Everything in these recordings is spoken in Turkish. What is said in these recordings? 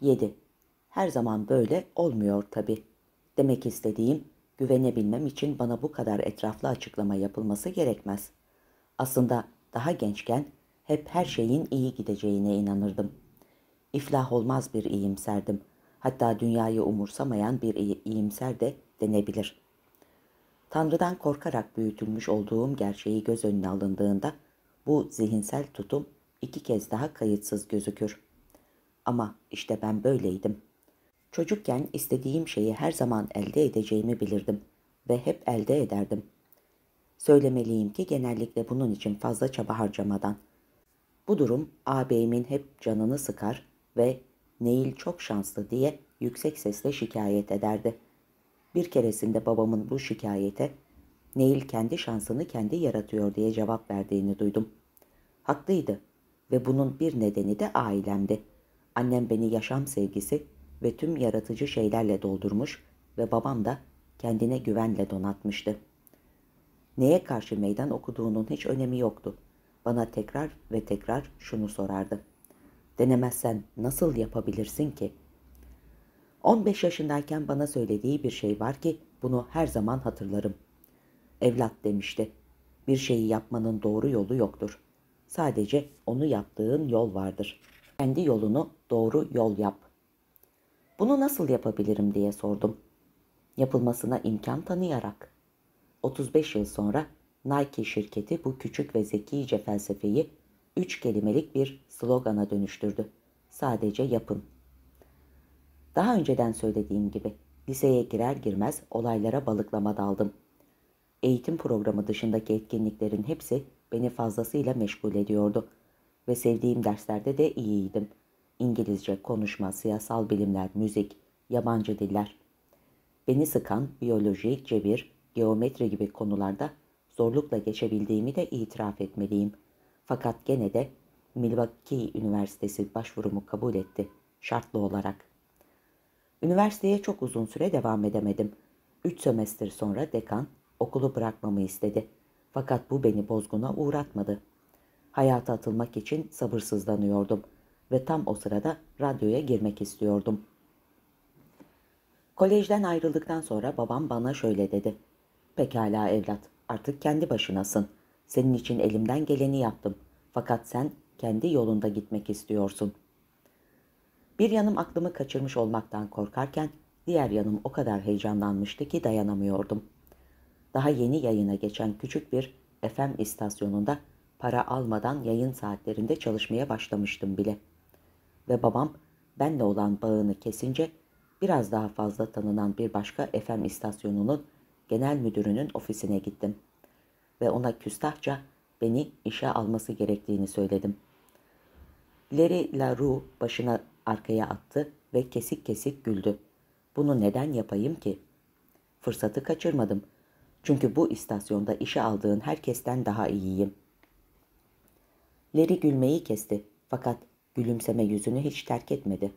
7. Her zaman böyle olmuyor tabi. Demek istediğim güvenebilmem için bana bu kadar etraflı açıklama yapılması gerekmez. Aslında daha gençken hep her şeyin iyi gideceğine inanırdım. İflah olmaz bir iyimserdim. Hatta dünyayı umursamayan bir iyimser de denebilir. Tanrı'dan korkarak büyütülmüş olduğum gerçeği göz önüne alındığında bu zihinsel tutum iki kez daha kayıtsız gözükür.'' Ama işte ben böyleydim. Çocukken istediğim şeyi her zaman elde edeceğimi bilirdim ve hep elde ederdim. Söylemeliyim ki genellikle bunun için fazla çaba harcamadan. Bu durum ağabeyimin hep canını sıkar ve Neil çok şanslı diye yüksek sesle şikayet ederdi. Bir keresinde babamın bu şikayete Neil kendi şansını kendi yaratıyor diye cevap verdiğini duydum. Haklıydı ve bunun bir nedeni de ailemdi. Annem beni yaşam sevgisi ve tüm yaratıcı şeylerle doldurmuş ve babam da kendine güvenle donatmıştı. Neye karşı meydan okuduğunun hiç önemi yoktu. Bana tekrar ve tekrar şunu sorardı. Denemezsen nasıl yapabilirsin ki? 15 yaşındayken bana söylediği bir şey var ki bunu her zaman hatırlarım. Evlat demişti. Bir şeyi yapmanın doğru yolu yoktur. Sadece onu yaptığın yol vardır.'' Kendi yolunu doğru yol yap. Bunu nasıl yapabilirim diye sordum. Yapılmasına imkan tanıyarak. 35 yıl sonra Nike şirketi bu küçük ve zekice felsefeyi üç kelimelik bir slogana dönüştürdü. Sadece yapın. Daha önceden söylediğim gibi liseye girer girmez olaylara balıklama daldım. Eğitim programı dışındaki etkinliklerin hepsi beni fazlasıyla meşgul ediyordu.'' ve sevdiğim derslerde de iyiydim. İngilizce, konuşma, siyasal bilimler, müzik, yabancı diller. Beni sıkan biyoloji, cebir, geometri gibi konularda zorlukla geçebildiğimi de itiraf etmeliyim. Fakat gene de Milwaukee Üniversitesi başvurumu kabul etti, şartlı olarak. Üniversiteye çok uzun süre devam edemedim. Üç sömestr sonra dekan okulu bırakmamı istedi. Fakat bu beni bozguna uğratmadı. Hayata atılmak için sabırsızlanıyordum ve tam o sırada radyoya girmek istiyordum. Kolejden ayrıldıktan sonra babam bana şöyle dedi. Pekala evlat, artık kendi başınasın. Senin için elimden geleni yaptım. Fakat sen kendi yolunda gitmek istiyorsun. Bir yanım aklımı kaçırmış olmaktan korkarken diğer yanım o kadar heyecanlanmıştı ki dayanamıyordum. Daha yeni yayına geçen küçük bir FM istasyonunda Para almadan yayın saatlerinde çalışmaya başlamıştım bile. Ve babam benle olan bağını kesince biraz daha fazla tanınan bir başka FM istasyonunun genel müdürünün ofisine gittim. Ve ona küstahça beni işe alması gerektiğini söyledim. Larry LaRue başına arkaya attı ve kesik kesik güldü. Bunu neden yapayım ki? Fırsatı kaçırmadım. Çünkü bu istasyonda işe aldığın herkesten daha iyiyim. Leri gülmeyi kesti fakat gülümseme yüzünü hiç terk etmedi.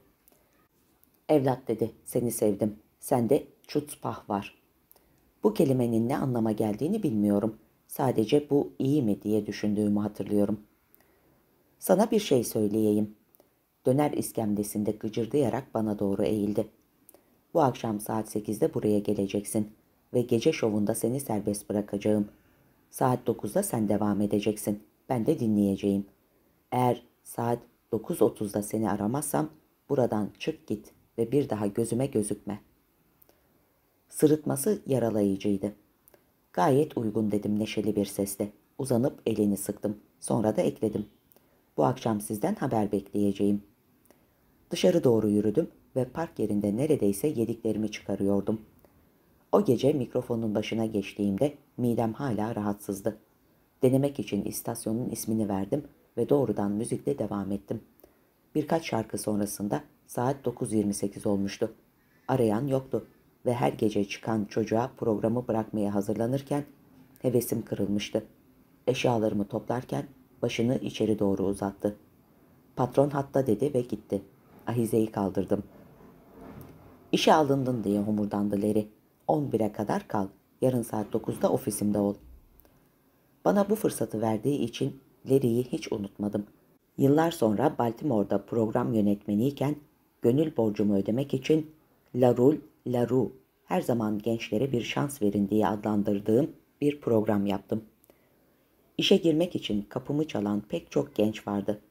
Evlat dedi seni sevdim. Sende çutpah var. Bu kelimenin ne anlama geldiğini bilmiyorum. Sadece bu iyi mi diye düşündüğümü hatırlıyorum. Sana bir şey söyleyeyim. Döner iskemlesinde gıcırdayarak bana doğru eğildi. Bu akşam saat 8'de buraya geleceksin ve gece şovunda seni serbest bırakacağım. Saat 9'da sen devam edeceksin. Ben de dinleyeceğim. Eğer saat 9.30'da seni aramazsam buradan çık git ve bir daha gözüme gözükme. Sırıtması yaralayıcıydı. Gayet uygun dedim neşeli bir sesle. Uzanıp elini sıktım. Sonra da ekledim. Bu akşam sizden haber bekleyeceğim. Dışarı doğru yürüdüm ve park yerinde neredeyse yediklerimi çıkarıyordum. O gece mikrofonun başına geçtiğimde midem hala rahatsızdı. Denemek için istasyonun ismini verdim ve doğrudan müzikle devam ettim. Birkaç şarkı sonrasında saat 9.28 olmuştu. Arayan yoktu ve her gece çıkan çocuğa programı bırakmaya hazırlanırken hevesim kırılmıştı. Eşyalarımı toplarken başını içeri doğru uzattı. Patron hatta dedi ve gitti. Ahize'yi kaldırdım. İşe alındın diye homurdandı Leri. 11'e kadar kal. Yarın saat 9'da ofisimde ol.'' Bana bu fırsatı verdiği için Larry'i hiç unutmadım. Yıllar sonra Baltimore'da program yönetmeniyken gönül borcumu ödemek için Larul Laru her zaman gençlere bir şans verin diye adlandırdığım bir program yaptım. İşe girmek için kapımı çalan pek çok genç vardı.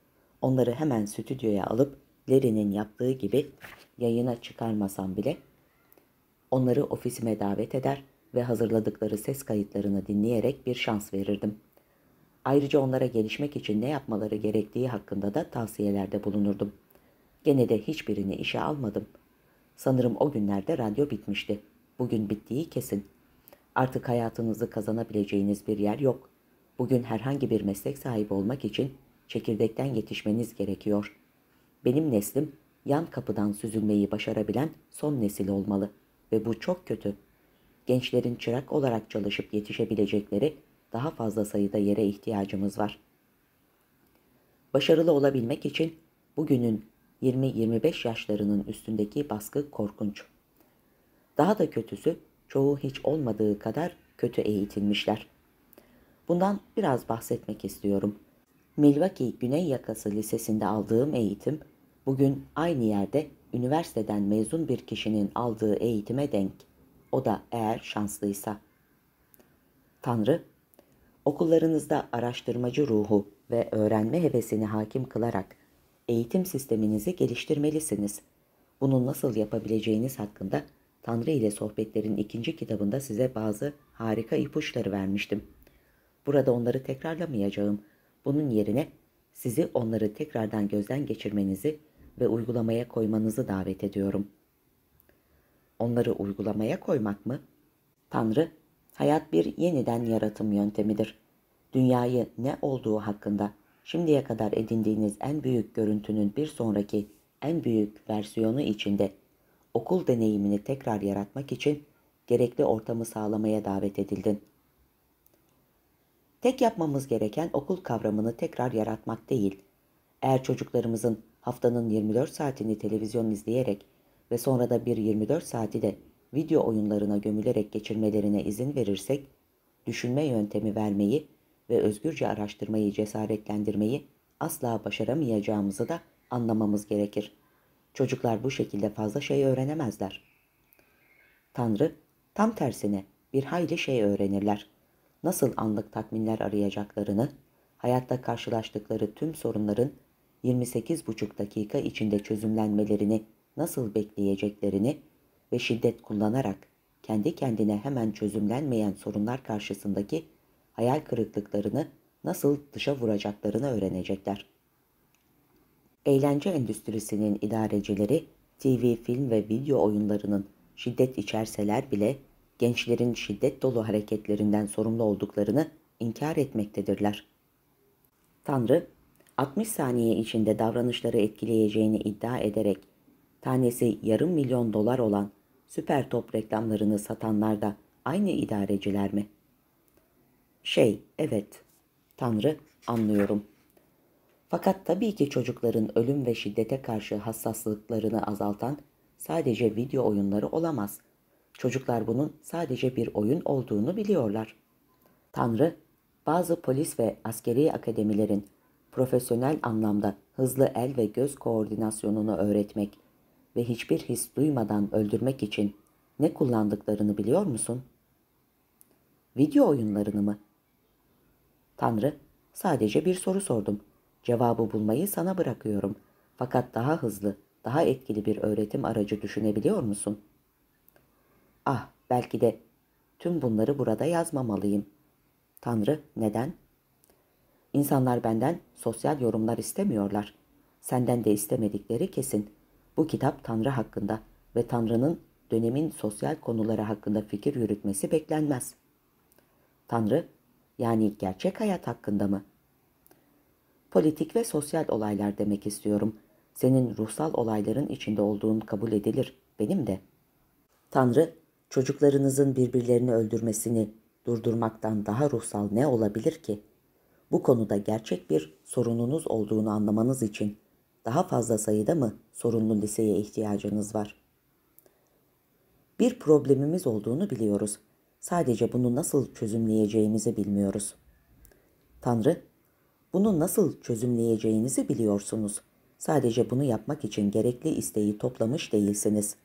Onları hemen stüdyoya alıp Larry'nin yaptığı gibi yayına çıkarmasam bile onları ofisime davet eder, ve hazırladıkları ses kayıtlarını dinleyerek bir şans verirdim. Ayrıca onlara gelişmek için ne yapmaları gerektiği hakkında da tavsiyelerde bulunurdum. Gene de hiçbirini işe almadım. Sanırım o günlerde radyo bitmişti. Bugün bittiği kesin. Artık hayatınızı kazanabileceğiniz bir yer yok. Bugün herhangi bir meslek sahibi olmak için çekirdekten yetişmeniz gerekiyor. Benim neslim yan kapıdan süzülmeyi başarabilen son nesil olmalı ve bu çok kötü.'' gençlerin çırak olarak çalışıp yetişebilecekleri daha fazla sayıda yere ihtiyacımız var. Başarılı olabilmek için bugünün 20-25 yaşlarının üstündeki baskı korkunç. Daha da kötüsü çoğu hiç olmadığı kadar kötü eğitilmişler. Bundan biraz bahsetmek istiyorum. Milwaukee Güney Yakası Lisesi'nde aldığım eğitim bugün aynı yerde üniversiteden mezun bir kişinin aldığı eğitime denk. O da eğer şanslıysa. Tanrı, okullarınızda araştırmacı ruhu ve öğrenme hevesini hakim kılarak eğitim sisteminizi geliştirmelisiniz. Bunu nasıl yapabileceğiniz hakkında Tanrı ile sohbetlerin ikinci kitabında size bazı harika ipuçları vermiştim. Burada onları tekrarlamayacağım. Bunun yerine sizi onları tekrardan gözden geçirmenizi ve uygulamaya koymanızı davet ediyorum.'' onları uygulamaya koymak mı? Tanrı, hayat bir yeniden yaratım yöntemidir. Dünyayı ne olduğu hakkında şimdiye kadar edindiğiniz en büyük görüntünün bir sonraki en büyük versiyonu içinde okul deneyimini tekrar yaratmak için gerekli ortamı sağlamaya davet edildin. Tek yapmamız gereken okul kavramını tekrar yaratmak değil. Eğer çocuklarımızın haftanın 24 saatini televizyon izleyerek ve sonra da bir 24 saati de video oyunlarına gömülerek geçirmelerine izin verirsek, düşünme yöntemi vermeyi ve özgürce araştırmayı cesaretlendirmeyi asla başaramayacağımızı da anlamamız gerekir. Çocuklar bu şekilde fazla şey öğrenemezler. Tanrı, tam tersine bir hayli şey öğrenirler. Nasıl anlık tatminler arayacaklarını, hayatta karşılaştıkları tüm sorunların 28,5 dakika içinde çözümlenmelerini nasıl bekleyeceklerini ve şiddet kullanarak kendi kendine hemen çözümlenmeyen sorunlar karşısındaki hayal kırıklıklarını nasıl dışa vuracaklarını öğrenecekler. Eğlence endüstrisinin idarecileri TV, film ve video oyunlarının şiddet içerseler bile gençlerin şiddet dolu hareketlerinden sorumlu olduklarını inkar etmektedirler. Tanrı, 60 saniye içinde davranışları etkileyeceğini iddia ederek tanesi yarım milyon dolar olan süper top reklamlarını satanlar da aynı idareciler mi? Şey, evet. Tanrı, anlıyorum. Fakat tabii ki çocukların ölüm ve şiddete karşı hassaslıklarını azaltan sadece video oyunları olamaz. Çocuklar bunun sadece bir oyun olduğunu biliyorlar. Tanrı, bazı polis ve askeri akademilerin profesyonel anlamda hızlı el ve göz koordinasyonunu öğretmek ve hiçbir his duymadan öldürmek için ne kullandıklarını biliyor musun? Video oyunlarını mı? Tanrı, sadece bir soru sordum. Cevabı bulmayı sana bırakıyorum. Fakat daha hızlı, daha etkili bir öğretim aracı düşünebiliyor musun? Ah, belki de tüm bunları burada yazmamalıyım. Tanrı, neden? İnsanlar benden sosyal yorumlar istemiyorlar. Senden de istemedikleri kesin.'' Bu kitap Tanrı hakkında ve Tanrı'nın dönemin sosyal konuları hakkında fikir yürütmesi beklenmez. Tanrı, yani gerçek hayat hakkında mı? Politik ve sosyal olaylar demek istiyorum. Senin ruhsal olayların içinde olduğun kabul edilir, benim de. Tanrı, çocuklarınızın birbirlerini öldürmesini durdurmaktan daha ruhsal ne olabilir ki? Bu konuda gerçek bir sorununuz olduğunu anlamanız için daha fazla sayıda mı sorunlu liseye ihtiyacınız var? Bir problemimiz olduğunu biliyoruz. Sadece bunu nasıl çözümleyeceğimizi bilmiyoruz. Tanrı, bunu nasıl çözümleyeceğinizi biliyorsunuz. Sadece bunu yapmak için gerekli isteği toplamış değilsiniz.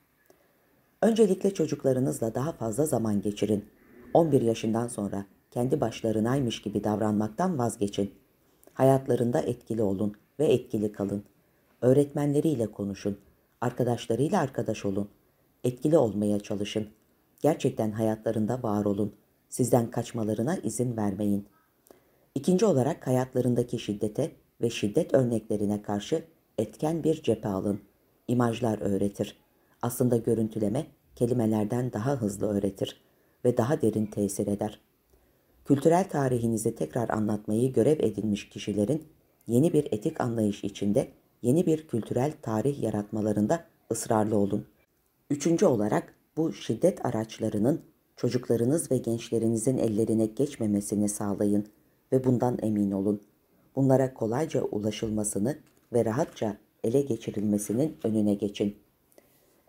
Öncelikle çocuklarınızla daha fazla zaman geçirin. 11 yaşından sonra kendi başlarınaymış gibi davranmaktan vazgeçin. Hayatlarında etkili olun ve etkili kalın.'' Öğretmenleriyle konuşun. Arkadaşlarıyla arkadaş olun. Etkili olmaya çalışın. Gerçekten hayatlarında var olun. Sizden kaçmalarına izin vermeyin. İkinci olarak hayatlarındaki şiddete ve şiddet örneklerine karşı etken bir cephe alın. İmajlar öğretir. Aslında görüntüleme kelimelerden daha hızlı öğretir ve daha derin tesir eder. Kültürel tarihinizi tekrar anlatmayı görev edinmiş kişilerin yeni bir etik anlayış içinde yeni bir kültürel tarih yaratmalarında ısrarlı olun. Üçüncü olarak bu şiddet araçlarının çocuklarınız ve gençlerinizin ellerine geçmemesini sağlayın ve bundan emin olun. Bunlara kolayca ulaşılmasını ve rahatça ele geçirilmesinin önüne geçin.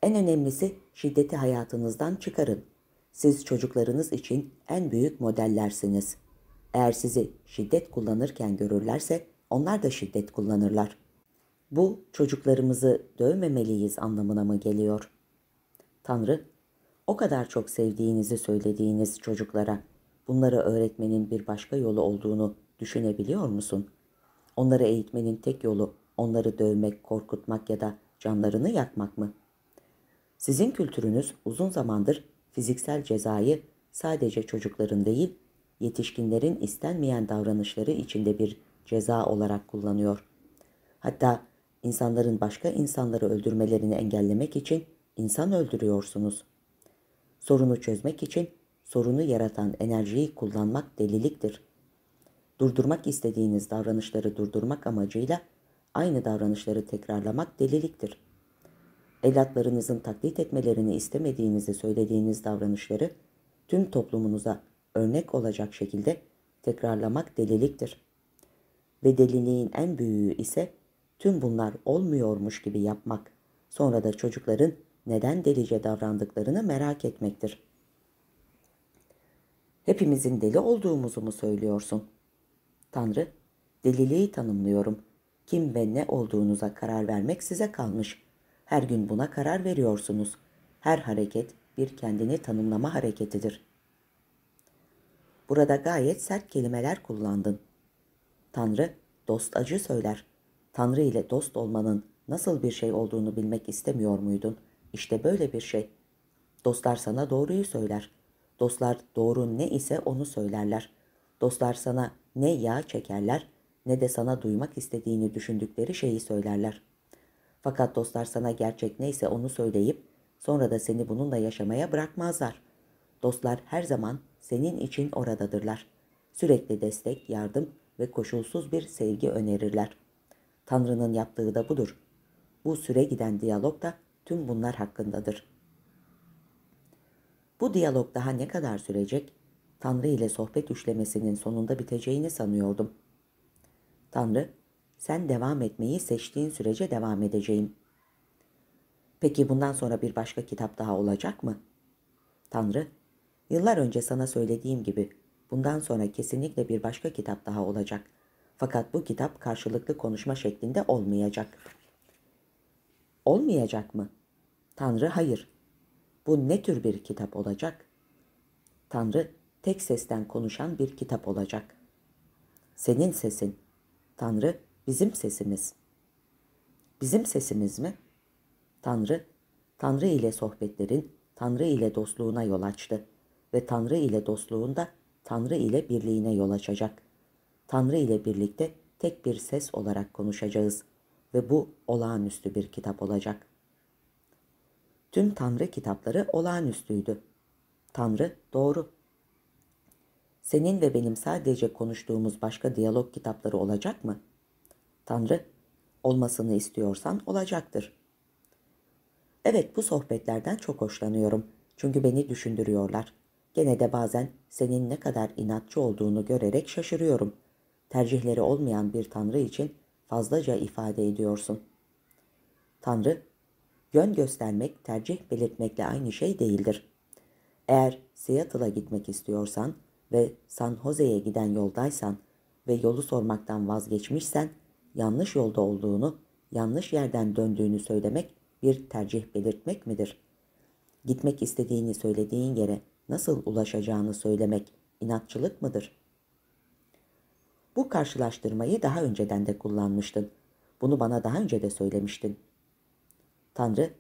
En önemlisi şiddeti hayatınızdan çıkarın. Siz çocuklarınız için en büyük modellersiniz. Eğer sizi şiddet kullanırken görürlerse onlar da şiddet kullanırlar.'' Bu çocuklarımızı dövmemeliyiz anlamına mı geliyor? Tanrı, o kadar çok sevdiğinizi söylediğiniz çocuklara bunları öğretmenin bir başka yolu olduğunu düşünebiliyor musun? Onları eğitmenin tek yolu onları dövmek, korkutmak ya da canlarını yakmak mı? Sizin kültürünüz uzun zamandır fiziksel cezayı sadece çocukların değil, yetişkinlerin istenmeyen davranışları içinde bir ceza olarak kullanıyor. Hatta İnsanların başka insanları öldürmelerini engellemek için insan öldürüyorsunuz. Sorunu çözmek için sorunu yaratan enerjiyi kullanmak deliliktir. Durdurmak istediğiniz davranışları durdurmak amacıyla aynı davranışları tekrarlamak deliliktir. Evlatlarınızın taklit etmelerini istemediğinizi söylediğiniz davranışları tüm toplumunuza örnek olacak şekilde tekrarlamak deliliktir. Ve deliliğin en büyüğü ise tüm bunlar olmuyormuş gibi yapmak, sonra da çocukların neden delice davrandıklarını merak etmektir. Hepimizin deli olduğumuzu mu söylüyorsun? Tanrı, deliliği tanımlıyorum. Kim ve ne olduğunuza karar vermek size kalmış. Her gün buna karar veriyorsunuz. Her hareket bir kendini tanımlama hareketidir. Burada gayet sert kelimeler kullandın. Tanrı, dost acı söyler. Tanrı ile dost olmanın nasıl bir şey olduğunu bilmek istemiyor muydun? İşte böyle bir şey. Dostlar sana doğruyu söyler. Dostlar doğru ne ise onu söylerler. Dostlar sana ne yağ çekerler ne de sana duymak istediğini düşündükleri şeyi söylerler. Fakat dostlar sana gerçek neyse onu söyleyip sonra da seni bununla yaşamaya bırakmazlar. Dostlar her zaman senin için oradadırlar. Sürekli destek, yardım ve koşulsuz bir sevgi önerirler.'' Tanrı'nın yaptığı da budur. Bu süre giden diyalog da tüm bunlar hakkındadır. Bu diyalog daha ne kadar sürecek? Tanrı ile sohbet üçlemesinin sonunda biteceğini sanıyordum. Tanrı, sen devam etmeyi seçtiğin sürece devam edeceğim. Peki bundan sonra bir başka kitap daha olacak mı? Tanrı, yıllar önce sana söylediğim gibi bundan sonra kesinlikle bir başka kitap daha olacak.'' Fakat bu kitap karşılıklı konuşma şeklinde olmayacak. Olmayacak mı? Tanrı hayır. Bu ne tür bir kitap olacak? Tanrı tek sesten konuşan bir kitap olacak. Senin sesin. Tanrı bizim sesimiz. Bizim sesimiz mi? Tanrı, Tanrı ile sohbetlerin Tanrı ile dostluğuna yol açtı ve Tanrı ile dostluğunda Tanrı ile birliğine yol açacak. Tanrı ile birlikte tek bir ses olarak konuşacağız ve bu olağanüstü bir kitap olacak. Tüm Tanrı kitapları olağanüstüydü. Tanrı doğru. Senin ve benim sadece konuştuğumuz başka diyalog kitapları olacak mı? Tanrı olmasını istiyorsan olacaktır. Evet bu sohbetlerden çok hoşlanıyorum. Çünkü beni düşündürüyorlar. Gene de bazen senin ne kadar inatçı olduğunu görerek şaşırıyorum.'' tercihleri olmayan bir tanrı için fazlaca ifade ediyorsun. Tanrı, yön göstermek, tercih belirtmekle aynı şey değildir. Eğer Seattle'a gitmek istiyorsan ve San Jose'ye giden yoldaysan ve yolu sormaktan vazgeçmişsen yanlış yolda olduğunu, yanlış yerden döndüğünü söylemek bir tercih belirtmek midir? Gitmek istediğini söylediğin yere nasıl ulaşacağını söylemek inatçılık mıdır?'' Bu karşılaştırmayı daha önceden de kullanmıştın. Bunu bana daha önce de söylemiştin. Tanrı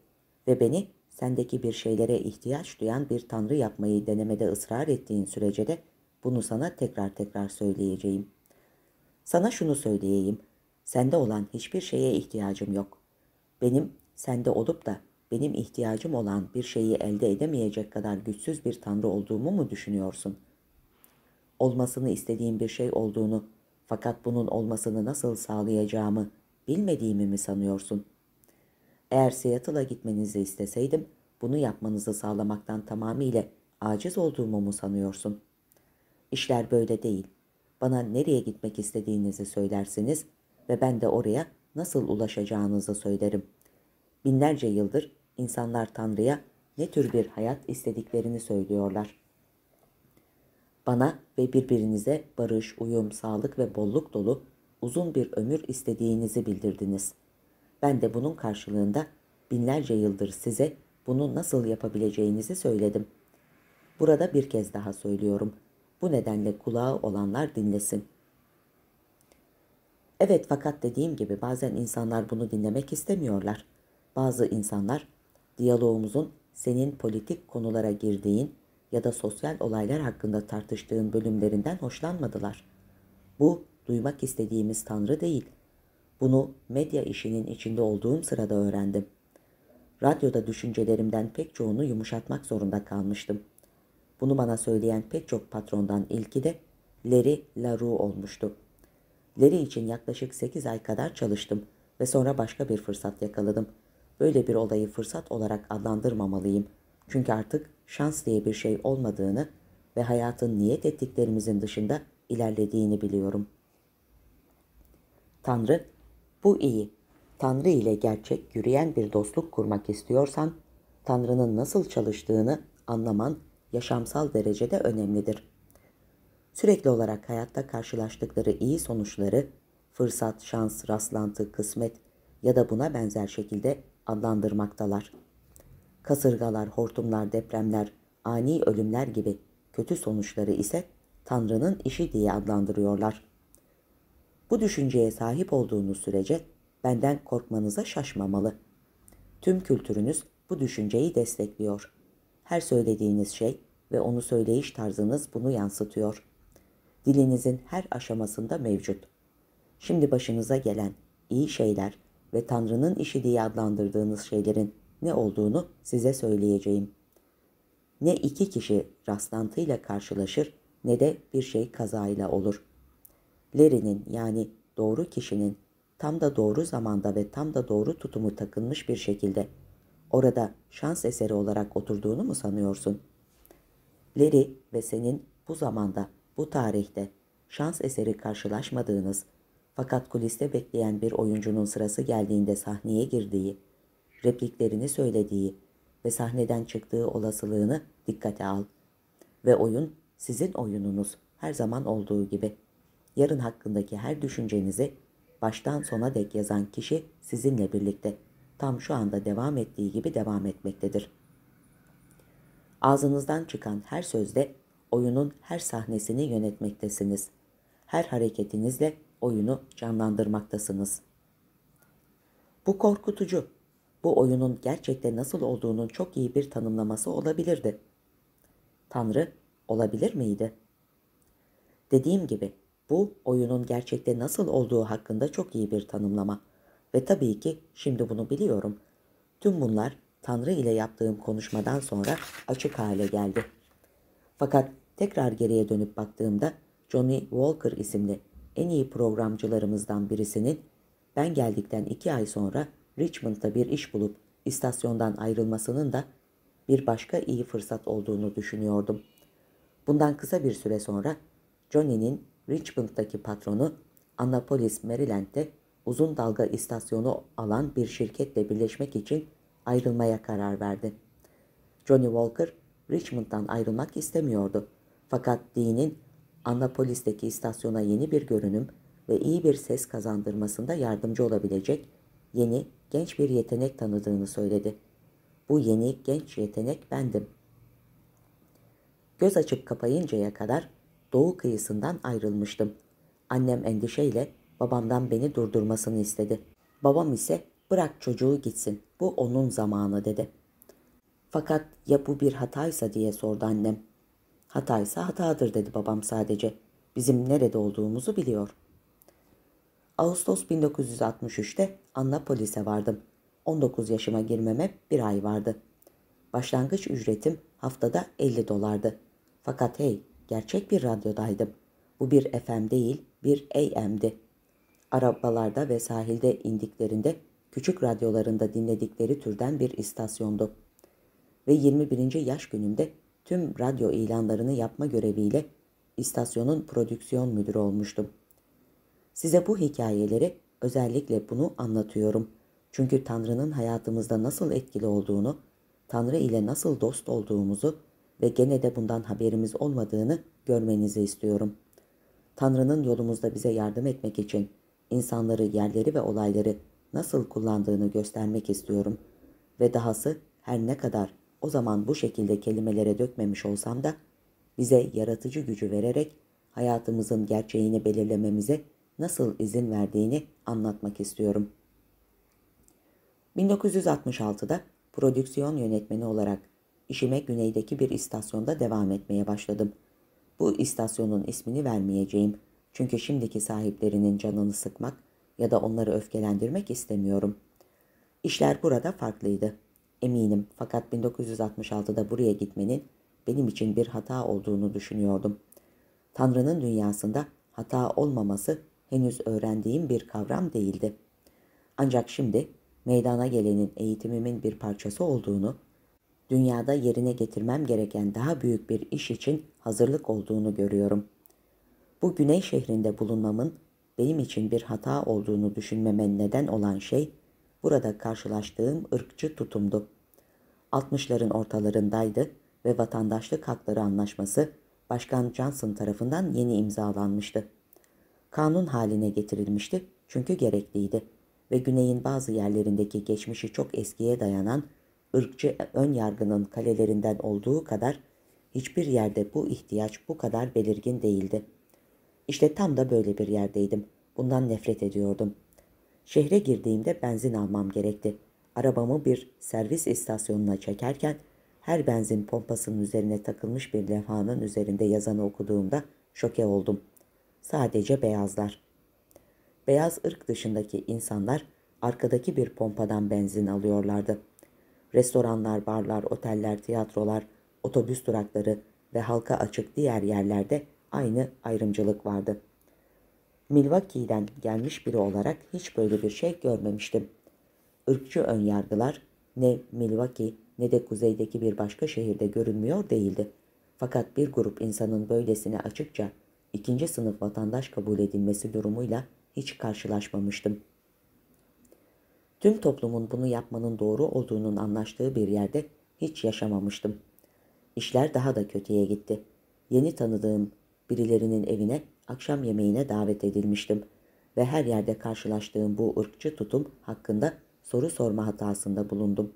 ve beni sendeki bir şeylere ihtiyaç duyan bir tanrı yapmayı denemede ısrar ettiğin sürece de bunu sana tekrar tekrar söyleyeceğim. Sana şunu söyleyeyim. Sende olan hiçbir şeye ihtiyacım yok. Benim sende olup da benim ihtiyacım olan bir şeyi elde edemeyecek kadar güçsüz bir tanrı olduğumu mu düşünüyorsun? Olmasını istediğim bir şey olduğunu fakat bunun olmasını nasıl sağlayacağımı bilmediğimi mi sanıyorsun? Eğer Seattle'a gitmenizi isteseydim bunu yapmanızı sağlamaktan tamamıyla aciz olduğumu mu sanıyorsun? İşler böyle değil. Bana nereye gitmek istediğinizi söylersiniz ve ben de oraya nasıl ulaşacağınızı söylerim. Binlerce yıldır insanlar Tanrı'ya ne tür bir hayat istediklerini söylüyorlar.'' Bana ve birbirinize barış, uyum, sağlık ve bolluk dolu uzun bir ömür istediğinizi bildirdiniz. Ben de bunun karşılığında binlerce yıldır size bunu nasıl yapabileceğinizi söyledim. Burada bir kez daha söylüyorum. Bu nedenle kulağı olanlar dinlesin. Evet fakat dediğim gibi bazen insanlar bunu dinlemek istemiyorlar. Bazı insanlar diyalogumuzun senin politik konulara girdiğin ya da sosyal olaylar hakkında tartıştığın bölümlerinden hoşlanmadılar. Bu duymak istediğimiz Tanrı değil. Bunu medya işinin içinde olduğum sırada öğrendim. Radyoda düşüncelerimden pek çoğunu yumuşatmak zorunda kalmıştım. Bunu bana söyleyen pek çok patrondan ilki de Larry LaRue olmuştu. Larry için yaklaşık 8 ay kadar çalıştım ve sonra başka bir fırsat yakaladım. Böyle bir olayı fırsat olarak adlandırmamalıyım.'' Çünkü artık şans diye bir şey olmadığını ve hayatın niyet ettiklerimizin dışında ilerlediğini biliyorum. Tanrı, bu iyi. Tanrı ile gerçek, yürüyen bir dostluk kurmak istiyorsan, Tanrı'nın nasıl çalıştığını anlaman yaşamsal derecede önemlidir. Sürekli olarak hayatta karşılaştıkları iyi sonuçları, fırsat, şans, rastlantı, kısmet ya da buna benzer şekilde adlandırmaktalar.'' kasırgalar, hortumlar, depremler, ani ölümler gibi kötü sonuçları ise Tanrı'nın işi diye adlandırıyorlar. Bu düşünceye sahip olduğunuz sürece benden korkmanıza şaşmamalı. Tüm kültürünüz bu düşünceyi destekliyor. Her söylediğiniz şey ve onu söyleyiş tarzınız bunu yansıtıyor. Dilinizin her aşamasında mevcut. Şimdi başınıza gelen iyi şeyler ve Tanrı'nın işi diye adlandırdığınız şeylerin ne olduğunu size söyleyeceğim. Ne iki kişi rastlantıyla karşılaşır ne de bir şey kazayla olur. Larry'nin yani doğru kişinin tam da doğru zamanda ve tam da doğru tutumu takılmış bir şekilde orada şans eseri olarak oturduğunu mu sanıyorsun? Larry ve senin bu zamanda, bu tarihte şans eseri karşılaşmadığınız fakat kuliste bekleyen bir oyuncunun sırası geldiğinde sahneye girdiği repliklerini söylediği ve sahneden çıktığı olasılığını dikkate al. Ve oyun sizin oyununuz her zaman olduğu gibi. Yarın hakkındaki her düşüncenizi baştan sona dek yazan kişi sizinle birlikte tam şu anda devam ettiği gibi devam etmektedir. Ağzınızdan çıkan her sözde oyunun her sahnesini yönetmektesiniz. Her hareketinizle oyunu canlandırmaktasınız. Bu korkutucu bu oyunun gerçekte nasıl olduğunun çok iyi bir tanımlaması olabilirdi. Tanrı olabilir miydi? Dediğim gibi bu oyunun gerçekte nasıl olduğu hakkında çok iyi bir tanımlama. Ve tabii ki şimdi bunu biliyorum. Tüm bunlar Tanrı ile yaptığım konuşmadan sonra açık hale geldi. Fakat tekrar geriye dönüp baktığımda Johnny Walker isimli en iyi programcılarımızdan birisinin ben geldikten iki ay sonra Richmond'da bir iş bulup istasyondan ayrılmasının da bir başka iyi fırsat olduğunu düşünüyordum. Bundan kısa bir süre sonra Johnny'nin Richmond'daki patronu Annapolis, Maryland'de uzun dalga istasyonu alan bir şirketle birleşmek için ayrılmaya karar verdi. Johnny Walker Richmond'dan ayrılmak istemiyordu. Fakat Dee'nin Annapolis'teki istasyona yeni bir görünüm ve iyi bir ses kazandırmasında yardımcı olabilecek yeni genç bir yetenek tanıdığını söyledi. Bu yeni genç yetenek bendim. Göz açıp kapayıncaya kadar doğu kıyısından ayrılmıştım. Annem endişeyle babamdan beni durdurmasını istedi. Babam ise bırak çocuğu gitsin bu onun zamanı dedi. Fakat ya bu bir hataysa diye sordu annem. Hataysa hatadır dedi babam sadece. Bizim nerede olduğumuzu biliyor.'' Ağustos 1963'te Annapolis'e vardım. 19 yaşıma girmeme bir ay vardı. Başlangıç ücretim haftada 50 dolardı. Fakat hey, gerçek bir radyodaydım. Bu bir FM değil, bir AM'di. Arabalarda ve sahilde indiklerinde küçük radyolarında dinledikleri türden bir istasyondu. Ve 21. yaş günümde tüm radyo ilanlarını yapma göreviyle istasyonun prodüksiyon müdürü olmuştum. Size bu hikayeleri özellikle bunu anlatıyorum. Çünkü Tanrı'nın hayatımızda nasıl etkili olduğunu, Tanrı ile nasıl dost olduğumuzu ve gene de bundan haberimiz olmadığını görmenizi istiyorum. Tanrı'nın yolumuzda bize yardım etmek için insanları, yerleri ve olayları nasıl kullandığını göstermek istiyorum. Ve dahası her ne kadar o zaman bu şekilde kelimelere dökmemiş olsam da bize yaratıcı gücü vererek hayatımızın gerçeğini belirlememize nasıl izin verdiğini anlatmak istiyorum. 1966'da prodüksiyon yönetmeni olarak işime güneydeki bir istasyonda devam etmeye başladım. Bu istasyonun ismini vermeyeceğim çünkü şimdiki sahiplerinin canını sıkmak ya da onları öfkelendirmek istemiyorum. İşler burada farklıydı. Eminim fakat 1966'da buraya gitmenin benim için bir hata olduğunu düşünüyordum. Tanrı'nın dünyasında hata olmaması henüz öğrendiğim bir kavram değildi. Ancak şimdi meydana gelenin eğitimimin bir parçası olduğunu, dünyada yerine getirmem gereken daha büyük bir iş için hazırlık olduğunu görüyorum. Bu güney şehrinde bulunmamın benim için bir hata olduğunu düşünmeme neden olan şey burada karşılaştığım ırkçı tutumdu. 60'ların ortalarındaydı ve vatandaşlık hakları anlaşması Başkan Johnson tarafından yeni imzalanmıştı kanun haline getirilmişti çünkü gerekliydi ve güneyin bazı yerlerindeki geçmişi çok eskiye dayanan ırkçı ön yargının kalelerinden olduğu kadar hiçbir yerde bu ihtiyaç bu kadar belirgin değildi. İşte tam da böyle bir yerdeydim. Bundan nefret ediyordum. Şehre girdiğimde benzin almam gerekti. Arabamı bir servis istasyonuna çekerken her benzin pompasının üzerine takılmış bir levhanın üzerinde yazanı okuduğumda şoke oldum.'' Sadece beyazlar. Beyaz ırk dışındaki insanlar arkadaki bir pompadan benzin alıyorlardı. Restoranlar, barlar, oteller, tiyatrolar, otobüs durakları ve halka açık diğer yerlerde aynı ayrımcılık vardı. Milwaukee'den gelmiş biri olarak hiç böyle bir şey görmemiştim. Irkçı önyargılar ne Milwaukee ne de kuzeydeki bir başka şehirde görünmüyor değildi. Fakat bir grup insanın böylesine açıkça ikinci sınıf vatandaş kabul edilmesi durumuyla hiç karşılaşmamıştım. Tüm toplumun bunu yapmanın doğru olduğunun anlaştığı bir yerde hiç yaşamamıştım. İşler daha da kötüye gitti. Yeni tanıdığım birilerinin evine akşam yemeğine davet edilmiştim ve her yerde karşılaştığım bu ırkçı tutum hakkında soru sorma hatasında bulundum.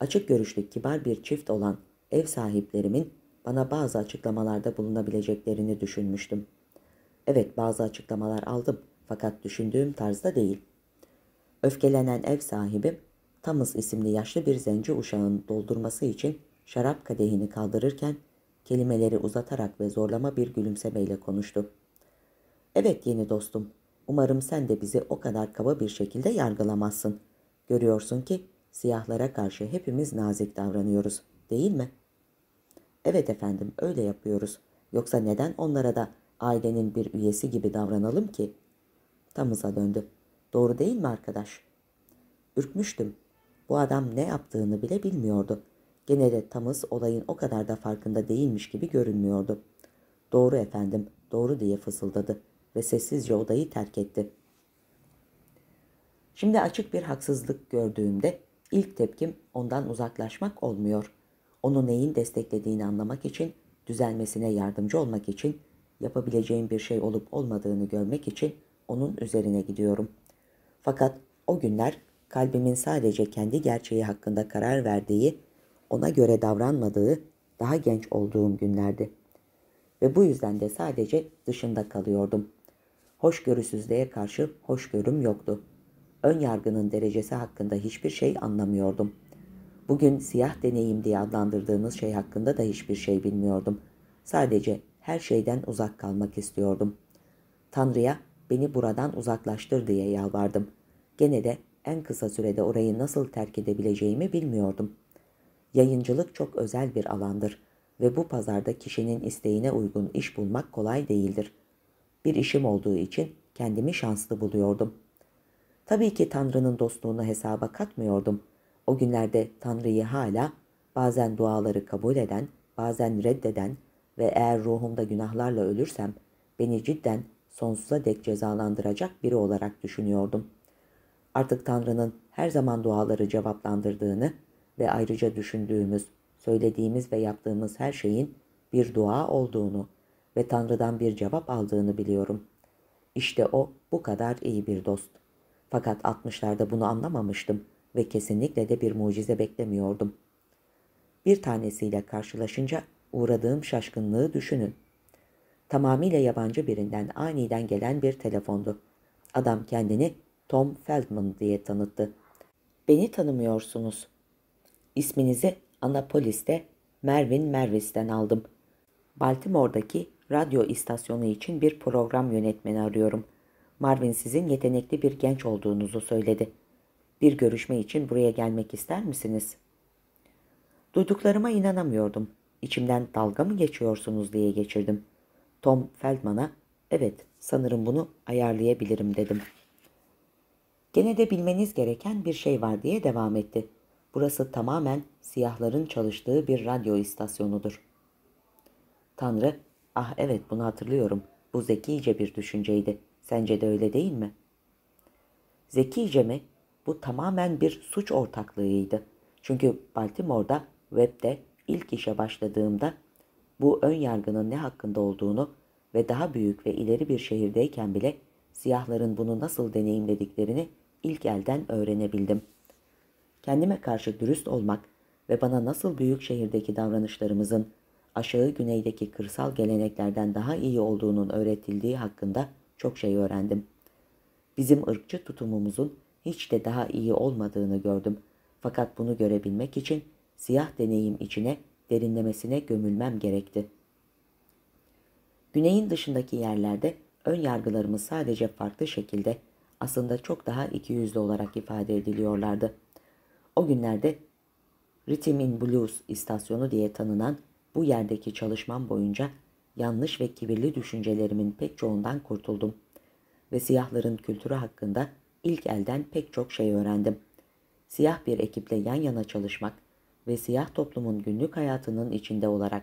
Açık görüşlü kibar bir çift olan ev sahiplerimin bana bazı açıklamalarda bulunabileceklerini düşünmüştüm. Evet bazı açıklamalar aldım fakat düşündüğüm tarzda değil. Öfkelenen ev sahibi Thomas isimli yaşlı bir zenci uşağın doldurması için şarap kadehini kaldırırken kelimeleri uzatarak ve zorlama bir gülümsemeyle konuştu. Evet yeni dostum, umarım sen de bizi o kadar kaba bir şekilde yargılamazsın. Görüyorsun ki siyahlara karşı hepimiz nazik davranıyoruz, değil mi?'' Evet efendim öyle yapıyoruz. Yoksa neden onlara da ailenin bir üyesi gibi davranalım ki? Tamıza döndü. Doğru değil mi arkadaş? Ürkmüştüm. Bu adam ne yaptığını bile bilmiyordu. Gene de Tamız olayın o kadar da farkında değilmiş gibi görünmüyordu. Doğru efendim, doğru diye fısıldadı ve sessizce odayı terk etti. Şimdi açık bir haksızlık gördüğümde ilk tepkim ondan uzaklaşmak olmuyor.'' onu neyin desteklediğini anlamak için, düzelmesine yardımcı olmak için, yapabileceğim bir şey olup olmadığını görmek için onun üzerine gidiyorum. Fakat o günler kalbimin sadece kendi gerçeği hakkında karar verdiği, ona göre davranmadığı, daha genç olduğum günlerdi. Ve bu yüzden de sadece dışında kalıyordum. Hoşgörüsüzlüğe karşı hoşgörüm yoktu. Ön yargının derecesi hakkında hiçbir şey anlamıyordum.'' Bugün siyah deneyim diye adlandırdığınız şey hakkında da hiçbir şey bilmiyordum. Sadece her şeyden uzak kalmak istiyordum. Tanrı'ya beni buradan uzaklaştır diye yalvardım. Gene de en kısa sürede orayı nasıl terk edebileceğimi bilmiyordum. Yayıncılık çok özel bir alandır ve bu pazarda kişinin isteğine uygun iş bulmak kolay değildir. Bir işim olduğu için kendimi şanslı buluyordum. Tabii ki Tanrı'nın dostluğunu hesaba katmıyordum. O günlerde Tanrı'yı hala bazen duaları kabul eden, bazen reddeden ve eğer ruhumda günahlarla ölürsem beni cidden sonsuza dek cezalandıracak biri olarak düşünüyordum. Artık Tanrı'nın her zaman duaları cevaplandırdığını ve ayrıca düşündüğümüz, söylediğimiz ve yaptığımız her şeyin bir dua olduğunu ve Tanrı'dan bir cevap aldığını biliyorum. İşte o bu kadar iyi bir dost. Fakat 60'larda bunu anlamamıştım ve kesinlikle de bir mucize beklemiyordum. Bir tanesiyle karşılaşınca uğradığım şaşkınlığı düşünün. Tamamıyla yabancı birinden aniden gelen bir telefondu. Adam kendini Tom Feldman diye tanıttı. Beni tanımıyorsunuz. İsminizi Anapolis'te Mervin Mervis'ten aldım. Baltimore'daki radyo istasyonu için bir program yönetmeni arıyorum. Marvin sizin yetenekli bir genç olduğunuzu söyledi. Bir görüşme için buraya gelmek ister misiniz? Duyduklarıma inanamıyordum. İçimden dalga mı geçiyorsunuz diye geçirdim. Tom Feldman'a evet sanırım bunu ayarlayabilirim dedim. Gene de bilmeniz gereken bir şey var diye devam etti. Burası tamamen siyahların çalıştığı bir radyo istasyonudur. Tanrı, ah evet bunu hatırlıyorum. Bu zekice bir düşünceydi. Sence de öyle değil mi? Zekice mi? Bu tamamen bir suç ortaklığıydı. Çünkü Baltimore'da webde ilk işe başladığımda bu ön yargının ne hakkında olduğunu ve daha büyük ve ileri bir şehirdeyken bile siyahların bunu nasıl deneyimlediklerini ilk elden öğrenebildim. Kendime karşı dürüst olmak ve bana nasıl büyük şehirdeki davranışlarımızın aşağı güneydeki kırsal geleneklerden daha iyi olduğunun öğretildiği hakkında çok şey öğrendim. Bizim ırkçı tutumumuzun hiç de daha iyi olmadığını gördüm. Fakat bunu görebilmek için siyah deneyim içine derinlemesine gömülmem gerekti. Güneyin dışındaki yerlerde ön yargılarımız sadece farklı şekilde aslında çok daha iki yüzlü olarak ifade ediliyorlardı. O günlerde Rhythm in Blues istasyonu diye tanınan bu yerdeki çalışmam boyunca yanlış ve kibirli düşüncelerimin pek çoğundan kurtuldum ve siyahların kültürü hakkında ilk elden pek çok şey öğrendim. Siyah bir ekiple yan yana çalışmak ve siyah toplumun günlük hayatının içinde olarak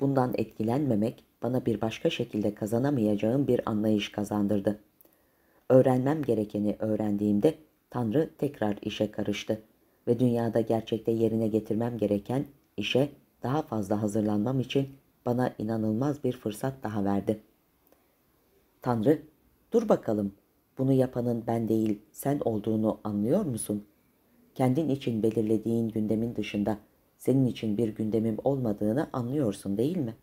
bundan etkilenmemek bana bir başka şekilde kazanamayacağım bir anlayış kazandırdı. Öğrenmem gerekeni öğrendiğimde Tanrı tekrar işe karıştı ve dünyada gerçekte yerine getirmem gereken işe daha fazla hazırlanmam için bana inanılmaz bir fırsat daha verdi. Tanrı, dur bakalım bunu yapanın ben değil, sen olduğunu anlıyor musun? Kendin için belirlediğin gündemin dışında senin için bir gündemim olmadığını anlıyorsun değil mi?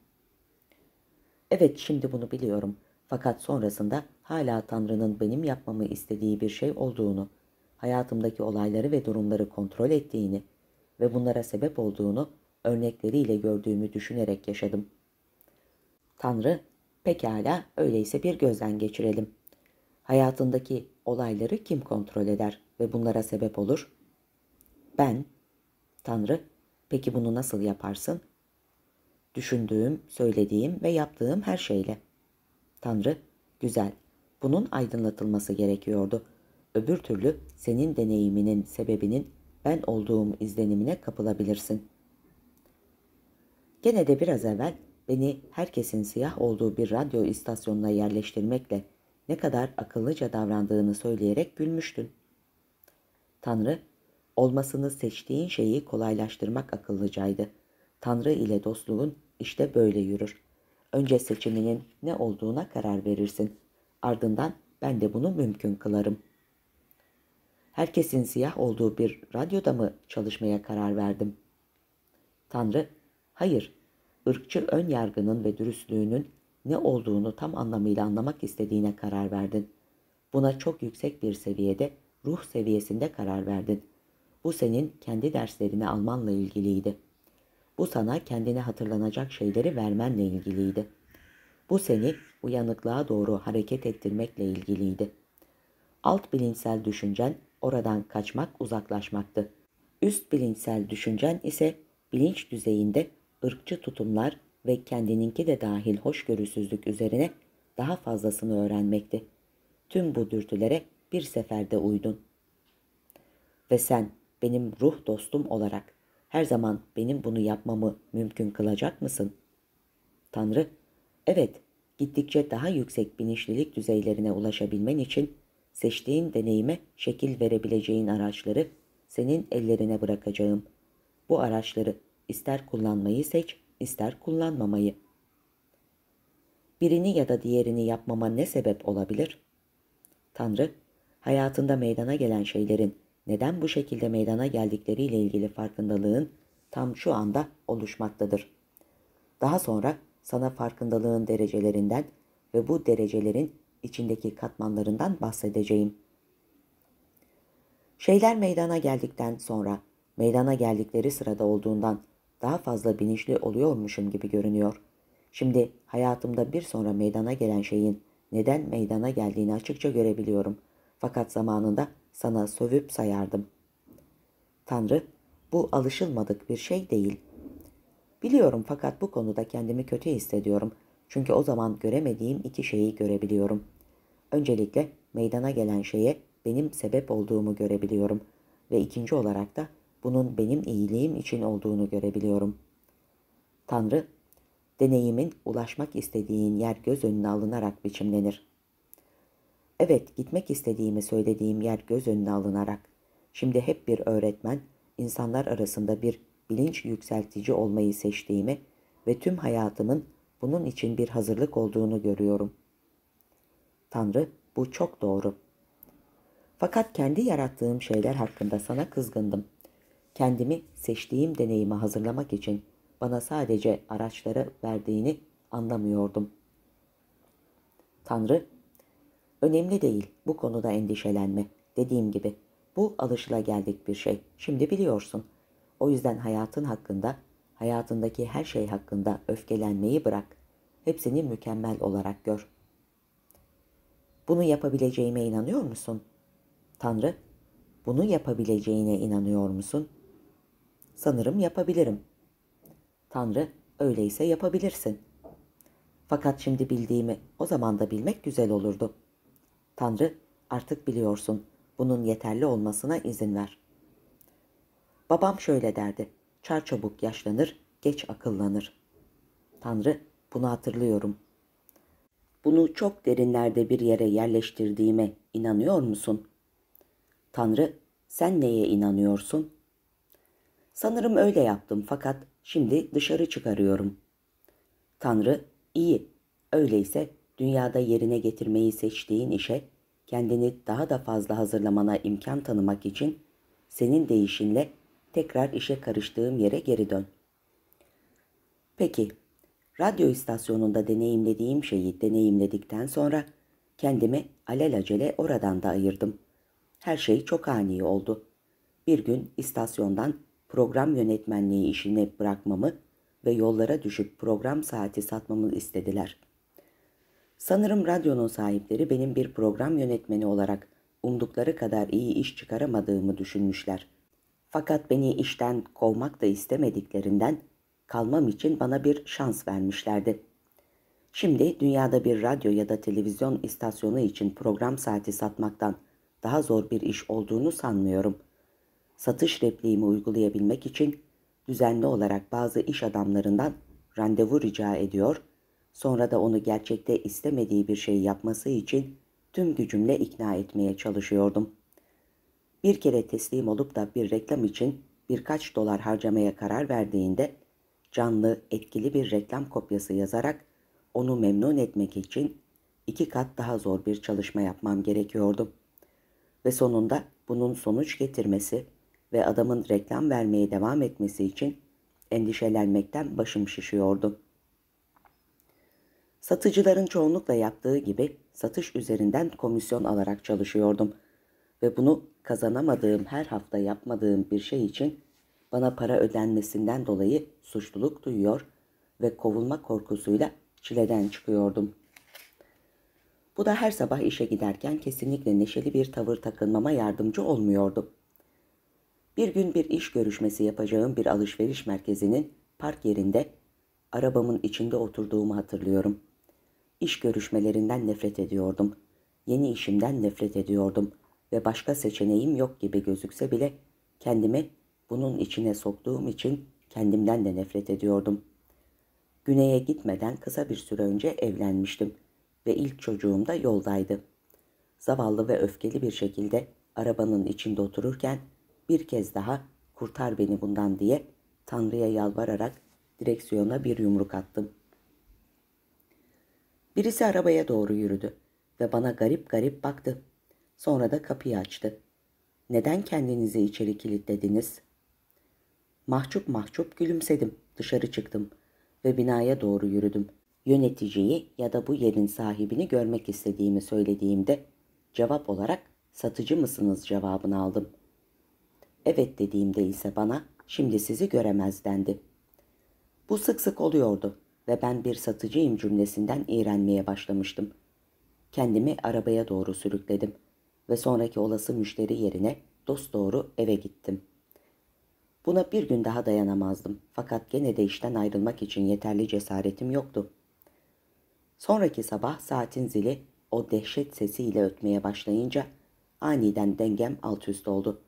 Evet, şimdi bunu biliyorum. Fakat sonrasında hala Tanrı'nın benim yapmamı istediği bir şey olduğunu, hayatımdaki olayları ve durumları kontrol ettiğini ve bunlara sebep olduğunu örnekleriyle gördüğümü düşünerek yaşadım. Tanrı, pekala öyleyse bir gözden geçirelim. Hayatındaki olayları kim kontrol eder ve bunlara sebep olur? Ben. Tanrı, peki bunu nasıl yaparsın? Düşündüğüm, söylediğim ve yaptığım her şeyle. Tanrı, güzel. Bunun aydınlatılması gerekiyordu. Öbür türlü senin deneyiminin sebebinin ben olduğum izlenimine kapılabilirsin. Gene de biraz evvel beni herkesin siyah olduğu bir radyo istasyonuna yerleştirmekle ne kadar akıllıca davrandığını söyleyerek gülmüştün. Tanrı, olmasını seçtiğin şeyi kolaylaştırmak akıllıcaydı. Tanrı ile dostluğun işte böyle yürür. Önce seçiminin ne olduğuna karar verirsin. Ardından ben de bunu mümkün kılarım. Herkesin siyah olduğu bir radyoda mı çalışmaya karar verdim? Tanrı, hayır, ırkçı ön yargının ve dürüstlüğünün ne olduğunu tam anlamıyla anlamak istediğine karar verdin. Buna çok yüksek bir seviyede, ruh seviyesinde karar verdin. Bu senin kendi derslerini almanla ilgiliydi. Bu sana kendine hatırlanacak şeyleri vermenle ilgiliydi. Bu seni uyanıklığa doğru hareket ettirmekle ilgiliydi. Alt bilinçsel düşüncen oradan kaçmak, uzaklaşmaktı. Üst bilinçsel düşüncen ise bilinç düzeyinde ırkçı tutumlar, ve kendininki de dahil hoşgörüsüzlük üzerine daha fazlasını öğrenmekti. Tüm bu dürtülere bir seferde uydun. Ve sen benim ruh dostum olarak her zaman benim bunu yapmamı mümkün kılacak mısın? Tanrı, evet gittikçe daha yüksek bilinçlilik düzeylerine ulaşabilmen için seçtiğin deneyime şekil verebileceğin araçları senin ellerine bırakacağım. Bu araçları ister kullanmayı seç, ister kullanmamayı. Birini ya da diğerini yapmama ne sebep olabilir? Tanrı, hayatında meydana gelen şeylerin neden bu şekilde meydana geldikleriyle ilgili farkındalığın tam şu anda oluşmaktadır. Daha sonra sana farkındalığın derecelerinden ve bu derecelerin içindeki katmanlarından bahsedeceğim. Şeyler meydana geldikten sonra meydana geldikleri sırada olduğundan daha fazla bilinçli oluyormuşum gibi görünüyor. Şimdi hayatımda bir sonra meydana gelen şeyin neden meydana geldiğini açıkça görebiliyorum. Fakat zamanında sana sövüp sayardım. Tanrı, bu alışılmadık bir şey değil. Biliyorum fakat bu konuda kendimi kötü hissediyorum. Çünkü o zaman göremediğim iki şeyi görebiliyorum. Öncelikle meydana gelen şeye benim sebep olduğumu görebiliyorum ve ikinci olarak da bunun benim iyiliğim için olduğunu görebiliyorum. Tanrı, deneyimin ulaşmak istediğin yer göz önüne alınarak biçimlenir. Evet, gitmek istediğimi söylediğim yer göz önüne alınarak. Şimdi hep bir öğretmen, insanlar arasında bir bilinç yükseltici olmayı seçtiğimi ve tüm hayatımın bunun için bir hazırlık olduğunu görüyorum. Tanrı, bu çok doğru. Fakat kendi yarattığım şeyler hakkında sana kızgındım.'' Kendimi seçtiğim deneyimi hazırlamak için bana sadece araçları verdiğini anlamıyordum. Tanrı, önemli değil bu konuda endişelenme. Dediğim gibi bu alışıla geldik bir şey. Şimdi biliyorsun. O yüzden hayatın hakkında, hayatındaki her şey hakkında öfkelenmeyi bırak. Hepsini mükemmel olarak gör. Bunu yapabileceğime inanıyor musun? Tanrı, bunu yapabileceğine inanıyor musun? Sanırım yapabilirim. Tanrı, öyleyse yapabilirsin. Fakat şimdi bildiğimi o zaman da bilmek güzel olurdu. Tanrı, artık biliyorsun. Bunun yeterli olmasına izin ver. Babam şöyle derdi. Çar çabuk yaşlanır, geç akıllanır. Tanrı, bunu hatırlıyorum. Bunu çok derinlerde bir yere yerleştirdiğime inanıyor musun? Tanrı, sen neye inanıyorsun? Sanırım öyle yaptım fakat şimdi dışarı çıkarıyorum. Tanrı, iyi. Öyleyse dünyada yerine getirmeyi seçtiğin işe kendini daha da fazla hazırlamana imkan tanımak için senin değişinle tekrar işe karıştığım yere geri dön. Peki, radyo istasyonunda deneyimlediğim şeyi deneyimledikten sonra kendimi alelacele oradan da ayırdım. Her şey çok ani oldu. Bir gün istasyondan program yönetmenliği işini bırakmamı ve yollara düşüp program saati satmamı istediler. Sanırım radyonun sahipleri benim bir program yönetmeni olarak umdukları kadar iyi iş çıkaramadığımı düşünmüşler. Fakat beni işten kovmak da istemediklerinden kalmam için bana bir şans vermişlerdi. Şimdi dünyada bir radyo ya da televizyon istasyonu için program saati satmaktan daha zor bir iş olduğunu sanmıyorum satış repliğimi uygulayabilmek için düzenli olarak bazı iş adamlarından randevu rica ediyor, sonra da onu gerçekte istemediği bir şey yapması için tüm gücümle ikna etmeye çalışıyordum. Bir kere teslim olup da bir reklam için birkaç dolar harcamaya karar verdiğinde canlı, etkili bir reklam kopyası yazarak onu memnun etmek için iki kat daha zor bir çalışma yapmam gerekiyordu. Ve sonunda bunun sonuç getirmesi ve adamın reklam vermeye devam etmesi için endişelenmekten başım şişiyordu. Satıcıların çoğunlukla yaptığı gibi satış üzerinden komisyon alarak çalışıyordum ve bunu kazanamadığım her hafta yapmadığım bir şey için bana para ödenmesinden dolayı suçluluk duyuyor ve kovulma korkusuyla çileden çıkıyordum. Bu da her sabah işe giderken kesinlikle neşeli bir tavır takınmama yardımcı olmuyordu. Bir gün bir iş görüşmesi yapacağım bir alışveriş merkezinin park yerinde arabamın içinde oturduğumu hatırlıyorum. İş görüşmelerinden nefret ediyordum. Yeni işimden nefret ediyordum ve başka seçeneğim yok gibi gözükse bile kendimi bunun içine soktuğum için kendimden de nefret ediyordum. Güney'e gitmeden kısa bir süre önce evlenmiştim ve ilk çocuğum da yoldaydı. Zavallı ve öfkeli bir şekilde arabanın içinde otururken bir kez daha kurtar beni bundan diye Tanrı'ya yalvararak direksiyona bir yumruk attım. Birisi arabaya doğru yürüdü ve bana garip garip baktı. Sonra da kapıyı açtı. Neden kendinizi içeri kilitlediniz? Mahcup mahcup gülümsedim. Dışarı çıktım ve binaya doğru yürüdüm. Yöneticiyi ya da bu yerin sahibini görmek istediğimi söylediğimde cevap olarak satıcı mısınız cevabını aldım.'' Evet dediğimde ise bana şimdi sizi göremez dendi. Bu sık sık oluyordu ve ben bir satıcıyım cümlesinden iğrenmeye başlamıştım. Kendimi arabaya doğru sürükledim ve sonraki olası müşteri yerine dost doğru eve gittim. Buna bir gün daha dayanamazdım fakat gene de işten ayrılmak için yeterli cesaretim yoktu. Sonraki sabah saatin zili o dehşet sesiyle ötmeye başlayınca aniden dengem alt üst oldu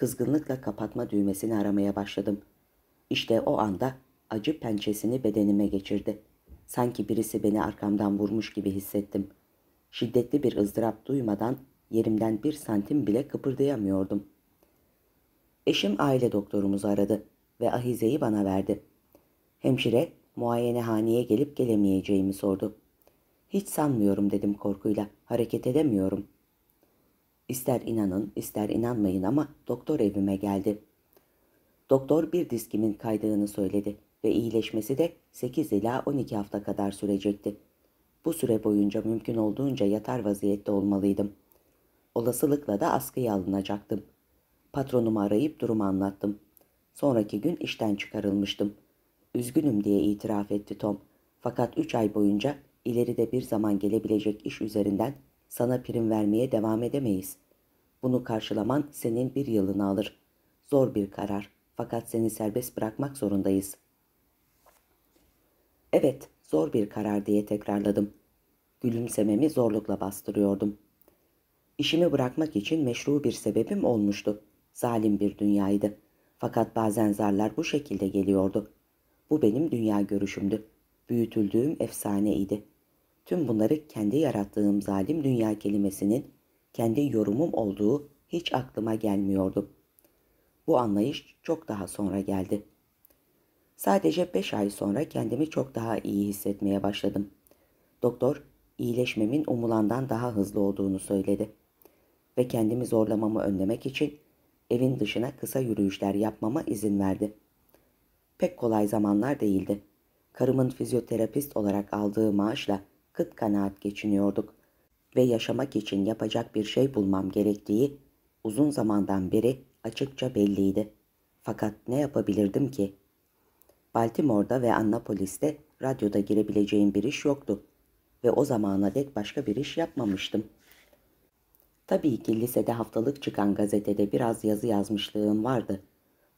kızgınlıkla kapatma düğmesini aramaya başladım. İşte o anda acı pençesini bedenime geçirdi. Sanki birisi beni arkamdan vurmuş gibi hissettim. Şiddetli bir ızdırap duymadan yerimden bir santim bile kıpırdayamıyordum. Eşim aile doktorumuzu aradı ve ahizeyi bana verdi. Hemşire muayenehaneye gelip gelemeyeceğimi sordu. Hiç sanmıyorum dedim korkuyla. Hareket edemiyorum.'' İster inanın ister inanmayın ama doktor evime geldi. Doktor bir diskimin kaydığını söyledi ve iyileşmesi de 8 ila 12 hafta kadar sürecekti. Bu süre boyunca mümkün olduğunca yatar vaziyette olmalıydım. Olasılıkla da askıya alınacaktım. Patronumu arayıp durumu anlattım. Sonraki gün işten çıkarılmıştım. Üzgünüm diye itiraf etti Tom. Fakat 3 ay boyunca ileride bir zaman gelebilecek iş üzerinden sana prim vermeye devam edemeyiz. Bunu karşılaman senin bir yılını alır. Zor bir karar fakat seni serbest bırakmak zorundayız. Evet, zor bir karar diye tekrarladım. Gülümsememi zorlukla bastırıyordum. İşimi bırakmak için meşru bir sebebim olmuştu. Zalim bir dünyaydı. Fakat bazen zarlar bu şekilde geliyordu. Bu benim dünya görüşümdü. Büyütüldüğüm efsaneydi. Tüm bunları kendi yarattığım zalim dünya kelimesinin kendi yorumum olduğu hiç aklıma gelmiyordu. Bu anlayış çok daha sonra geldi. Sadece beş ay sonra kendimi çok daha iyi hissetmeye başladım. Doktor, iyileşmemin umulandan daha hızlı olduğunu söyledi. Ve kendimi zorlamamı önlemek için evin dışına kısa yürüyüşler yapmama izin verdi. Pek kolay zamanlar değildi. Karımın fizyoterapist olarak aldığı maaşla kıt kanaat geçiniyorduk ve yaşamak için yapacak bir şey bulmam gerektiği uzun zamandan beri açıkça belliydi. Fakat ne yapabilirdim ki? Baltimore'da ve Annapolis'te radyoda girebileceğim bir iş yoktu ve o zamana dek başka bir iş yapmamıştım. Tabii ki lisede haftalık çıkan gazetede biraz yazı yazmışlığım vardı.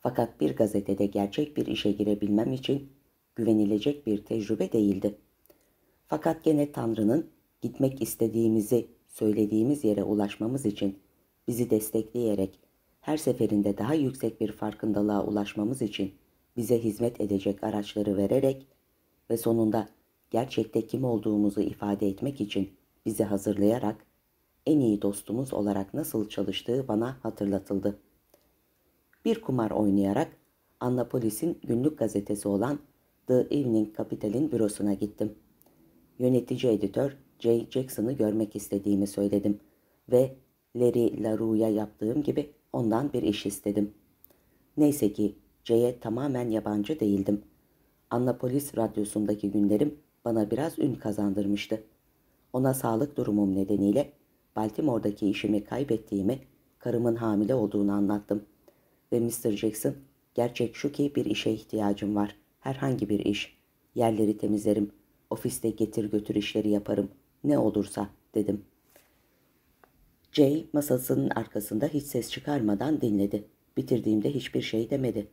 Fakat bir gazetede gerçek bir işe girebilmem için güvenilecek bir tecrübe değildi.'' Fakat gene Tanrı'nın gitmek istediğimizi söylediğimiz yere ulaşmamız için bizi destekleyerek her seferinde daha yüksek bir farkındalığa ulaşmamız için bize hizmet edecek araçları vererek ve sonunda gerçekte kim olduğumuzu ifade etmek için bizi hazırlayarak en iyi dostumuz olarak nasıl çalıştığı bana hatırlatıldı. Bir kumar oynayarak Annapolis'in günlük gazetesi olan The Evening Capital'in bürosuna gittim yönetici editör Jay Jackson'ı görmek istediğimi söyledim ve Larry LaRue'ya yaptığım gibi ondan bir iş istedim. Neyse ki Jay'e tamamen yabancı değildim. Annapolis radyosundaki günlerim bana biraz ün kazandırmıştı. Ona sağlık durumum nedeniyle Baltimore'daki işimi kaybettiğimi, karımın hamile olduğunu anlattım. Ve Mr. Jackson, gerçek şu ki bir işe ihtiyacım var. Herhangi bir iş. Yerleri temizlerim. Ofiste getir götür işleri yaparım. Ne olursa dedim. Jay masasının arkasında hiç ses çıkarmadan dinledi. Bitirdiğimde hiçbir şey demedi.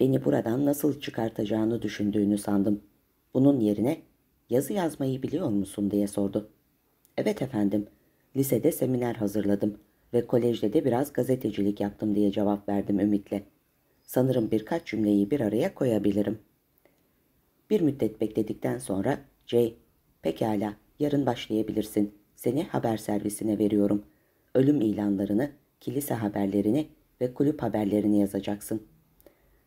Beni buradan nasıl çıkartacağını düşündüğünü sandım. Bunun yerine yazı yazmayı biliyor musun diye sordu. Evet efendim. Lisede seminer hazırladım ve kolejde de biraz gazetecilik yaptım diye cevap verdim ümitle. Sanırım birkaç cümleyi bir araya koyabilirim.'' Bir müddet bekledikten sonra Jay, pekala yarın başlayabilirsin. Seni haber servisine veriyorum. Ölüm ilanlarını, kilise haberlerini ve kulüp haberlerini yazacaksın.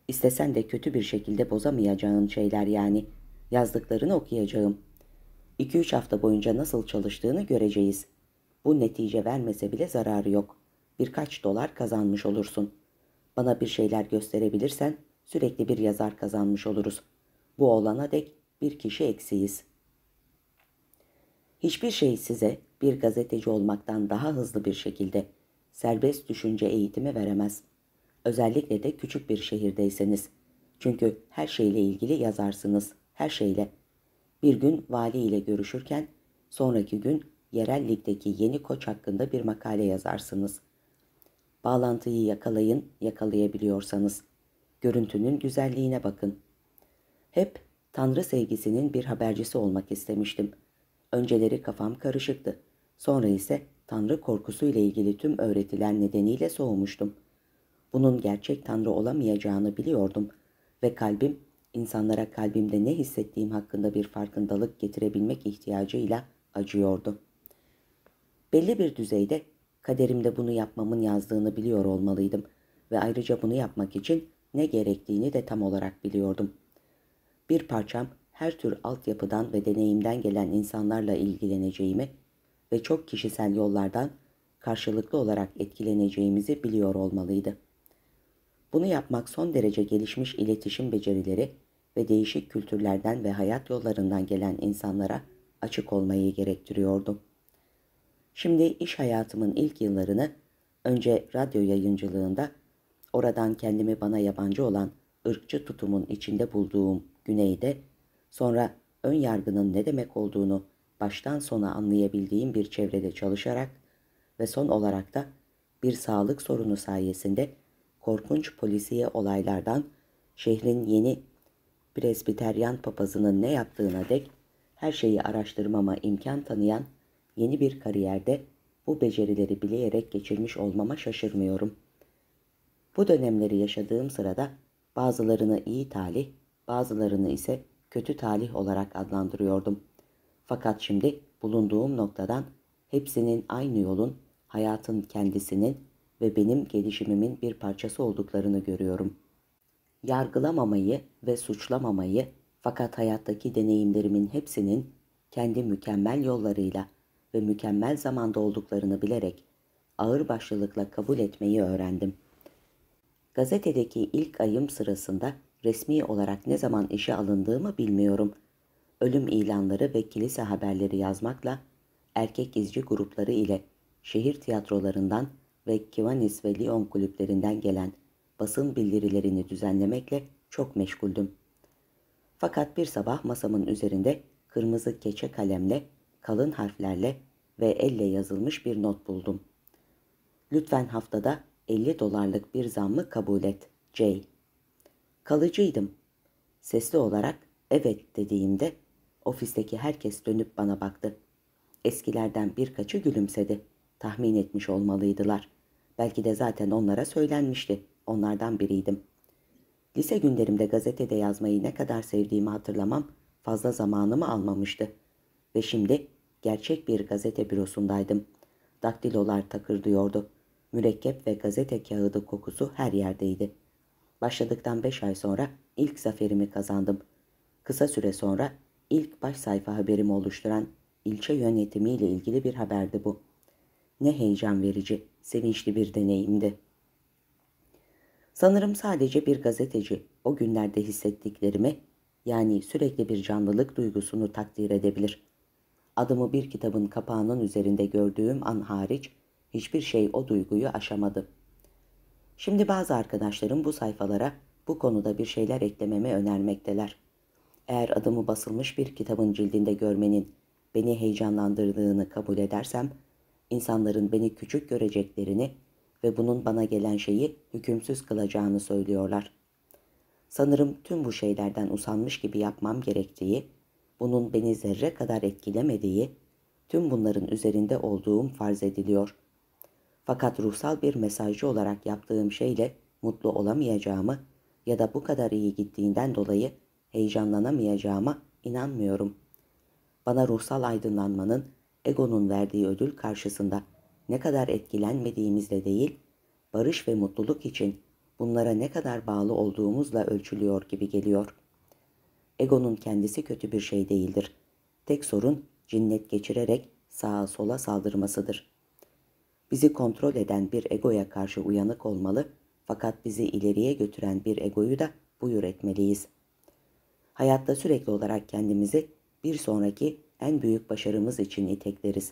İstesen de kötü bir şekilde bozamayacağın şeyler yani. Yazdıklarını okuyacağım. 2-3 hafta boyunca nasıl çalıştığını göreceğiz. Bu netice vermese bile zararı yok. Birkaç dolar kazanmış olursun. Bana bir şeyler gösterebilirsen sürekli bir yazar kazanmış oluruz.'' Bu olana dek bir kişi eksiyiz. Hiçbir şey size bir gazeteci olmaktan daha hızlı bir şekilde serbest düşünce eğitimi veremez. Özellikle de küçük bir şehirdeyseniz. Çünkü her şeyle ilgili yazarsınız, her şeyle. Bir gün vali ile görüşürken, sonraki gün yerel ligdeki yeni koç hakkında bir makale yazarsınız. Bağlantıyı yakalayın, yakalayabiliyorsanız. Görüntünün güzelliğine bakın. Hep Tanrı sevgisinin bir habercisi olmak istemiştim. Önceleri kafam karışıktı. Sonra ise Tanrı korkusuyla ilgili tüm öğretiler nedeniyle soğumuştum. Bunun gerçek Tanrı olamayacağını biliyordum ve kalbim insanlara kalbimde ne hissettiğim hakkında bir farkındalık getirebilmek ihtiyacıyla acıyordu. Belli bir düzeyde kaderimde bunu yapmamın yazdığını biliyor olmalıydım ve ayrıca bunu yapmak için ne gerektiğini de tam olarak biliyordum.'' bir parçam her tür altyapıdan ve deneyimden gelen insanlarla ilgileneceğimi ve çok kişisel yollardan karşılıklı olarak etkileneceğimizi biliyor olmalıydı. Bunu yapmak son derece gelişmiş iletişim becerileri ve değişik kültürlerden ve hayat yollarından gelen insanlara açık olmayı gerektiriyordu. Şimdi iş hayatımın ilk yıllarını önce radyo yayıncılığında, oradan kendimi bana yabancı olan ırkçı tutumun içinde bulduğum güneyde, sonra ön yargının ne demek olduğunu baştan sona anlayabildiğim bir çevrede çalışarak ve son olarak da bir sağlık sorunu sayesinde korkunç polisiye olaylardan şehrin yeni Presbiteryan papazının ne yaptığına dek her şeyi araştırmama imkan tanıyan yeni bir kariyerde bu becerileri bileyerek geçirmiş olmama şaşırmıyorum. Bu dönemleri yaşadığım sırada bazılarını iyi talih, bazılarını ise kötü talih olarak adlandırıyordum. Fakat şimdi bulunduğum noktadan hepsinin aynı yolun, hayatın kendisinin ve benim gelişimimin bir parçası olduklarını görüyorum. Yargılamamayı ve suçlamamayı fakat hayattaki deneyimlerimin hepsinin kendi mükemmel yollarıyla ve mükemmel zamanda olduklarını bilerek ağır başlılıkla kabul etmeyi öğrendim. Gazetedeki ilk ayım sırasında resmi olarak ne zaman işe alındığımı bilmiyorum. Ölüm ilanları ve kilise haberleri yazmakla, erkek izci grupları ile şehir tiyatrolarından ve Kivanis ve Lyon kulüplerinden gelen basın bildirilerini düzenlemekle çok meşguldüm. Fakat bir sabah masamın üzerinde kırmızı keçe kalemle, kalın harflerle ve elle yazılmış bir not buldum. Lütfen haftada 50 dolarlık bir zammı kabul et. J. Kalıcıydım. Sesli olarak evet dediğimde ofisteki herkes dönüp bana baktı. Eskilerden birkaçı gülümsedi. Tahmin etmiş olmalıydılar. Belki de zaten onlara söylenmişti. Onlardan biriydim. Lise günlerimde gazetede yazmayı ne kadar sevdiğimi hatırlamam fazla zamanımı almamıştı. Ve şimdi gerçek bir gazete bürosundaydım. Daktilolar takırdıyordu. Mürekkep ve gazete kağıdı kokusu her yerdeydi.'' Başladıktan 5 ay sonra ilk zaferimi kazandım. Kısa süre sonra ilk baş sayfa haberimi oluşturan ilçe yönetimiyle ilgili bir haberdi bu. Ne heyecan verici, sevinçli bir deneyimdi. Sanırım sadece bir gazeteci o günlerde hissettiklerimi, yani sürekli bir canlılık duygusunu takdir edebilir. Adımı bir kitabın kapağının üzerinde gördüğüm an hariç hiçbir şey o duyguyu aşamadı. Şimdi bazı arkadaşlarım bu sayfalara bu konuda bir şeyler eklememi önermekteler. Eğer adımı basılmış bir kitabın cildinde görmenin beni heyecanlandırdığını kabul edersem, insanların beni küçük göreceklerini ve bunun bana gelen şeyi hükümsüz kılacağını söylüyorlar. Sanırım tüm bu şeylerden usanmış gibi yapmam gerektiği, bunun beni zerre kadar etkilemediği, tüm bunların üzerinde olduğum farz ediliyor.'' Fakat ruhsal bir mesajcı olarak yaptığım şeyle mutlu olamayacağımı ya da bu kadar iyi gittiğinden dolayı heyecanlanamayacağıma inanmıyorum. Bana ruhsal aydınlanmanın egonun verdiği ödül karşısında ne kadar etkilenmediğimizle değil, barış ve mutluluk için bunlara ne kadar bağlı olduğumuzla ölçülüyor gibi geliyor. Egonun kendisi kötü bir şey değildir. Tek sorun cinnet geçirerek sağa sola saldırmasıdır.'' bizi kontrol eden bir egoya karşı uyanık olmalı fakat bizi ileriye götüren bir egoyu da buyur etmeliyiz. Hayatta sürekli olarak kendimizi bir sonraki en büyük başarımız için itekleriz.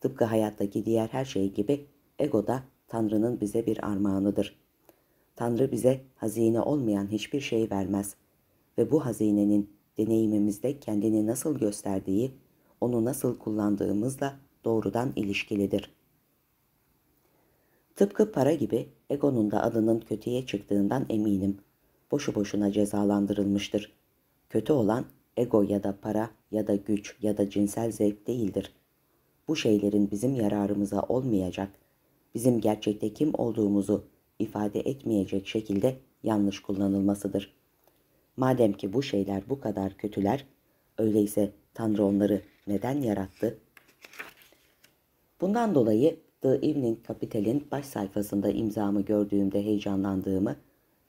Tıpkı hayattaki diğer her şey gibi ego da Tanrı'nın bize bir armağanıdır. Tanrı bize hazine olmayan hiçbir şey vermez ve bu hazinenin deneyimimizde kendini nasıl gösterdiği, onu nasıl kullandığımızla doğrudan ilişkilidir.'' Tıpkı para gibi Egon'un da adının kötüye çıktığından eminim. Boşu boşuna cezalandırılmıştır. Kötü olan ego ya da para ya da güç ya da cinsel zevk değildir. Bu şeylerin bizim yararımıza olmayacak, bizim gerçekte kim olduğumuzu ifade etmeyecek şekilde yanlış kullanılmasıdır. Madem ki bu şeyler bu kadar kötüler, öyleyse Tanrı onları neden yarattı? Bundan dolayı The Evening Capital'in baş sayfasında imzamı gördüğümde heyecanlandığımı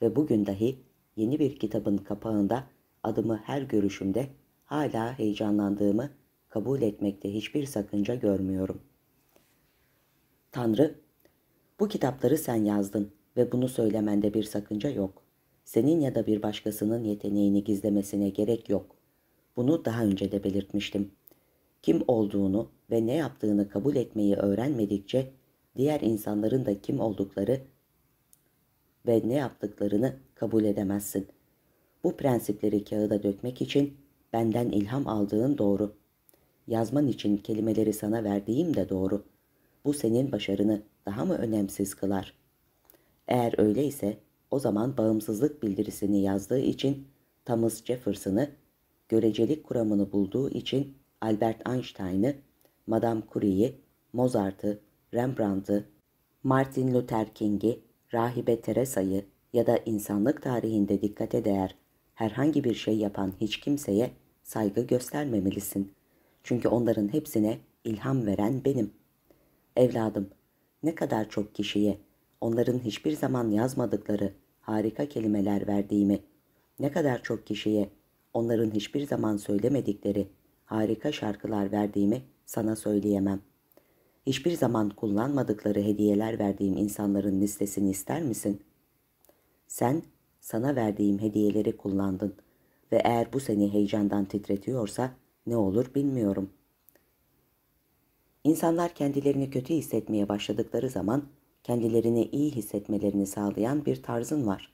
ve bugün dahi yeni bir kitabın kapağında adımı her görüşümde hala heyecanlandığımı kabul etmekte hiçbir sakınca görmüyorum. Tanrı, bu kitapları sen yazdın ve bunu söylemende bir sakınca yok. Senin ya da bir başkasının yeteneğini gizlemesine gerek yok. Bunu daha önce de belirtmiştim.'' kim olduğunu ve ne yaptığını kabul etmeyi öğrenmedikçe diğer insanların da kim oldukları ve ne yaptıklarını kabul edemezsin. Bu prensipleri kağıda dökmek için benden ilham aldığın doğru. Yazman için kelimeleri sana verdiğim de doğru. Bu senin başarını daha mı önemsiz kılar? Eğer öyleyse o zaman bağımsızlık bildirisini yazdığı için Thomas Jefferson'ı görecelik kuramını bulduğu için Albert Einstein'ı, Madame Curie'yi, Mozart'ı, Rembrandt'ı, Martin Luther King'i, Rahibe Teresa'yı ya da insanlık tarihinde dikkate değer herhangi bir şey yapan hiç kimseye saygı göstermemelisin. Çünkü onların hepsine ilham veren benim. Evladım, ne kadar çok kişiye onların hiçbir zaman yazmadıkları harika kelimeler verdiğimi, ne kadar çok kişiye onların hiçbir zaman söylemedikleri harika şarkılar verdiğimi sana söyleyemem. Hiçbir zaman kullanmadıkları hediyeler verdiğim insanların listesini ister misin? Sen sana verdiğim hediyeleri kullandın ve eğer bu seni heyecandan titretiyorsa ne olur bilmiyorum. İnsanlar kendilerini kötü hissetmeye başladıkları zaman kendilerini iyi hissetmelerini sağlayan bir tarzın var.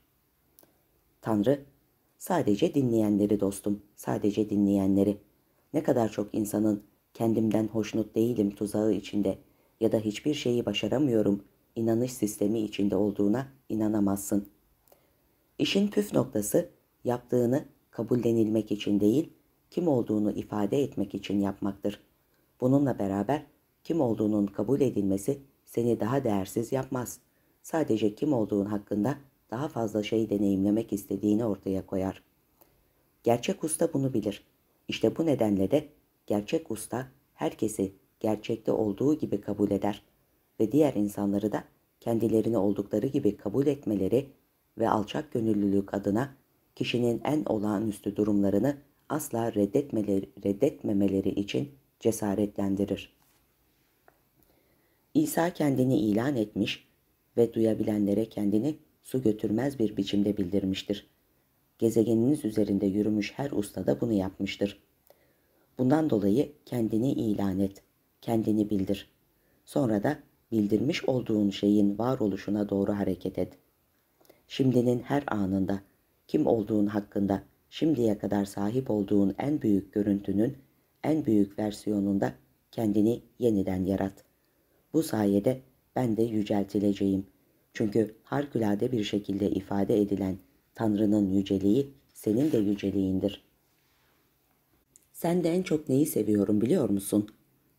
Tanrı, sadece dinleyenleri dostum, sadece dinleyenleri.'' Ne kadar çok insanın kendimden hoşnut değilim tuzağı içinde ya da hiçbir şeyi başaramıyorum inanış sistemi içinde olduğuna inanamazsın. İşin püf noktası yaptığını kabullenilmek için değil, kim olduğunu ifade etmek için yapmaktır. Bununla beraber kim olduğunun kabul edilmesi seni daha değersiz yapmaz. Sadece kim olduğun hakkında daha fazla şey deneyimlemek istediğini ortaya koyar. Gerçek usta bunu bilir. İşte bu nedenle de gerçek usta herkesi gerçekte olduğu gibi kabul eder ve diğer insanları da kendilerini oldukları gibi kabul etmeleri ve alçak gönüllülük adına kişinin en olağanüstü durumlarını asla reddetmeleri, reddetmemeleri için cesaretlendirir. İsa kendini ilan etmiş ve duyabilenlere kendini su götürmez bir biçimde bildirmiştir gezegeniniz üzerinde yürümüş her usta da bunu yapmıştır. Bundan dolayı kendini ilan et, kendini bildir. Sonra da bildirmiş olduğun şeyin varoluşuna doğru hareket et. Şimdinin her anında, kim olduğun hakkında, şimdiye kadar sahip olduğun en büyük görüntünün, en büyük versiyonunda kendini yeniden yarat. Bu sayede ben de yüceltileceğim. Çünkü harikulade bir şekilde ifade edilen Tanrı'nın yüceliği senin de yüceliğindir. Sen de en çok neyi seviyorum biliyor musun?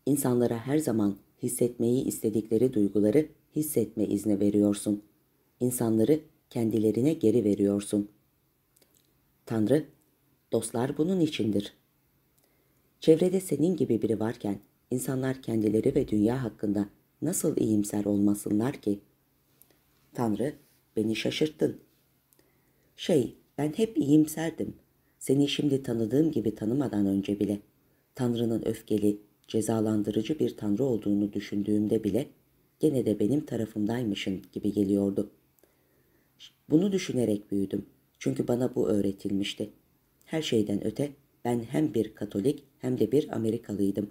İnsanlara her zaman hissetmeyi istedikleri duyguları hissetme izni veriyorsun. İnsanları kendilerine geri veriyorsun. Tanrı, dostlar bunun içindir. Çevrede senin gibi biri varken insanlar kendileri ve dünya hakkında nasıl iyimser olmasınlar ki? Tanrı, beni şaşırttın. Şey, ben hep iyimserdim. Seni şimdi tanıdığım gibi tanımadan önce bile. Tanrı'nın öfkeli, cezalandırıcı bir Tanrı olduğunu düşündüğümde bile gene de benim tarafımdaymışın gibi geliyordu. Bunu düşünerek büyüdüm. Çünkü bana bu öğretilmişti. Her şeyden öte ben hem bir Katolik hem de bir Amerikalıydım.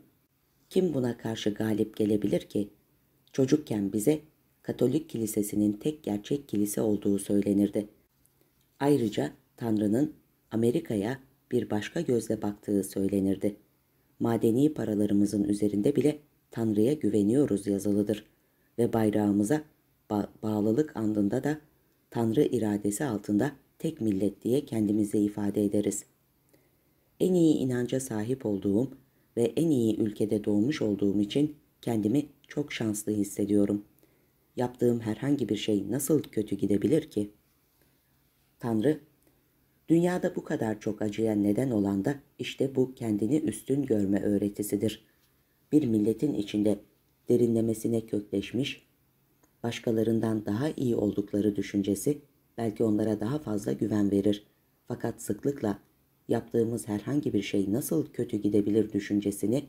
Kim buna karşı galip gelebilir ki? Çocukken bize Katolik kilisesinin tek gerçek kilise olduğu söylenirdi.'' Ayrıca Tanrı'nın Amerika'ya bir başka gözle baktığı söylenirdi. Madeni paralarımızın üzerinde bile Tanrı'ya güveniyoruz yazılıdır ve bayrağımıza ba bağlılık andında da Tanrı iradesi altında tek millet diye kendimizi ifade ederiz. En iyi inanca sahip olduğum ve en iyi ülkede doğmuş olduğum için kendimi çok şanslı hissediyorum. Yaptığım herhangi bir şey nasıl kötü gidebilir ki?'' Tanrı, dünyada bu kadar çok acıya neden olan da işte bu kendini üstün görme öğretisidir. Bir milletin içinde derinlemesine kökleşmiş, başkalarından daha iyi oldukları düşüncesi belki onlara daha fazla güven verir. Fakat sıklıkla yaptığımız herhangi bir şey nasıl kötü gidebilir düşüncesini,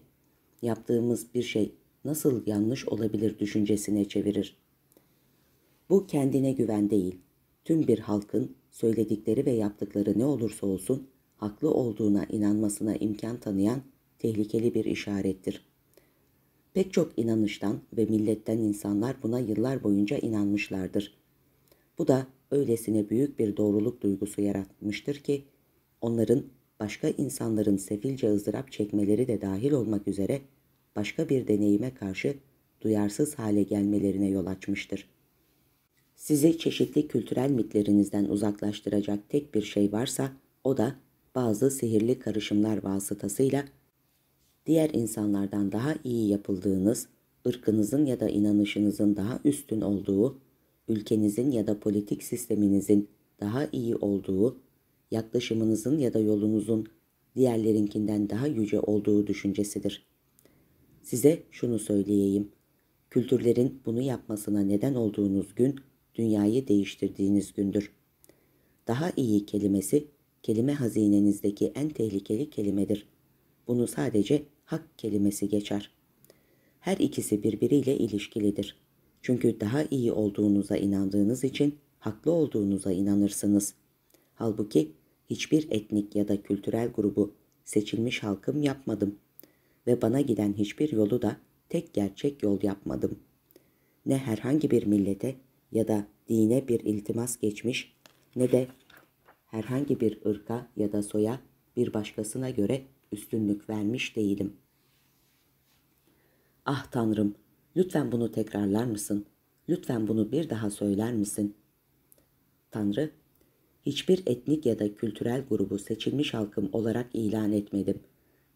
yaptığımız bir şey nasıl yanlış olabilir düşüncesine çevirir. Bu kendine güven değil, tüm bir halkın söyledikleri ve yaptıkları ne olursa olsun haklı olduğuna inanmasına imkan tanıyan tehlikeli bir işarettir. Pek çok inanıştan ve milletten insanlar buna yıllar boyunca inanmışlardır. Bu da öylesine büyük bir doğruluk duygusu yaratmıştır ki onların başka insanların sefilce ızdırap çekmeleri de dahil olmak üzere başka bir deneyime karşı duyarsız hale gelmelerine yol açmıştır. Sizi çeşitli kültürel mitlerinizden uzaklaştıracak tek bir şey varsa o da bazı sihirli karışımlar vasıtasıyla diğer insanlardan daha iyi yapıldığınız, ırkınızın ya da inanışınızın daha üstün olduğu, ülkenizin ya da politik sisteminizin daha iyi olduğu, yaklaşımınızın ya da yolunuzun diğerlerinkinden daha yüce olduğu düşüncesidir. Size şunu söyleyeyim. Kültürlerin bunu yapmasına neden olduğunuz gün dünyayı değiştirdiğiniz gündür. Daha iyi kelimesi kelime hazinenizdeki en tehlikeli kelimedir. Bunu sadece hak kelimesi geçer. Her ikisi birbiriyle ilişkilidir. Çünkü daha iyi olduğunuza inandığınız için haklı olduğunuza inanırsınız. Halbuki hiçbir etnik ya da kültürel grubu seçilmiş halkım yapmadım ve bana giden hiçbir yolu da tek gerçek yol yapmadım. Ne herhangi bir millete ya da dine bir iltimas geçmiş ne de herhangi bir ırka ya da soya bir başkasına göre üstünlük vermiş değilim. Ah Tanrım, lütfen bunu tekrarlar mısın? Lütfen bunu bir daha söyler misin? Tanrı, hiçbir etnik ya da kültürel grubu seçilmiş halkım olarak ilan etmedim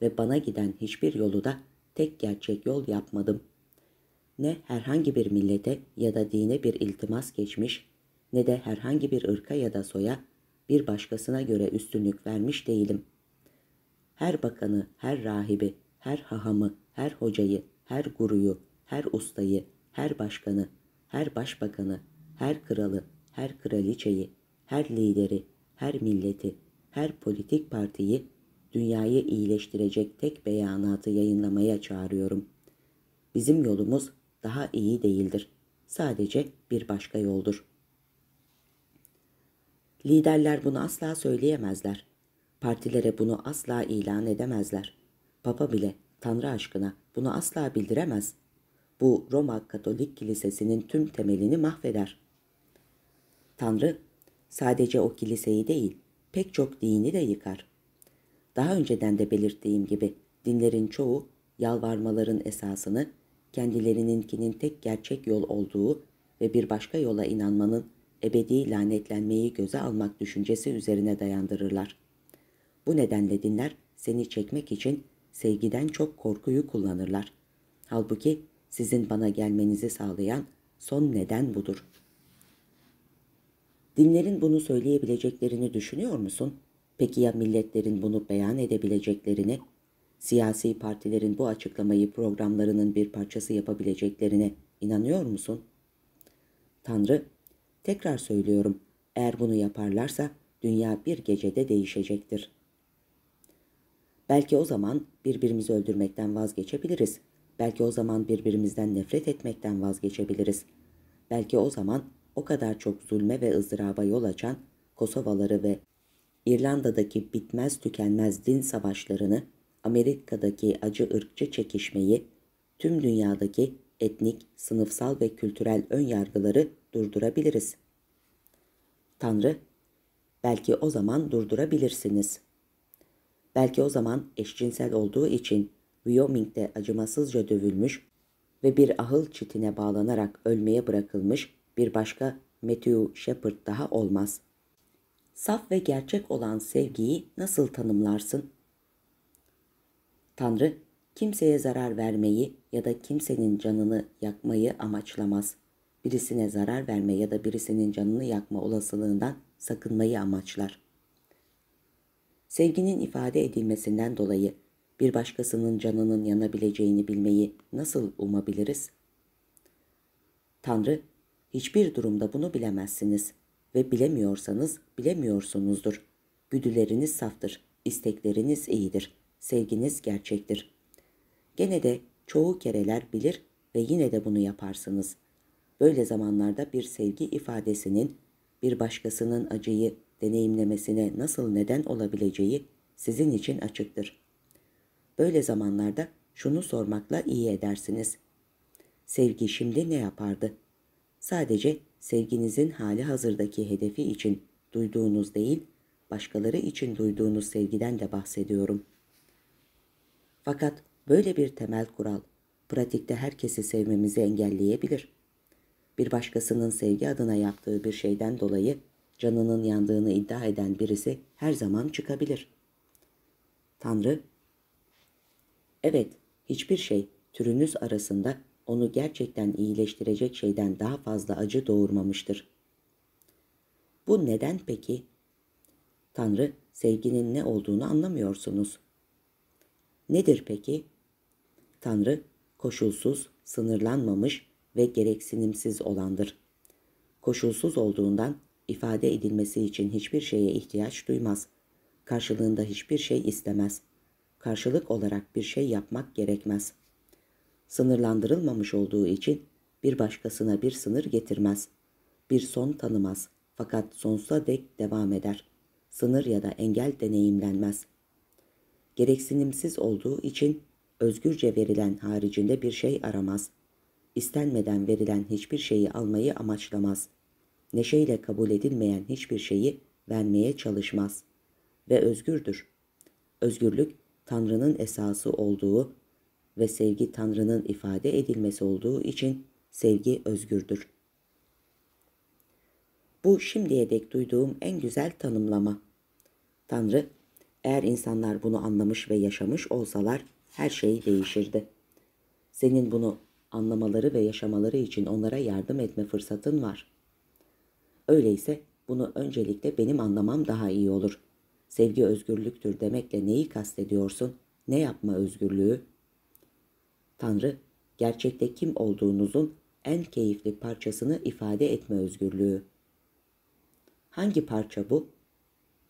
ve bana giden hiçbir yolu da tek gerçek yol yapmadım ne herhangi bir millete ya da dine bir iltimas geçmiş ne de herhangi bir ırka ya da soya bir başkasına göre üstünlük vermiş değilim. Her bakanı, her rahibi, her hahamı, her hocayı, her guruyu, her ustayı, her başkanı, her başbakanı, her kralı, her kraliçeyi, her lideri, her milleti, her politik partiyi dünyayı iyileştirecek tek beyanatı yayınlamaya çağırıyorum. Bizim yolumuz daha iyi değildir. Sadece bir başka yoldur. Liderler bunu asla söyleyemezler. Partilere bunu asla ilan edemezler. Papa bile Tanrı aşkına bunu asla bildiremez. Bu Roma Katolik Kilisesi'nin tüm temelini mahveder. Tanrı sadece o kiliseyi değil, pek çok dini de yıkar. Daha önceden de belirttiğim gibi dinlerin çoğu yalvarmaların esasını kendilerininkinin tek gerçek yol olduğu ve bir başka yola inanmanın ebedi lanetlenmeyi göze almak düşüncesi üzerine dayandırırlar. Bu nedenle dinler seni çekmek için sevgiden çok korkuyu kullanırlar. Halbuki sizin bana gelmenizi sağlayan son neden budur. Dinlerin bunu söyleyebileceklerini düşünüyor musun? Peki ya milletlerin bunu beyan edebileceklerini Siyasi partilerin bu açıklamayı programlarının bir parçası yapabileceklerine inanıyor musun? Tanrı, tekrar söylüyorum, eğer bunu yaparlarsa dünya bir gecede değişecektir. Belki o zaman birbirimizi öldürmekten vazgeçebiliriz. Belki o zaman birbirimizden nefret etmekten vazgeçebiliriz. Belki o zaman o kadar çok zulme ve ızdıraba yol açan Kosovaları ve İrlanda'daki bitmez tükenmez din savaşlarını Amerika'daki acı ırkçı çekişmeyi, tüm dünyadaki etnik, sınıfsal ve kültürel ön yargıları durdurabiliriz. Tanrı, belki o zaman durdurabilirsiniz. Belki o zaman eşcinsel olduğu için Wyoming'de acımasızca dövülmüş ve bir ahıl çitine bağlanarak ölmeye bırakılmış bir başka Matthew Shepard daha olmaz. Saf ve gerçek olan sevgiyi nasıl tanımlarsın?'' Tanrı kimseye zarar vermeyi ya da kimsenin canını yakmayı amaçlamaz. Birisine zarar verme ya da birisinin canını yakma olasılığından sakınmayı amaçlar. Sevginin ifade edilmesinden dolayı bir başkasının canının yanabileceğini bilmeyi nasıl umabiliriz? Tanrı, hiçbir durumda bunu bilemezsiniz ve bilemiyorsanız bilemiyorsunuzdur. Güdüleriniz saftır, istekleriniz iyidir.'' Sevginiz gerçektir. Gene de çoğu kereler bilir ve yine de bunu yaparsınız. Böyle zamanlarda bir sevgi ifadesinin bir başkasının acıyı deneyimlemesine nasıl neden olabileceği sizin için açıktır. Böyle zamanlarda şunu sormakla iyi edersiniz. Sevgi şimdi ne yapardı? Sadece sevginizin hali hazırdaki hedefi için duyduğunuz değil, başkaları için duyduğunuz sevgiden de bahsediyorum.'' Fakat böyle bir temel kural pratikte herkesi sevmemizi engelleyebilir. Bir başkasının sevgi adına yaptığı bir şeyden dolayı canının yandığını iddia eden birisi her zaman çıkabilir. Tanrı, evet hiçbir şey türünüz arasında onu gerçekten iyileştirecek şeyden daha fazla acı doğurmamıştır. Bu neden peki? Tanrı, sevginin ne olduğunu anlamıyorsunuz. Nedir peki? Tanrı koşulsuz, sınırlanmamış ve gereksinimsiz olandır. Koşulsuz olduğundan ifade edilmesi için hiçbir şeye ihtiyaç duymaz. Karşılığında hiçbir şey istemez. Karşılık olarak bir şey yapmak gerekmez. Sınırlandırılmamış olduğu için bir başkasına bir sınır getirmez. Bir son tanımaz fakat sonsuza dek devam eder. Sınır ya da engel deneyimlenmez.'' gereksinimsiz olduğu için özgürce verilen haricinde bir şey aramaz. İstenmeden verilen hiçbir şeyi almayı amaçlamaz. Neşeyle kabul edilmeyen hiçbir şeyi vermeye çalışmaz. Ve özgürdür. Özgürlük Tanrı'nın esası olduğu ve sevgi Tanrı'nın ifade edilmesi olduğu için sevgi özgürdür. Bu şimdiye dek duyduğum en güzel tanımlama. Tanrı eğer insanlar bunu anlamış ve yaşamış olsalar her şey değişirdi. Senin bunu anlamaları ve yaşamaları için onlara yardım etme fırsatın var. Öyleyse bunu öncelikle benim anlamam daha iyi olur. Sevgi özgürlüktür demekle neyi kastediyorsun? Ne yapma özgürlüğü? Tanrı, gerçekte kim olduğunuzun en keyifli parçasını ifade etme özgürlüğü. Hangi parça bu?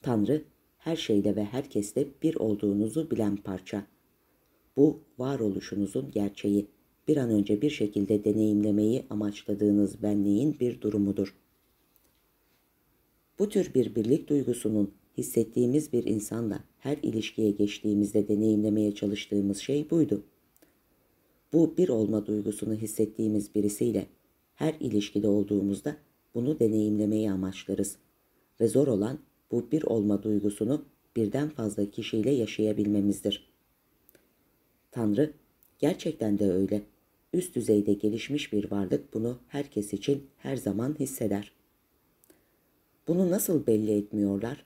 Tanrı, her şeyde ve herkeste bir olduğunuzu bilen parça. Bu varoluşunuzun gerçeği. Bir an önce bir şekilde deneyimlemeyi amaçladığınız benliğin bir durumudur. Bu tür bir birlik duygusunun hissettiğimiz bir insanla her ilişkiye geçtiğimizde deneyimlemeye çalıştığımız şey buydu. Bu bir olma duygusunu hissettiğimiz birisiyle her ilişkide olduğumuzda bunu deneyimlemeyi amaçlarız. Ve zor olan bu bir olma duygusunu birden fazla kişiyle yaşayabilmemizdir. Tanrı gerçekten de öyle. Üst düzeyde gelişmiş bir varlık bunu herkes için her zaman hisseder. Bunu nasıl belli etmiyorlar?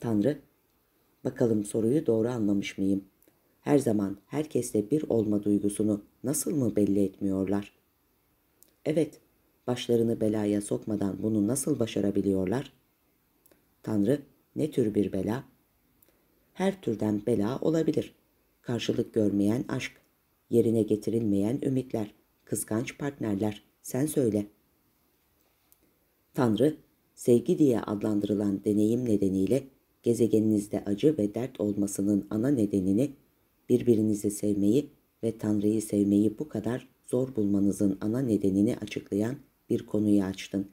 Tanrı, bakalım soruyu doğru anlamış mıyım? Her zaman herkesle bir olma duygusunu nasıl mı belli etmiyorlar? Evet, başlarını belaya sokmadan bunu nasıl başarabiliyorlar?'' Tanrı ne tür bir bela? Her türden bela olabilir. Karşılık görmeyen aşk, yerine getirilmeyen ümitler, kıskanç partnerler. Sen söyle. Tanrı, sevgi diye adlandırılan deneyim nedeniyle gezegeninizde acı ve dert olmasının ana nedenini birbirinizi sevmeyi ve Tanrı'yı sevmeyi bu kadar zor bulmanızın ana nedenini açıklayan bir konuyu açtın.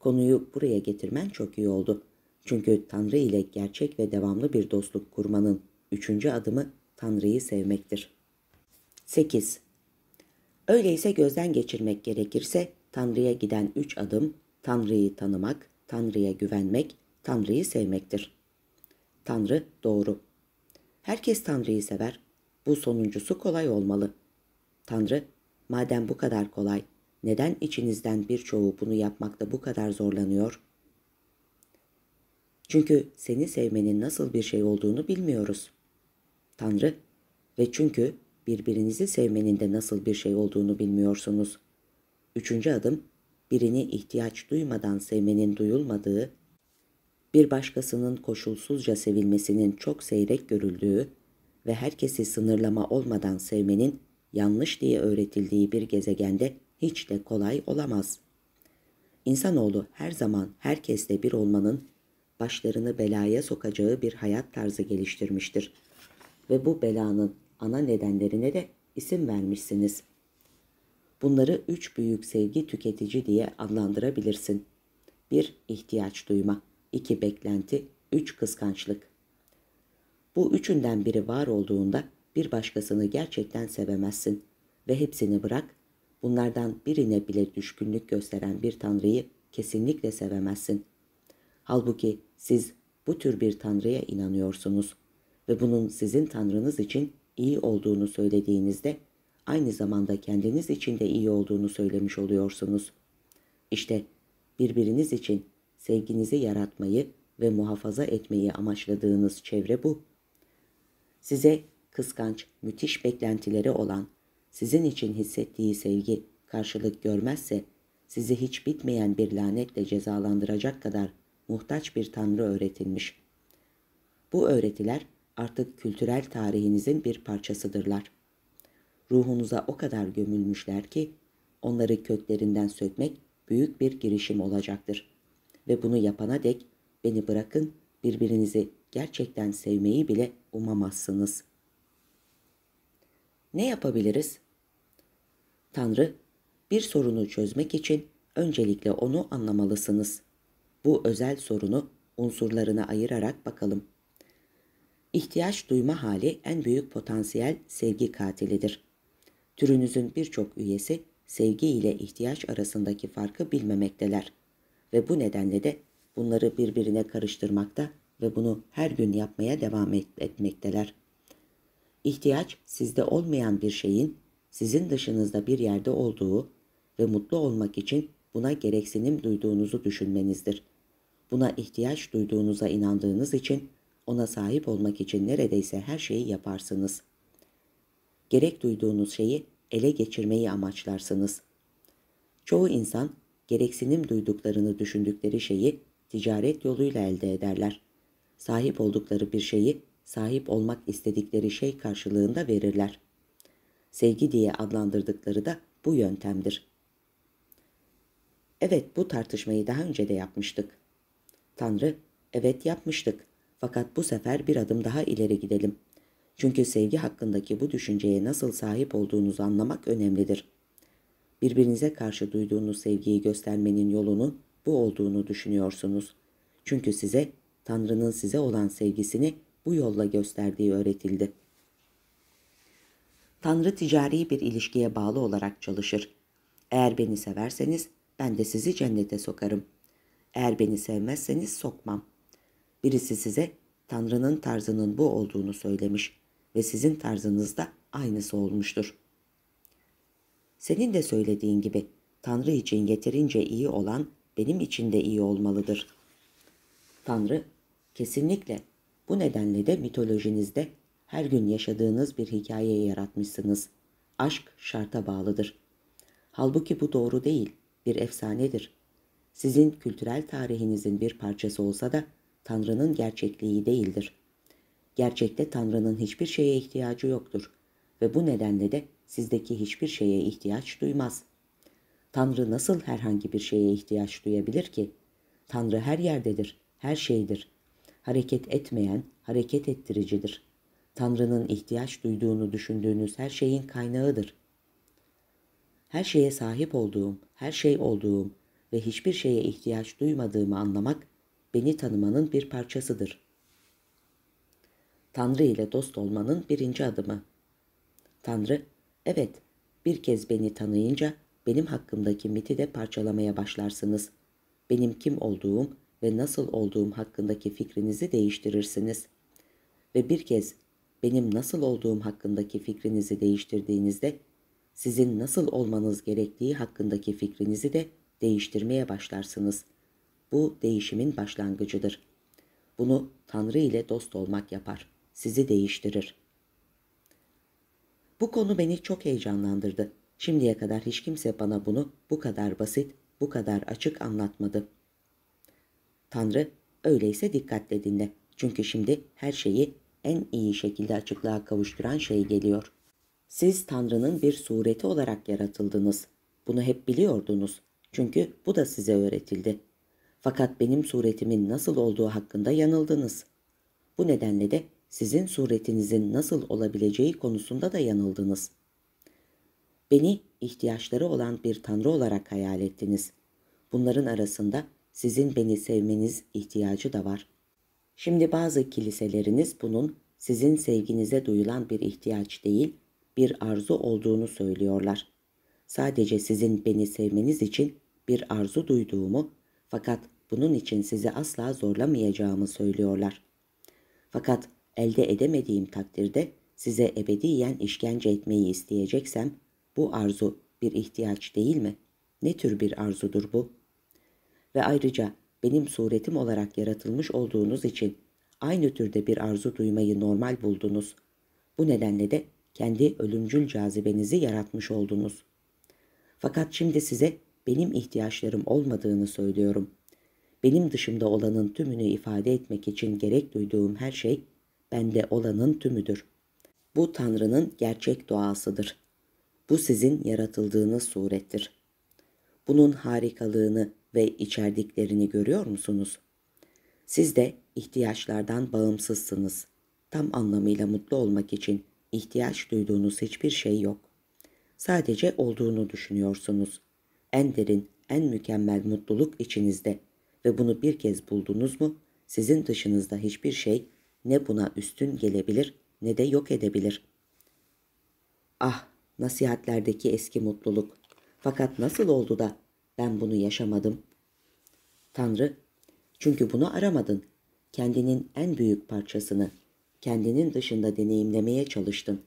Konuyu buraya getirmen çok iyi oldu. Çünkü Tanrı ile gerçek ve devamlı bir dostluk kurmanın üçüncü adımı Tanrı'yı sevmektir. 8. Öyleyse gözden geçirmek gerekirse Tanrı'ya giden üç adım Tanrı'yı tanımak, Tanrı'ya güvenmek, Tanrı'yı sevmektir. Tanrı doğru. Herkes Tanrı'yı sever. Bu sonuncusu kolay olmalı. Tanrı, madem bu kadar kolay, neden içinizden birçoğu bunu yapmakta bu kadar zorlanıyor? Çünkü seni sevmenin nasıl bir şey olduğunu bilmiyoruz. Tanrı ve çünkü birbirinizi sevmenin de nasıl bir şey olduğunu bilmiyorsunuz. Üçüncü adım, birini ihtiyaç duymadan sevmenin duyulmadığı, bir başkasının koşulsuzca sevilmesinin çok seyrek görüldüğü ve herkesi sınırlama olmadan sevmenin yanlış diye öğretildiği bir gezegende hiç de kolay olamaz. İnsanoğlu her zaman herkesle bir olmanın başlarını belaya sokacağı bir hayat tarzı geliştirmiştir. Ve bu belanın ana nedenlerine de isim vermişsiniz. Bunları üç büyük sevgi tüketici diye adlandırabilirsin. 1- ihtiyaç duyma, 2- beklenti, 3- kıskançlık. Bu üçünden biri var olduğunda bir başkasını gerçekten sevemezsin ve hepsini bırak bunlardan birine bile düşkünlük gösteren bir tanrıyı kesinlikle sevemezsin. Halbuki siz bu tür bir tanrıya inanıyorsunuz ve bunun sizin tanrınız için iyi olduğunu söylediğinizde aynı zamanda kendiniz için de iyi olduğunu söylemiş oluyorsunuz. İşte birbiriniz için sevginizi yaratmayı ve muhafaza etmeyi amaçladığınız çevre bu. Size kıskanç, müthiş beklentileri olan sizin için hissettiği sevgi karşılık görmezse sizi hiç bitmeyen bir lanetle cezalandıracak kadar muhtaç bir tanrı öğretilmiş. Bu öğretiler artık kültürel tarihinizin bir parçasıdırlar. Ruhunuza o kadar gömülmüşler ki onları köklerinden sökmek büyük bir girişim olacaktır. Ve bunu yapana dek beni bırakın birbirinizi gerçekten sevmeyi bile umamazsınız.'' Ne yapabiliriz? Tanrı, bir sorunu çözmek için öncelikle onu anlamalısınız. Bu özel sorunu unsurlarına ayırarak bakalım. İhtiyaç duyma hali en büyük potansiyel sevgi katilidir. Türünüzün birçok üyesi sevgi ile ihtiyaç arasındaki farkı bilmemekteler ve bu nedenle de bunları birbirine karıştırmakta ve bunu her gün yapmaya devam etmekteler. İhtiyaç, sizde olmayan bir şeyin sizin dışınızda bir yerde olduğu ve mutlu olmak için buna gereksinim duyduğunuzu düşünmenizdir. Buna ihtiyaç duyduğunuza inandığınız için ona sahip olmak için neredeyse her şeyi yaparsınız. Gerek duyduğunuz şeyi ele geçirmeyi amaçlarsınız. Çoğu insan gereksinim duyduklarını düşündükleri şeyi ticaret yoluyla elde ederler. Sahip oldukları bir şeyi sahip olmak istedikleri şey karşılığında verirler. Sevgi diye adlandırdıkları da bu yöntemdir. Evet bu tartışmayı daha önce de yapmıştık. Tanrı, evet yapmıştık fakat bu sefer bir adım daha ileri gidelim. Çünkü sevgi hakkındaki bu düşünceye nasıl sahip olduğunuzu anlamak önemlidir. Birbirinize karşı duyduğunuz sevgiyi göstermenin yolunun bu olduğunu düşünüyorsunuz. Çünkü size Tanrı'nın size olan sevgisini bu yolla gösterdiği öğretildi. Tanrı ticari bir ilişkiye bağlı olarak çalışır. Eğer beni severseniz ben de sizi cennete sokarım. Eğer beni sevmezseniz sokmam. Birisi size Tanrı'nın tarzının bu olduğunu söylemiş ve sizin tarzınızda aynısı olmuştur. Senin de söylediğin gibi Tanrı için yeterince iyi olan benim için de iyi olmalıdır. Tanrı kesinlikle bu nedenle de mitolojinizde her gün yaşadığınız bir hikaye yaratmışsınız. Aşk şarta bağlıdır. Halbuki bu doğru değil, bir efsanedir. Sizin kültürel tarihinizin bir parçası olsa da Tanrı'nın gerçekliği değildir. Gerçekte Tanrı'nın hiçbir şeye ihtiyacı yoktur ve bu nedenle de sizdeki hiçbir şeye ihtiyaç duymaz. Tanrı nasıl herhangi bir şeye ihtiyaç duyabilir ki? Tanrı her yerdedir, her şeydir.'' hareket etmeyen hareket ettiricidir. Tanrı'nın ihtiyaç duyduğunu düşündüğünüz her şeyin kaynağıdır. Her şeye sahip olduğum, her şey olduğum ve hiçbir şeye ihtiyaç duymadığımı anlamak beni tanımanın bir parçasıdır. Tanrı ile dost olmanın birinci adımı. Tanrı, evet bir kez beni tanıyınca benim hakkımdaki miti de parçalamaya başlarsınız. Benim kim olduğum ve nasıl olduğum hakkındaki fikrinizi değiştirirsiniz. Ve bir kez benim nasıl olduğum hakkındaki fikrinizi değiştirdiğinizde sizin nasıl olmanız gerektiği hakkındaki fikrinizi de değiştirmeye başlarsınız. Bu değişimin başlangıcıdır. Bunu Tanrı ile dost olmak yapar. Sizi değiştirir. Bu konu beni çok heyecanlandırdı. Şimdiye kadar hiç kimse bana bunu bu kadar basit, bu kadar açık anlatmadı.'' Tanrı öyleyse dikkatle dinle. Çünkü şimdi her şeyi en iyi şekilde açıklığa kavuşturan şey geliyor. Siz Tanrı'nın bir sureti olarak yaratıldınız. Bunu hep biliyordunuz. Çünkü bu da size öğretildi. Fakat benim suretimin nasıl olduğu hakkında yanıldınız. Bu nedenle de sizin suretinizin nasıl olabileceği konusunda da yanıldınız. Beni ihtiyaçları olan bir tanrı olarak hayal ettiniz. Bunların arasında sizin beni sevmeniz ihtiyacı da var. Şimdi bazı kiliseleriniz bunun sizin sevginize duyulan bir ihtiyaç değil, bir arzu olduğunu söylüyorlar. Sadece sizin beni sevmeniz için bir arzu duyduğumu fakat bunun için sizi asla zorlamayacağımı söylüyorlar. Fakat elde edemediğim takdirde size ebediyen işkence etmeyi isteyeceksem bu arzu bir ihtiyaç değil mi? Ne tür bir arzudur bu? ve ayrıca benim suretim olarak yaratılmış olduğunuz için aynı türde bir arzu duymayı normal buldunuz. Bu nedenle de kendi ölümcül cazibenizi yaratmış oldunuz. Fakat şimdi size benim ihtiyaçlarım olmadığını söylüyorum. Benim dışımda olanın tümünü ifade etmek için gerek duyduğum her şey bende olanın tümüdür. Bu Tanrı'nın gerçek doğasıdır. Bu sizin yaratıldığınız surettir. Bunun harikalığını ve içerdiklerini görüyor musunuz? Siz de ihtiyaçlardan bağımsızsınız. Tam anlamıyla mutlu olmak için ihtiyaç duyduğunuz hiçbir şey yok. Sadece olduğunu düşünüyorsunuz. En derin, en mükemmel mutluluk içinizde ve bunu bir kez buldunuz mu sizin dışınızda hiçbir şey ne buna üstün gelebilir ne de yok edebilir. Ah, nasihatlerdeki eski mutluluk. Fakat nasıl oldu da ben bunu yaşamadım. Tanrı, çünkü bunu aramadın. Kendinin en büyük parçasını, kendinin dışında deneyimlemeye çalıştın.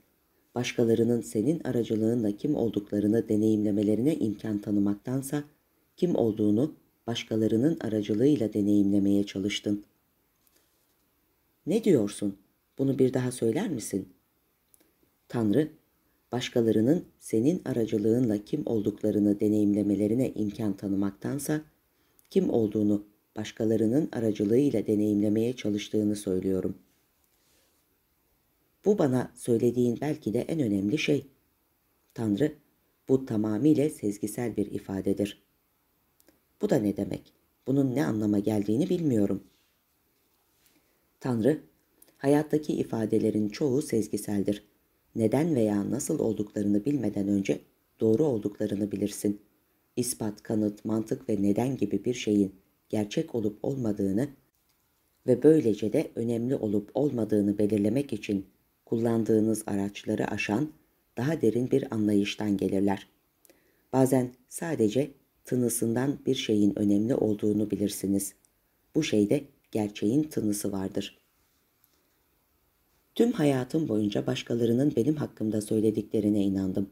Başkalarının senin aracılığınla kim olduklarını deneyimlemelerine imkan tanımaktansa, kim olduğunu başkalarının aracılığıyla deneyimlemeye çalıştın. Ne diyorsun? Bunu bir daha söyler misin? Tanrı, başkalarının senin aracılığınla kim olduklarını deneyimlemelerine imkan tanımaktansa, kim olduğunu başkalarının aracılığıyla deneyimlemeye çalıştığını söylüyorum. Bu bana söylediğin belki de en önemli şey. Tanrı, bu tamamıyla sezgisel bir ifadedir. Bu da ne demek? Bunun ne anlama geldiğini bilmiyorum. Tanrı, hayattaki ifadelerin çoğu sezgiseldir.'' neden veya nasıl olduklarını bilmeden önce doğru olduklarını bilirsin. İspat, kanıt, mantık ve neden gibi bir şeyin gerçek olup olmadığını ve böylece de önemli olup olmadığını belirlemek için kullandığınız araçları aşan daha derin bir anlayıştan gelirler. Bazen sadece tınısından bir şeyin önemli olduğunu bilirsiniz. Bu şeyde gerçeğin tınısı vardır.'' Tüm hayatım boyunca başkalarının benim hakkımda söylediklerine inandım.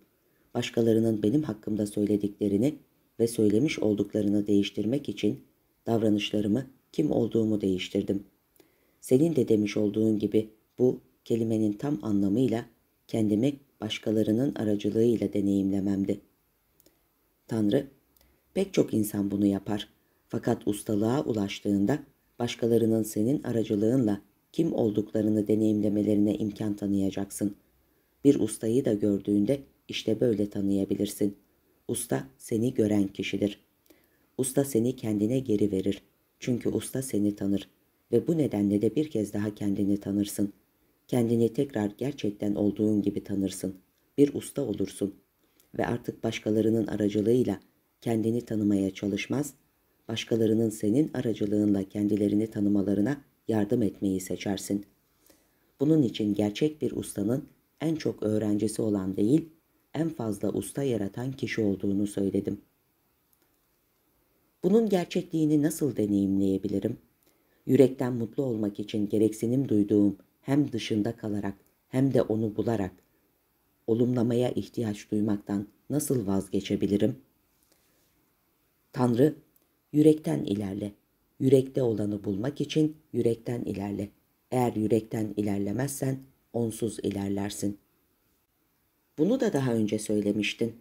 Başkalarının benim hakkımda söylediklerini ve söylemiş olduklarını değiştirmek için davranışlarımı, kim olduğumu değiştirdim. Senin de demiş olduğun gibi bu kelimenin tam anlamıyla kendimi başkalarının aracılığıyla deneyimlememdi. Tanrı, pek çok insan bunu yapar. Fakat ustalığa ulaştığında başkalarının senin aracılığınla kim olduklarını deneyimlemelerine imkan tanıyacaksın. Bir ustayı da gördüğünde işte böyle tanıyabilirsin. Usta seni gören kişidir. Usta seni kendine geri verir. Çünkü usta seni tanır ve bu nedenle de bir kez daha kendini tanırsın. Kendini tekrar gerçekten olduğun gibi tanırsın. Bir usta olursun ve artık başkalarının aracılığıyla kendini tanımaya çalışmaz, başkalarının senin aracılığınla kendilerini tanımalarına yardım etmeyi seçersin. Bunun için gerçek bir ustanın en çok öğrencisi olan değil, en fazla usta yaratan kişi olduğunu söyledim. Bunun gerçekliğini nasıl deneyimleyebilirim? Yürekten mutlu olmak için gereksinim duyduğum hem dışında kalarak hem de onu bularak olumlamaya ihtiyaç duymaktan nasıl vazgeçebilirim? Tanrı, yürekten ilerle. Yürekte olanı bulmak için yürekten ilerle. Eğer yürekten ilerlemezsen onsuz ilerlersin. Bunu da daha önce söylemiştin.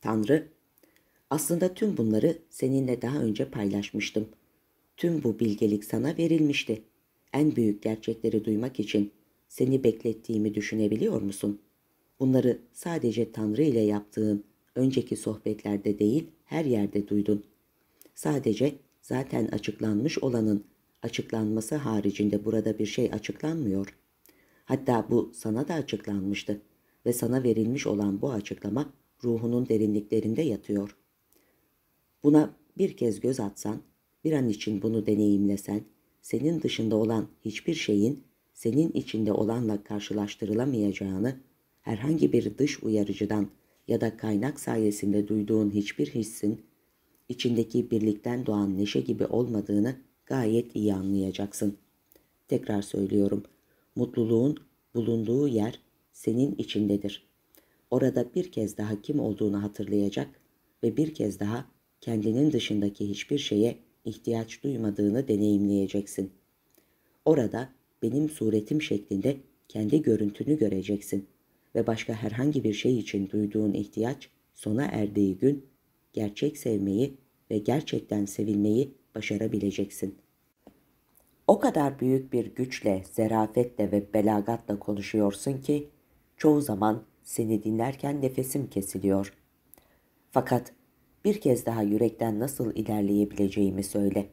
Tanrı, aslında tüm bunları seninle daha önce paylaşmıştım. Tüm bu bilgelik sana verilmişti. En büyük gerçekleri duymak için seni beklettiğimi düşünebiliyor musun? Bunları sadece Tanrı ile yaptığın önceki sohbetlerde değil her yerde duydun. Sadece Zaten açıklanmış olanın açıklanması haricinde burada bir şey açıklanmıyor. Hatta bu sana da açıklanmıştı ve sana verilmiş olan bu açıklama ruhunun derinliklerinde yatıyor. Buna bir kez göz atsan, bir an için bunu deneyimlesen, senin dışında olan hiçbir şeyin senin içinde olanla karşılaştırılamayacağını, herhangi bir dış uyarıcıdan ya da kaynak sayesinde duyduğun hiçbir hissin içindeki birlikten doğan neşe gibi olmadığını gayet iyi anlayacaksın. Tekrar söylüyorum. Mutluluğun bulunduğu yer senin içindedir. Orada bir kez daha kim olduğunu hatırlayacak ve bir kez daha kendinin dışındaki hiçbir şeye ihtiyaç duymadığını deneyimleyeceksin. Orada benim suretim şeklinde kendi görüntünü göreceksin ve başka herhangi bir şey için duyduğun ihtiyaç sona erdiği gün gerçek sevmeyi ve gerçekten sevilmeyi başarabileceksin. O kadar büyük bir güçle, zerafetle ve belagatla konuşuyorsun ki çoğu zaman seni dinlerken nefesim kesiliyor. Fakat bir kez daha yürekten nasıl ilerleyebileceğimi söyle.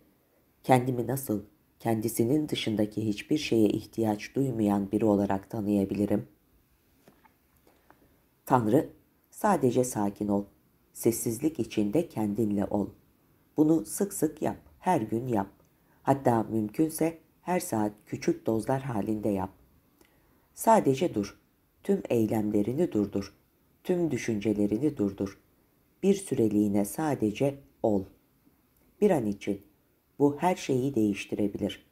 Kendimi nasıl kendisinin dışındaki hiçbir şeye ihtiyaç duymayan biri olarak tanıyabilirim? Tanrı, sadece sakin ol.'' Sessizlik içinde kendinle ol. Bunu sık sık yap, her gün yap. Hatta mümkünse her saat küçük dozlar halinde yap. Sadece dur. Tüm eylemlerini durdur. Tüm düşüncelerini durdur. Bir süreliğine sadece ol. Bir an için. Bu her şeyi değiştirebilir.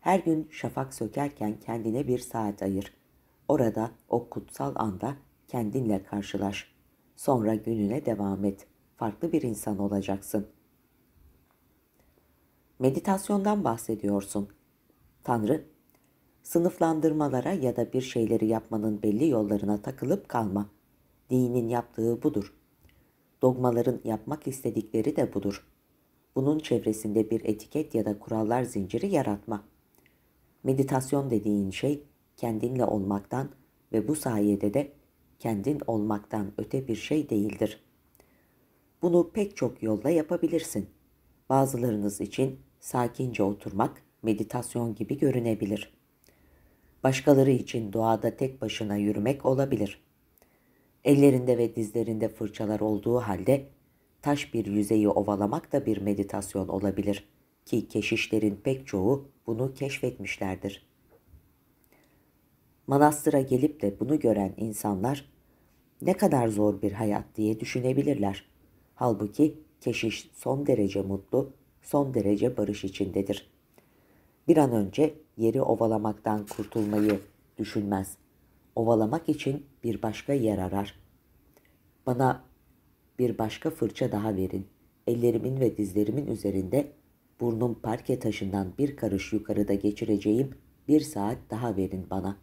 Her gün şafak sökerken kendine bir saat ayır. Orada o kutsal anda kendinle karşılaş. Sonra gününe devam et. Farklı bir insan olacaksın. Meditasyondan bahsediyorsun. Tanrı, sınıflandırmalara ya da bir şeyleri yapmanın belli yollarına takılıp kalma. Dinin yaptığı budur. Dogmaların yapmak istedikleri de budur. Bunun çevresinde bir etiket ya da kurallar zinciri yaratma. Meditasyon dediğin şey kendinle olmaktan ve bu sayede de kendin olmaktan öte bir şey değildir. Bunu pek çok yolla yapabilirsin. Bazılarınız için sakince oturmak meditasyon gibi görünebilir. Başkaları için doğada tek başına yürümek olabilir. Ellerinde ve dizlerinde fırçalar olduğu halde taş bir yüzeyi ovalamak da bir meditasyon olabilir ki keşişlerin pek çoğu bunu keşfetmişlerdir. Manastıra gelip de bunu gören insanlar ne kadar zor bir hayat diye düşünebilirler. Halbuki keşiş son derece mutlu, son derece barış içindedir. Bir an önce yeri ovalamaktan kurtulmayı düşünmez. Ovalamak için bir başka yer arar. Bana bir başka fırça daha verin. Ellerimin ve dizlerimin üzerinde burnum parke taşından bir karış yukarıda geçireceğim bir saat daha verin bana.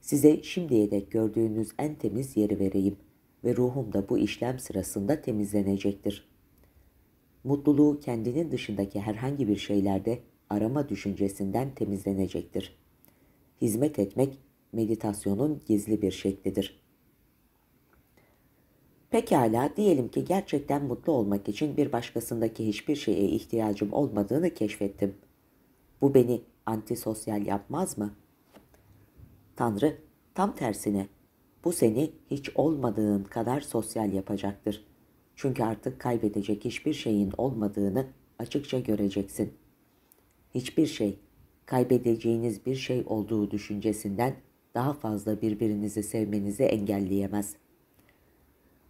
Size şimdiye dek gördüğünüz en temiz yeri vereyim ve ruhum da bu işlem sırasında temizlenecektir. Mutluluğu kendinin dışındaki herhangi bir şeylerde arama düşüncesinden temizlenecektir. Hizmet etmek meditasyonun gizli bir şeklidir. Pekala diyelim ki gerçekten mutlu olmak için bir başkasındaki hiçbir şeye ihtiyacım olmadığını keşfettim. Bu beni antisosyal yapmaz mı? Tanrı tam tersine bu seni hiç olmadığın kadar sosyal yapacaktır. Çünkü artık kaybedecek hiçbir şeyin olmadığını açıkça göreceksin. Hiçbir şey kaybedeceğiniz bir şey olduğu düşüncesinden daha fazla birbirinizi sevmenizi engelleyemez.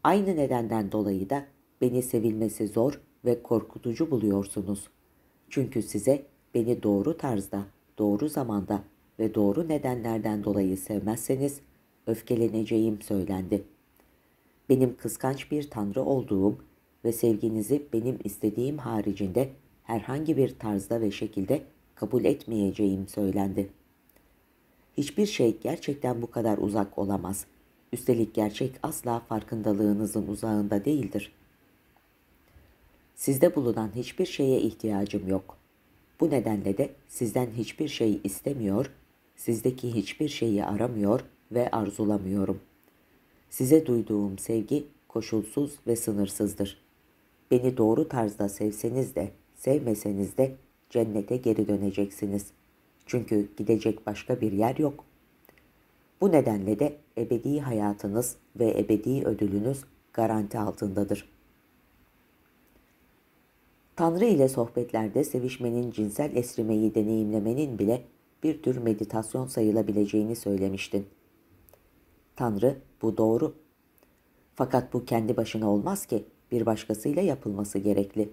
Aynı nedenden dolayı da beni sevilmesi zor ve korkutucu buluyorsunuz. Çünkü size beni doğru tarzda, doğru zamanda ve doğru nedenlerden dolayı sevmezseniz öfkeleneceğim söylendi. Benim kıskanç bir tanrı olduğum ve sevginizi benim istediğim haricinde herhangi bir tarzda ve şekilde kabul etmeyeceğim söylendi. Hiçbir şey gerçekten bu kadar uzak olamaz. Üstelik gerçek asla farkındalığınızın uzağında değildir. Sizde bulunan hiçbir şeye ihtiyacım yok. Bu nedenle de sizden hiçbir şey istemiyor sizdeki hiçbir şeyi aramıyor ve arzulamıyorum. Size duyduğum sevgi koşulsuz ve sınırsızdır. Beni doğru tarzda sevseniz de, sevmeseniz de cennete geri döneceksiniz. Çünkü gidecek başka bir yer yok. Bu nedenle de ebedi hayatınız ve ebedi ödülünüz garanti altındadır. Tanrı ile sohbetlerde sevişmenin cinsel esrimeyi deneyimlemenin bile bir tür meditasyon sayılabileceğini söylemiştin. Tanrı bu doğru. Fakat bu kendi başına olmaz ki bir başkasıyla yapılması gerekli.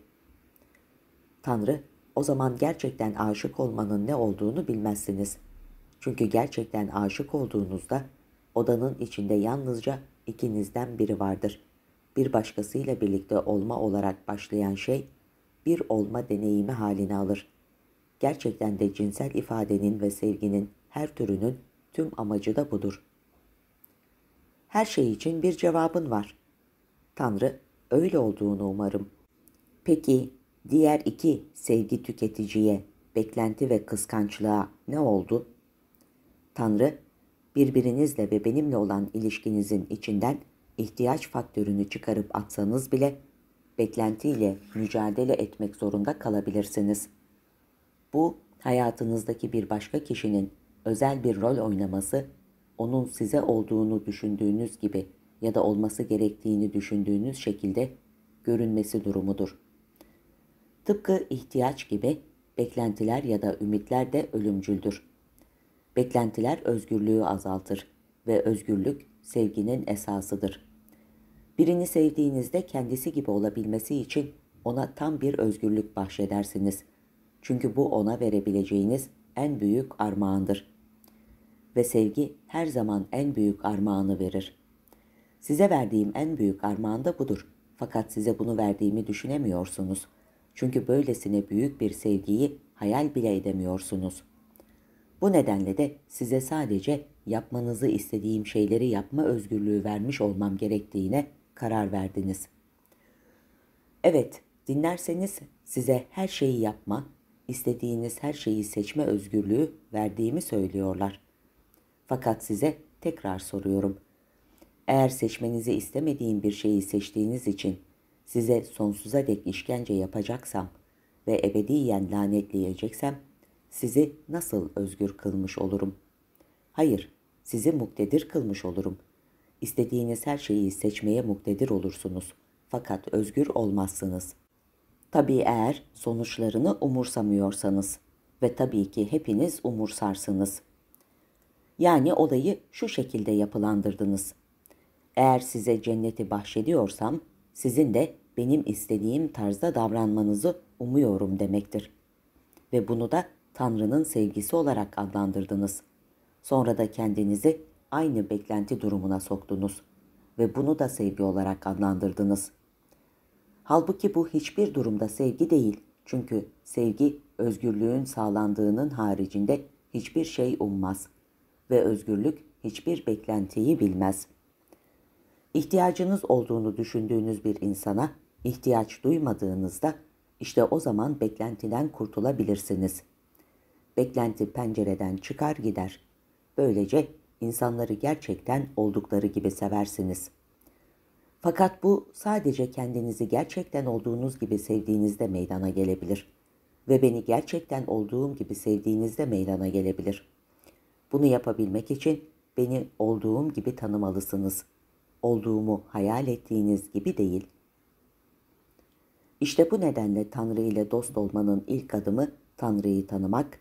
Tanrı o zaman gerçekten aşık olmanın ne olduğunu bilmezsiniz. Çünkü gerçekten aşık olduğunuzda odanın içinde yalnızca ikinizden biri vardır. Bir başkasıyla birlikte olma olarak başlayan şey bir olma deneyimi haline alır. Gerçekten de cinsel ifadenin ve sevginin her türünün tüm amacı da budur. Her şey için bir cevabın var. Tanrı öyle olduğunu umarım. Peki diğer iki sevgi tüketiciye, beklenti ve kıskançlığa ne oldu? Tanrı birbirinizle ve benimle olan ilişkinizin içinden ihtiyaç faktörünü çıkarıp atsanız bile beklentiyle mücadele etmek zorunda kalabilirsiniz.'' Bu hayatınızdaki bir başka kişinin özel bir rol oynaması, onun size olduğunu düşündüğünüz gibi ya da olması gerektiğini düşündüğünüz şekilde görünmesi durumudur. Tıpkı ihtiyaç gibi beklentiler ya da ümitler de ölümcüldür. Beklentiler özgürlüğü azaltır ve özgürlük sevginin esasıdır. Birini sevdiğinizde kendisi gibi olabilmesi için ona tam bir özgürlük bahşedersiniz.'' Çünkü bu ona verebileceğiniz en büyük armağandır. Ve sevgi her zaman en büyük armağanı verir. Size verdiğim en büyük armağan da budur. Fakat size bunu verdiğimi düşünemiyorsunuz. Çünkü böylesine büyük bir sevgiyi hayal bile edemiyorsunuz. Bu nedenle de size sadece yapmanızı istediğim şeyleri yapma özgürlüğü vermiş olmam gerektiğine karar verdiniz. Evet, dinlerseniz size her şeyi yapma, istediğiniz her şeyi seçme özgürlüğü verdiğimi söylüyorlar. Fakat size tekrar soruyorum. Eğer seçmenizi istemediğim bir şeyi seçtiğiniz için size sonsuza dek işkence yapacaksam ve ebediyen lanetleyeceksem sizi nasıl özgür kılmış olurum? Hayır, sizi muktedir kılmış olurum. İstediğiniz her şeyi seçmeye muktedir olursunuz. Fakat özgür olmazsınız.'' Tabii eğer sonuçlarını umursamıyorsanız ve tabii ki hepiniz umursarsınız. Yani olayı şu şekilde yapılandırdınız. Eğer size cenneti bahşediyorsam sizin de benim istediğim tarzda davranmanızı umuyorum demektir. Ve bunu da Tanrı'nın sevgisi olarak adlandırdınız. Sonra da kendinizi aynı beklenti durumuna soktunuz ve bunu da sevgi olarak adlandırdınız. Halbuki bu hiçbir durumda sevgi değil. Çünkü sevgi özgürlüğün sağlandığının haricinde hiçbir şey ummaz ve özgürlük hiçbir beklentiyi bilmez. İhtiyacınız olduğunu düşündüğünüz bir insana ihtiyaç duymadığınızda işte o zaman beklentiden kurtulabilirsiniz. Beklenti pencereden çıkar gider. Böylece insanları gerçekten oldukları gibi seversiniz.'' Fakat bu sadece kendinizi gerçekten olduğunuz gibi sevdiğinizde meydana gelebilir ve beni gerçekten olduğum gibi sevdiğinizde meydana gelebilir. Bunu yapabilmek için beni olduğum gibi tanımalısınız. Olduğumu hayal ettiğiniz gibi değil. İşte bu nedenle Tanrı ile dost olmanın ilk adımı Tanrı'yı tanımak,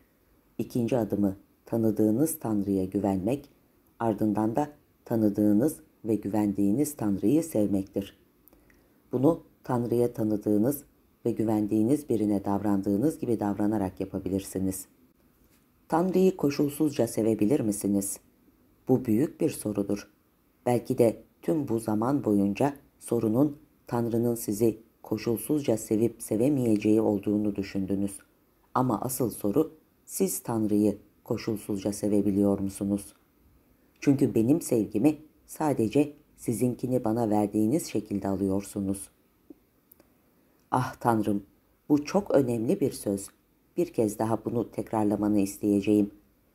ikinci adımı tanıdığınız Tanrı'ya güvenmek, ardından da tanıdığınız ve güvendiğiniz Tanrı'yı sevmektir. Bunu Tanrı'ya tanıdığınız ve güvendiğiniz birine davrandığınız gibi davranarak yapabilirsiniz. Tanrı'yı koşulsuzca sevebilir misiniz? Bu büyük bir sorudur. Belki de tüm bu zaman boyunca sorunun Tanrı'nın sizi koşulsuzca sevip sevemeyeceği olduğunu düşündünüz. Ama asıl soru siz Tanrı'yı koşulsuzca sevebiliyor musunuz? Çünkü benim sevgimi Sadece sizinkini bana verdiğiniz şekilde alıyorsunuz. Ah tanrım, bu çok önemli bir söz. Bir kez daha bunu tekrarlamanı isteyeceğim.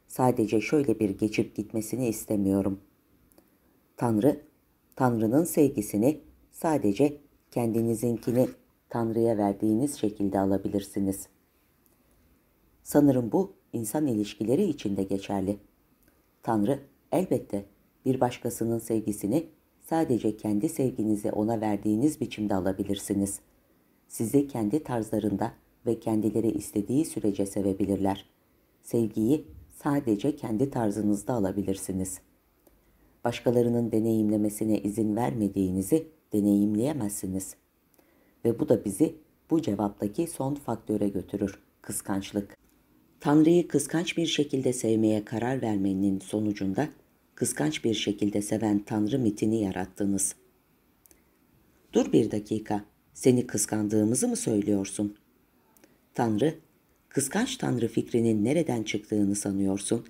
Sadece şöyle bir geçip gitmesini istemiyorum. Tanrı, Tanrı'nın sevgisini sadece kendinizinkini Tanrı'ya verdiğiniz şekilde alabilirsiniz. Sanırım bu insan ilişkileri için de geçerli. Tanrı elbette bir başkasının sevgisini sadece kendi sevginizi ona verdiğiniz biçimde alabilirsiniz. Sizi kendi tarzlarında ve kendileri istediği sürece sevebilirler. Sevgiyi sadece kendi tarzınızda alabilirsiniz. Başkalarının deneyimlemesine izin vermediğinizi deneyimleyemezsiniz. Ve bu da bizi bu cevaptaki son faktöre götürür, kıskançlık. Tanrı'yı kıskanç bir şekilde sevmeye karar vermenin sonucunda kıskanç bir şekilde seven tanrı mitini yarattınız. Dur bir dakika, seni kıskandığımızı mı söylüyorsun? Tanrı, kıskanç tanrı fikrinin nereden çıktığını sanıyorsun?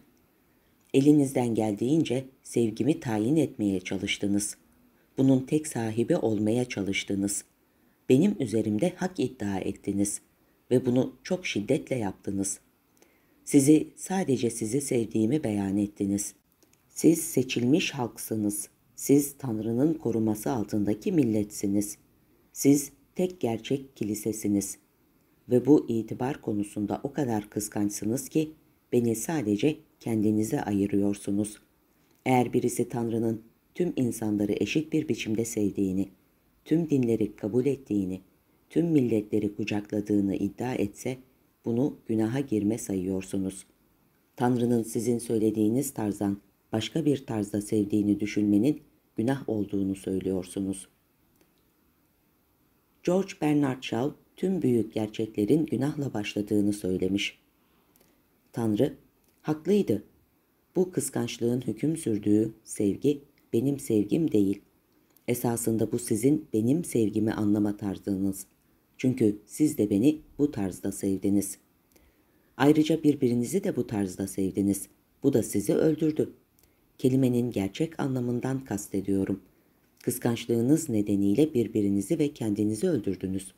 Elinizden geldiğince sevgimi tayin etmeye çalıştınız. Bunun tek sahibi olmaya çalıştınız. Benim üzerimde hak iddia ettiniz ve bunu çok şiddetle yaptınız. Sizi sadece sizi sevdiğimi beyan ettiniz.'' Siz seçilmiş halksınız. Siz Tanrı'nın koruması altındaki milletsiniz. Siz tek gerçek kilisesiniz. Ve bu itibar konusunda o kadar kıskançsınız ki beni sadece kendinize ayırıyorsunuz. Eğer birisi Tanrı'nın tüm insanları eşit bir biçimde sevdiğini, tüm dinleri kabul ettiğini, tüm milletleri kucakladığını iddia etse bunu günaha girme sayıyorsunuz. Tanrı'nın sizin söylediğiniz tarzan başka bir tarzda sevdiğini düşünmenin günah olduğunu söylüyorsunuz. George Bernard Shaw tüm büyük gerçeklerin günahla başladığını söylemiş. Tanrı, haklıydı. Bu kıskançlığın hüküm sürdüğü sevgi benim sevgim değil. Esasında bu sizin benim sevgimi anlama tarzınız. Çünkü siz de beni bu tarzda sevdiniz. Ayrıca birbirinizi de bu tarzda sevdiniz. Bu da sizi öldürdü kelimenin gerçek anlamından kastediyorum. Kıskançlığınız nedeniyle birbirinizi ve kendinizi öldürdünüz.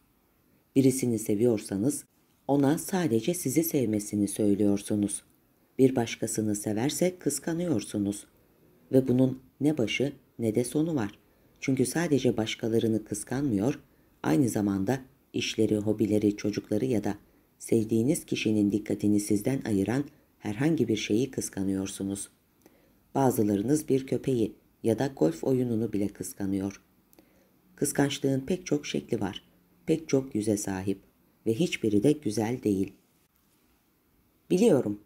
Birisini seviyorsanız ona sadece sizi sevmesini söylüyorsunuz. Bir başkasını severse kıskanıyorsunuz. Ve bunun ne başı ne de sonu var. Çünkü sadece başkalarını kıskanmıyor, aynı zamanda işleri, hobileri, çocukları ya da sevdiğiniz kişinin dikkatini sizden ayıran herhangi bir şeyi kıskanıyorsunuz. Bazılarınız bir köpeği ya da golf oyununu bile kıskanıyor. Kıskançlığın pek çok şekli var. Pek çok yüze sahip ve hiçbiri de güzel değil. Biliyorum.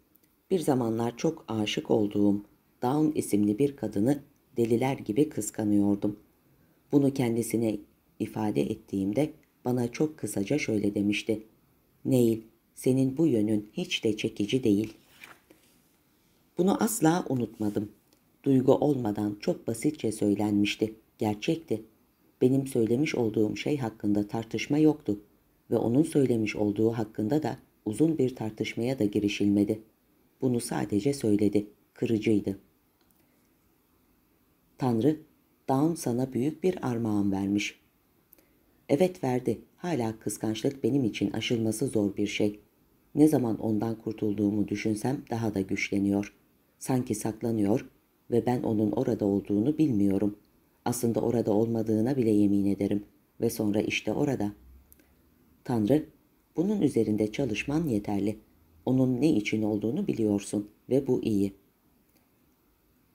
Bir zamanlar çok aşık olduğum Dawn isimli bir kadını deliler gibi kıskanıyordum. Bunu kendisine ifade ettiğimde bana çok kısaca şöyle demişti. Neil, senin bu yönün hiç de çekici değil. Bunu asla unutmadım duygu olmadan çok basitçe söylenmişti. Gerçekti. Benim söylemiş olduğum şey hakkında tartışma yoktu ve onun söylemiş olduğu hakkında da uzun bir tartışmaya da girişilmedi. Bunu sadece söyledi. Kırıcıydı. Tanrı, Dağım sana büyük bir armağan vermiş. Evet verdi. Hala kıskançlık benim için aşılması zor bir şey. Ne zaman ondan kurtulduğumu düşünsem daha da güçleniyor. Sanki saklanıyor, ve ben onun orada olduğunu bilmiyorum. Aslında orada olmadığına bile yemin ederim ve sonra işte orada. Tanrı, bunun üzerinde çalışman yeterli. Onun ne için olduğunu biliyorsun ve bu iyi.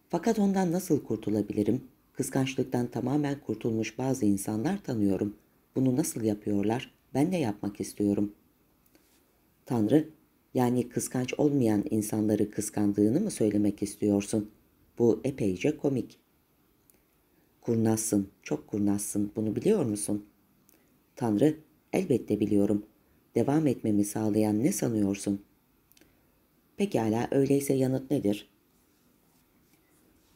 Fakat ondan nasıl kurtulabilirim? Kıskançlıktan tamamen kurtulmuş bazı insanlar tanıyorum. Bunu nasıl yapıyorlar? Ben de yapmak istiyorum. Tanrı, yani kıskanç olmayan insanları kıskandığını mı söylemek istiyorsun?'' Bu epeyce komik. Kurnazsın, çok kurnazsın. Bunu biliyor musun? Tanrı, elbette biliyorum. Devam etmemi sağlayan ne sanıyorsun? Pekala, öyleyse yanıt nedir?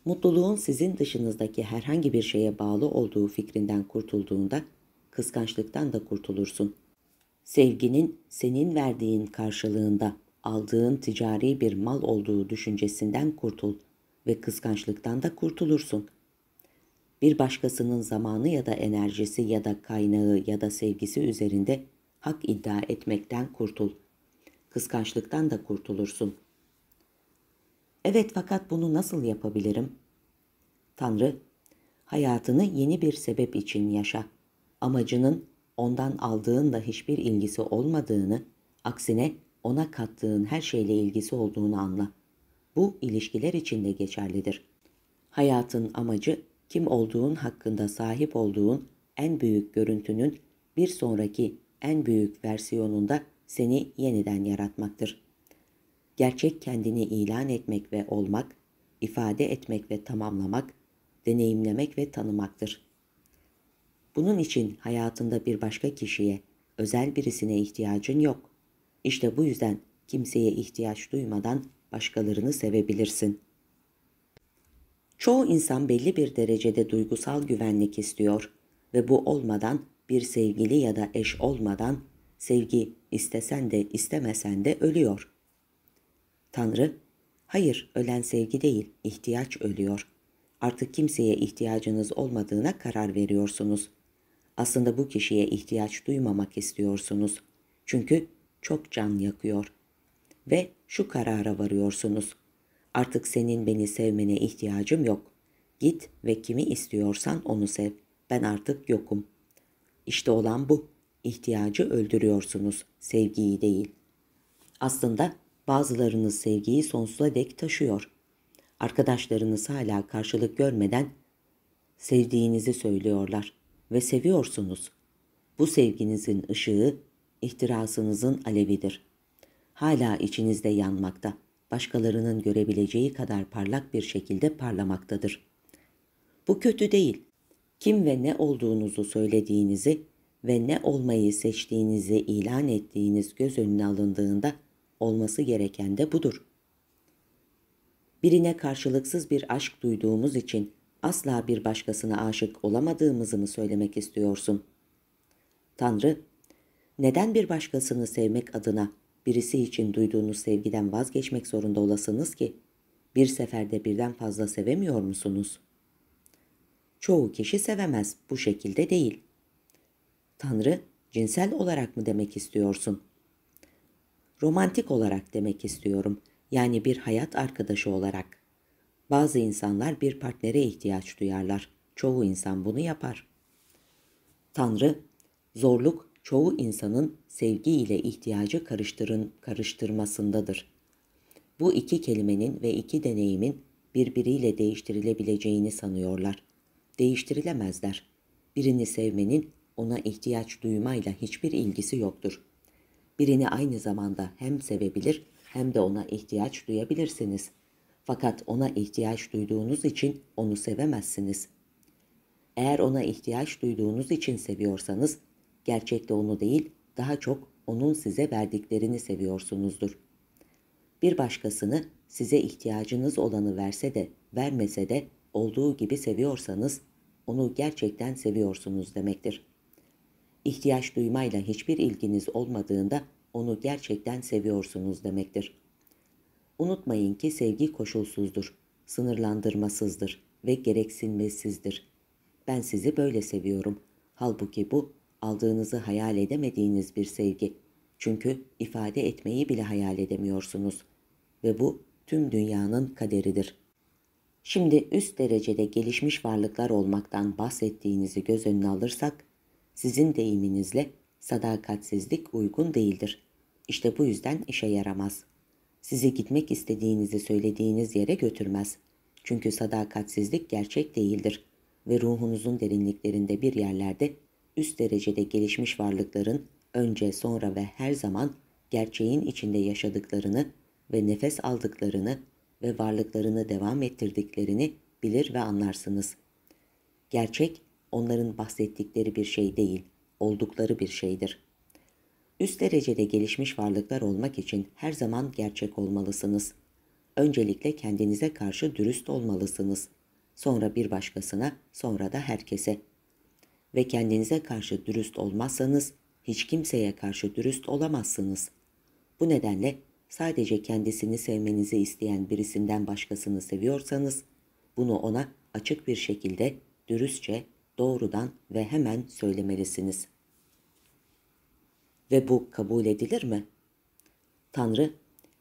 Mutluluğun sizin dışınızdaki herhangi bir şeye bağlı olduğu fikrinden kurtulduğunda kıskançlıktan da kurtulursun. Sevginin senin verdiğin karşılığında aldığın ticari bir mal olduğu düşüncesinden kurtul.'' ve kıskançlıktan da kurtulursun. Bir başkasının zamanı ya da enerjisi ya da kaynağı ya da sevgisi üzerinde hak iddia etmekten kurtul. Kıskançlıktan da kurtulursun. Evet fakat bunu nasıl yapabilirim? Tanrı, hayatını yeni bir sebep için yaşa. Amacının ondan aldığınla hiçbir ilgisi olmadığını, aksine ona kattığın her şeyle ilgisi olduğunu anla bu ilişkiler için de geçerlidir. Hayatın amacı kim olduğun hakkında sahip olduğun en büyük görüntünün bir sonraki en büyük versiyonunda seni yeniden yaratmaktır. Gerçek kendini ilan etmek ve olmak, ifade etmek ve tamamlamak, deneyimlemek ve tanımaktır. Bunun için hayatında bir başka kişiye, özel birisine ihtiyacın yok. İşte bu yüzden kimseye ihtiyaç duymadan başkalarını sevebilirsin. Çoğu insan belli bir derecede duygusal güvenlik istiyor ve bu olmadan bir sevgili ya da eş olmadan sevgi istesen de istemesen de ölüyor. Tanrı, hayır ölen sevgi değil, ihtiyaç ölüyor. Artık kimseye ihtiyacınız olmadığına karar veriyorsunuz. Aslında bu kişiye ihtiyaç duymamak istiyorsunuz. Çünkü çok can yakıyor ve şu karara varıyorsunuz. Artık senin beni sevmene ihtiyacım yok. Git ve kimi istiyorsan onu sev. Ben artık yokum. İşte olan bu. İhtiyacı öldürüyorsunuz, sevgiyi değil. Aslında bazılarınız sevgiyi sonsuza dek taşıyor. Arkadaşlarınız hala karşılık görmeden sevdiğinizi söylüyorlar ve seviyorsunuz. Bu sevginizin ışığı ihtirasınızın alevidir.'' hala içinizde yanmakta. Başkalarının görebileceği kadar parlak bir şekilde parlamaktadır. Bu kötü değil. Kim ve ne olduğunuzu söylediğinizi ve ne olmayı seçtiğinizi ilan ettiğiniz göz önüne alındığında olması gereken de budur. Birine karşılıksız bir aşk duyduğumuz için asla bir başkasına aşık olamadığımızı mı söylemek istiyorsun? Tanrı, neden bir başkasını sevmek adına birisi için duyduğunuz sevgiden vazgeçmek zorunda olasınız ki bir seferde birden fazla sevemiyor musunuz? Çoğu kişi sevemez, bu şekilde değil. Tanrı cinsel olarak mı demek istiyorsun? Romantik olarak demek istiyorum. Yani bir hayat arkadaşı olarak. Bazı insanlar bir partnere ihtiyaç duyarlar. Çoğu insan bunu yapar. Tanrı zorluk çoğu insanın sevgi ile ihtiyacı karıştırın karıştırmasındadır. Bu iki kelimenin ve iki deneyimin birbiriyle değiştirilebileceğini sanıyorlar. Değiştirilemezler. Birini sevmenin ona ihtiyaç duymayla hiçbir ilgisi yoktur. Birini aynı zamanda hem sevebilir hem de ona ihtiyaç duyabilirsiniz. Fakat ona ihtiyaç duyduğunuz için onu sevemezsiniz. Eğer ona ihtiyaç duyduğunuz için seviyorsanız gerçekte onu değil, daha çok onun size verdiklerini seviyorsunuzdur. Bir başkasını size ihtiyacınız olanı verse de vermese de olduğu gibi seviyorsanız onu gerçekten seviyorsunuz demektir. İhtiyaç duymayla hiçbir ilginiz olmadığında onu gerçekten seviyorsunuz demektir. Unutmayın ki sevgi koşulsuzdur, sınırlandırmasızdır ve gereksinmesizdir. Ben sizi böyle seviyorum. Halbuki bu aldığınızı hayal edemediğiniz bir sevgi. Çünkü ifade etmeyi bile hayal edemiyorsunuz ve bu tüm dünyanın kaderidir. Şimdi üst derecede gelişmiş varlıklar olmaktan bahsettiğinizi göz önüne alırsak, sizin deyiminizle sadakatsizlik uygun değildir. İşte bu yüzden işe yaramaz. Sizi gitmek istediğinizi söylediğiniz yere götürmez. Çünkü sadakatsizlik gerçek değildir ve ruhunuzun derinliklerinde bir yerlerde üst derecede gelişmiş varlıkların önce sonra ve her zaman gerçeğin içinde yaşadıklarını ve nefes aldıklarını ve varlıklarını devam ettirdiklerini bilir ve anlarsınız. Gerçek onların bahsettikleri bir şey değil, oldukları bir şeydir. Üst derecede gelişmiş varlıklar olmak için her zaman gerçek olmalısınız. Öncelikle kendinize karşı dürüst olmalısınız. Sonra bir başkasına, sonra da herkese ve kendinize karşı dürüst olmazsanız hiç kimseye karşı dürüst olamazsınız. Bu nedenle sadece kendisini sevmenizi isteyen birisinden başkasını seviyorsanız bunu ona açık bir şekilde dürüstçe, doğrudan ve hemen söylemelisiniz. Ve bu kabul edilir mi? Tanrı,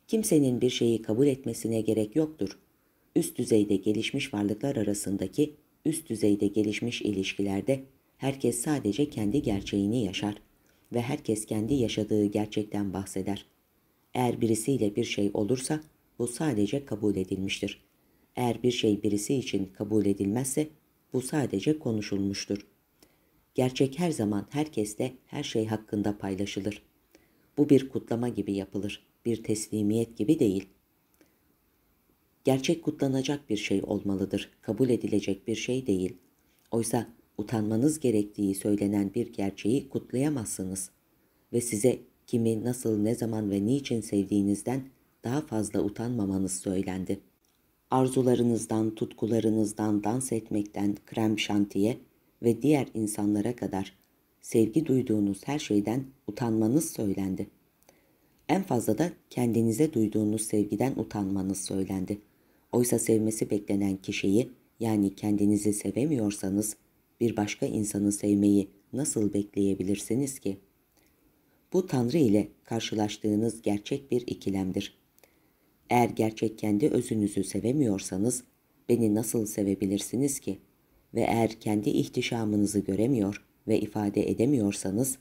kimsenin bir şeyi kabul etmesine gerek yoktur. Üst düzeyde gelişmiş varlıklar arasındaki üst düzeyde gelişmiş ilişkilerde Herkes sadece kendi gerçeğini yaşar ve herkes kendi yaşadığı gerçekten bahseder. Eğer birisiyle bir şey olursa bu sadece kabul edilmiştir. Eğer bir şey birisi için kabul edilmezse bu sadece konuşulmuştur. Gerçek her zaman herkeste her şey hakkında paylaşılır. Bu bir kutlama gibi yapılır, bir teslimiyet gibi değil. Gerçek kutlanacak bir şey olmalıdır, kabul edilecek bir şey değil. Oysa utanmanız gerektiği söylenen bir gerçeği kutlayamazsınız ve size kimi nasıl ne zaman ve niçin sevdiğinizden daha fazla utanmamanız söylendi. Arzularınızdan, tutkularınızdan, dans etmekten, krem şantiye ve diğer insanlara kadar sevgi duyduğunuz her şeyden utanmanız söylendi. En fazla da kendinize duyduğunuz sevgiden utanmanız söylendi. Oysa sevmesi beklenen kişiyi yani kendinizi sevemiyorsanız bir başka insanı sevmeyi nasıl bekleyebilirsiniz ki? Bu Tanrı ile karşılaştığınız gerçek bir ikilemdir. Eğer gerçek kendi özünüzü sevemiyorsanız beni nasıl sevebilirsiniz ki? Ve eğer kendi ihtişamınızı göremiyor ve ifade edemiyorsanız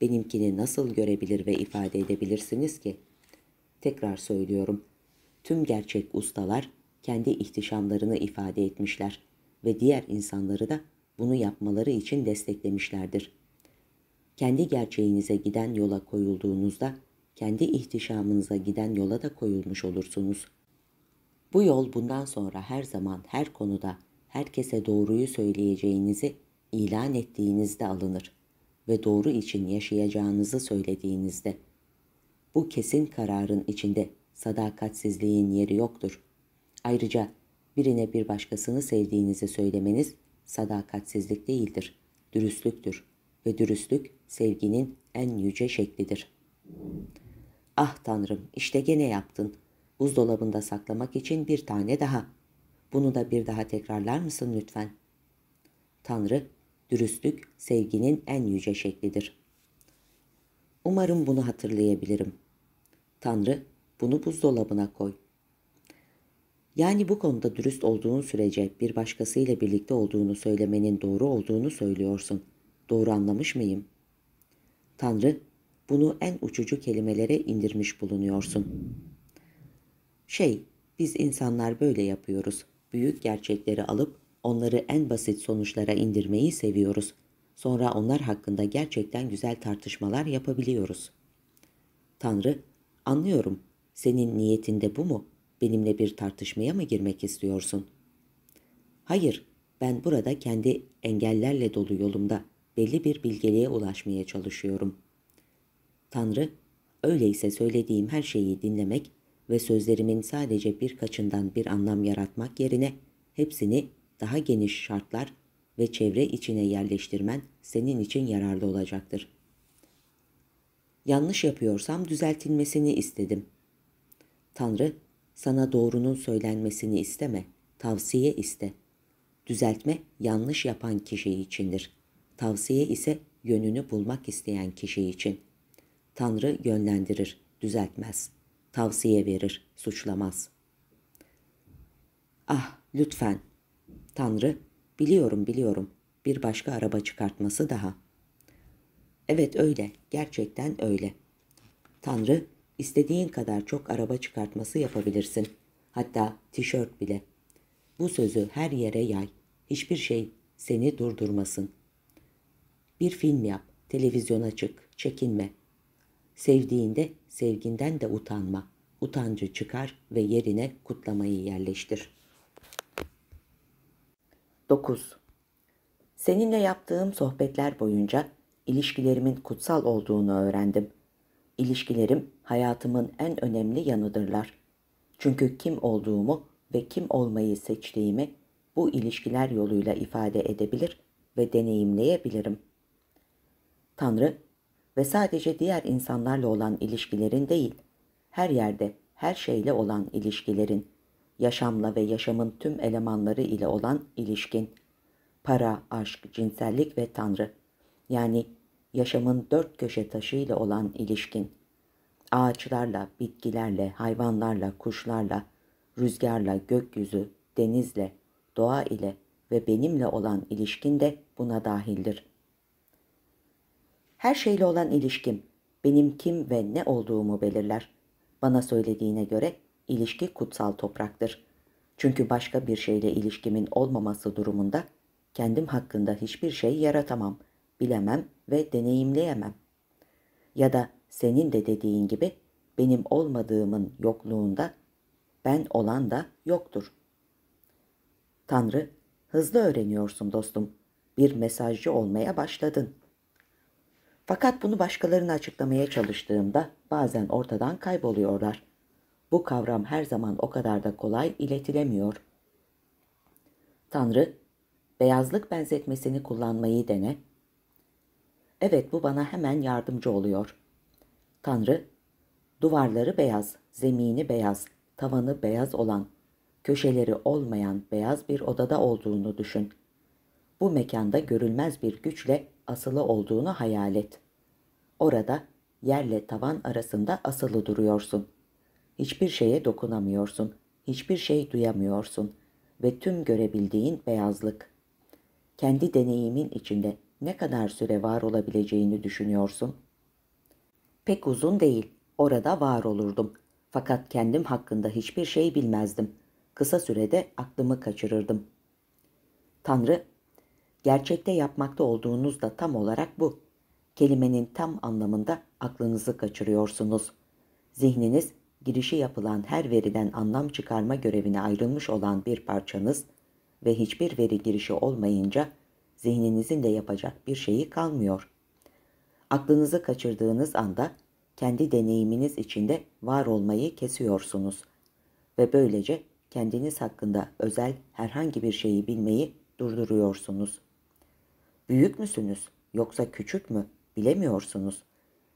benimkini nasıl görebilir ve ifade edebilirsiniz ki? Tekrar söylüyorum. Tüm gerçek ustalar kendi ihtişamlarını ifade etmişler ve diğer insanları da bunu yapmaları için desteklemişlerdir. Kendi gerçeğinize giden yola koyulduğunuzda, kendi ihtişamınıza giden yola da koyulmuş olursunuz. Bu yol bundan sonra her zaman her konuda herkese doğruyu söyleyeceğinizi ilan ettiğinizde alınır ve doğru için yaşayacağınızı söylediğinizde. Bu kesin kararın içinde sadakatsizliğin yeri yoktur. Ayrıca birine bir başkasını sevdiğinizi söylemeniz sadakatsizlik değildir, dürüstlüktür ve dürüstlük sevginin en yüce şeklidir. Ah tanrım işte gene yaptın. Buzdolabında saklamak için bir tane daha. Bunu da bir daha tekrarlar mısın lütfen? Tanrı, dürüstlük sevginin en yüce şeklidir. Umarım bunu hatırlayabilirim. Tanrı, bunu buzdolabına koy.'' Yani bu konuda dürüst olduğun sürece bir başkasıyla birlikte olduğunu söylemenin doğru olduğunu söylüyorsun. Doğru anlamış mıyım? Tanrı, bunu en uçucu kelimelere indirmiş bulunuyorsun. Şey, biz insanlar böyle yapıyoruz. Büyük gerçekleri alıp onları en basit sonuçlara indirmeyi seviyoruz. Sonra onlar hakkında gerçekten güzel tartışmalar yapabiliyoruz. Tanrı, anlıyorum. Senin niyetinde bu mu? Benimle bir tartışmaya mı girmek istiyorsun? Hayır, ben burada kendi engellerle dolu yolumda belli bir bilgeliğe ulaşmaya çalışıyorum. Tanrı, öyleyse söylediğim her şeyi dinlemek ve sözlerimin sadece birkaçından bir anlam yaratmak yerine hepsini daha geniş şartlar ve çevre içine yerleştirmen senin için yararlı olacaktır. Yanlış yapıyorsam düzeltilmesini istedim. Tanrı sana doğrunun söylenmesini isteme, tavsiye iste. Düzeltme yanlış yapan kişi içindir. Tavsiye ise yönünü bulmak isteyen kişi için. Tanrı yönlendirir, düzeltmez. Tavsiye verir, suçlamaz. Ah, lütfen. Tanrı, biliyorum, biliyorum. Bir başka araba çıkartması daha. Evet öyle, gerçekten öyle. Tanrı İstediğin kadar çok araba çıkartması yapabilirsin. Hatta tişört bile. Bu sözü her yere yay. Hiçbir şey seni durdurmasın. Bir film yap, televizyona çık, çekinme. Sevdiğinde sevginden de utanma. Utancı çıkar ve yerine kutlamayı yerleştir. 9. Seninle yaptığım sohbetler boyunca ilişkilerimin kutsal olduğunu öğrendim. İlişkilerim hayatımın en önemli yanıdırlar. Çünkü kim olduğumu ve kim olmayı seçtiğimi bu ilişkiler yoluyla ifade edebilir ve deneyimleyebilirim. Tanrı ve sadece diğer insanlarla olan ilişkilerin değil, her yerde, her şeyle olan ilişkilerin, yaşamla ve yaşamın tüm elemanları ile olan ilişkin, para, aşk, cinsellik ve Tanrı, yani yaşamın dört köşe taşı ile olan ilişkin.'' ağaçlarla, bitkilerle, hayvanlarla, kuşlarla, rüzgarla, gökyüzü, denizle, doğa ile ve benimle olan ilişkin de buna dahildir. Her şeyle olan ilişkim, benim kim ve ne olduğumu belirler. Bana söylediğine göre ilişki kutsal topraktır. Çünkü başka bir şeyle ilişkimin olmaması durumunda kendim hakkında hiçbir şey yaratamam, bilemem ve deneyimleyemem. Ya da senin de dediğin gibi benim olmadığımın yokluğunda ben olan da yoktur. Tanrı, hızlı öğreniyorsun dostum. Bir mesajcı olmaya başladın. Fakat bunu başkalarına açıklamaya çalıştığımda bazen ortadan kayboluyorlar. Bu kavram her zaman o kadar da kolay iletilemiyor. Tanrı, beyazlık benzetmesini kullanmayı dene. Evet bu bana hemen yardımcı oluyor. Tanrı, duvarları beyaz, zemini beyaz, tavanı beyaz olan, köşeleri olmayan beyaz bir odada olduğunu düşün. Bu mekanda görülmez bir güçle asılı olduğunu hayal et. Orada yerle tavan arasında asılı duruyorsun. Hiçbir şeye dokunamıyorsun, hiçbir şey duyamıyorsun ve tüm görebildiğin beyazlık. Kendi deneyimin içinde ne kadar süre var olabileceğini düşünüyorsun.'' Pek uzun değil. Orada var olurdum. Fakat kendim hakkında hiçbir şey bilmezdim. Kısa sürede aklımı kaçırırdım. Tanrı, gerçekte yapmakta olduğunuz da tam olarak bu. Kelimenin tam anlamında aklınızı kaçırıyorsunuz. Zihniniz girişi yapılan her veriden anlam çıkarma görevine ayrılmış olan bir parçanız ve hiçbir veri girişi olmayınca zihninizin de yapacak bir şeyi kalmıyor aklınızı kaçırdığınız anda kendi deneyiminiz içinde var olmayı kesiyorsunuz ve böylece kendiniz hakkında özel herhangi bir şeyi bilmeyi durduruyorsunuz. Büyük müsünüz yoksa küçük mü bilemiyorsunuz.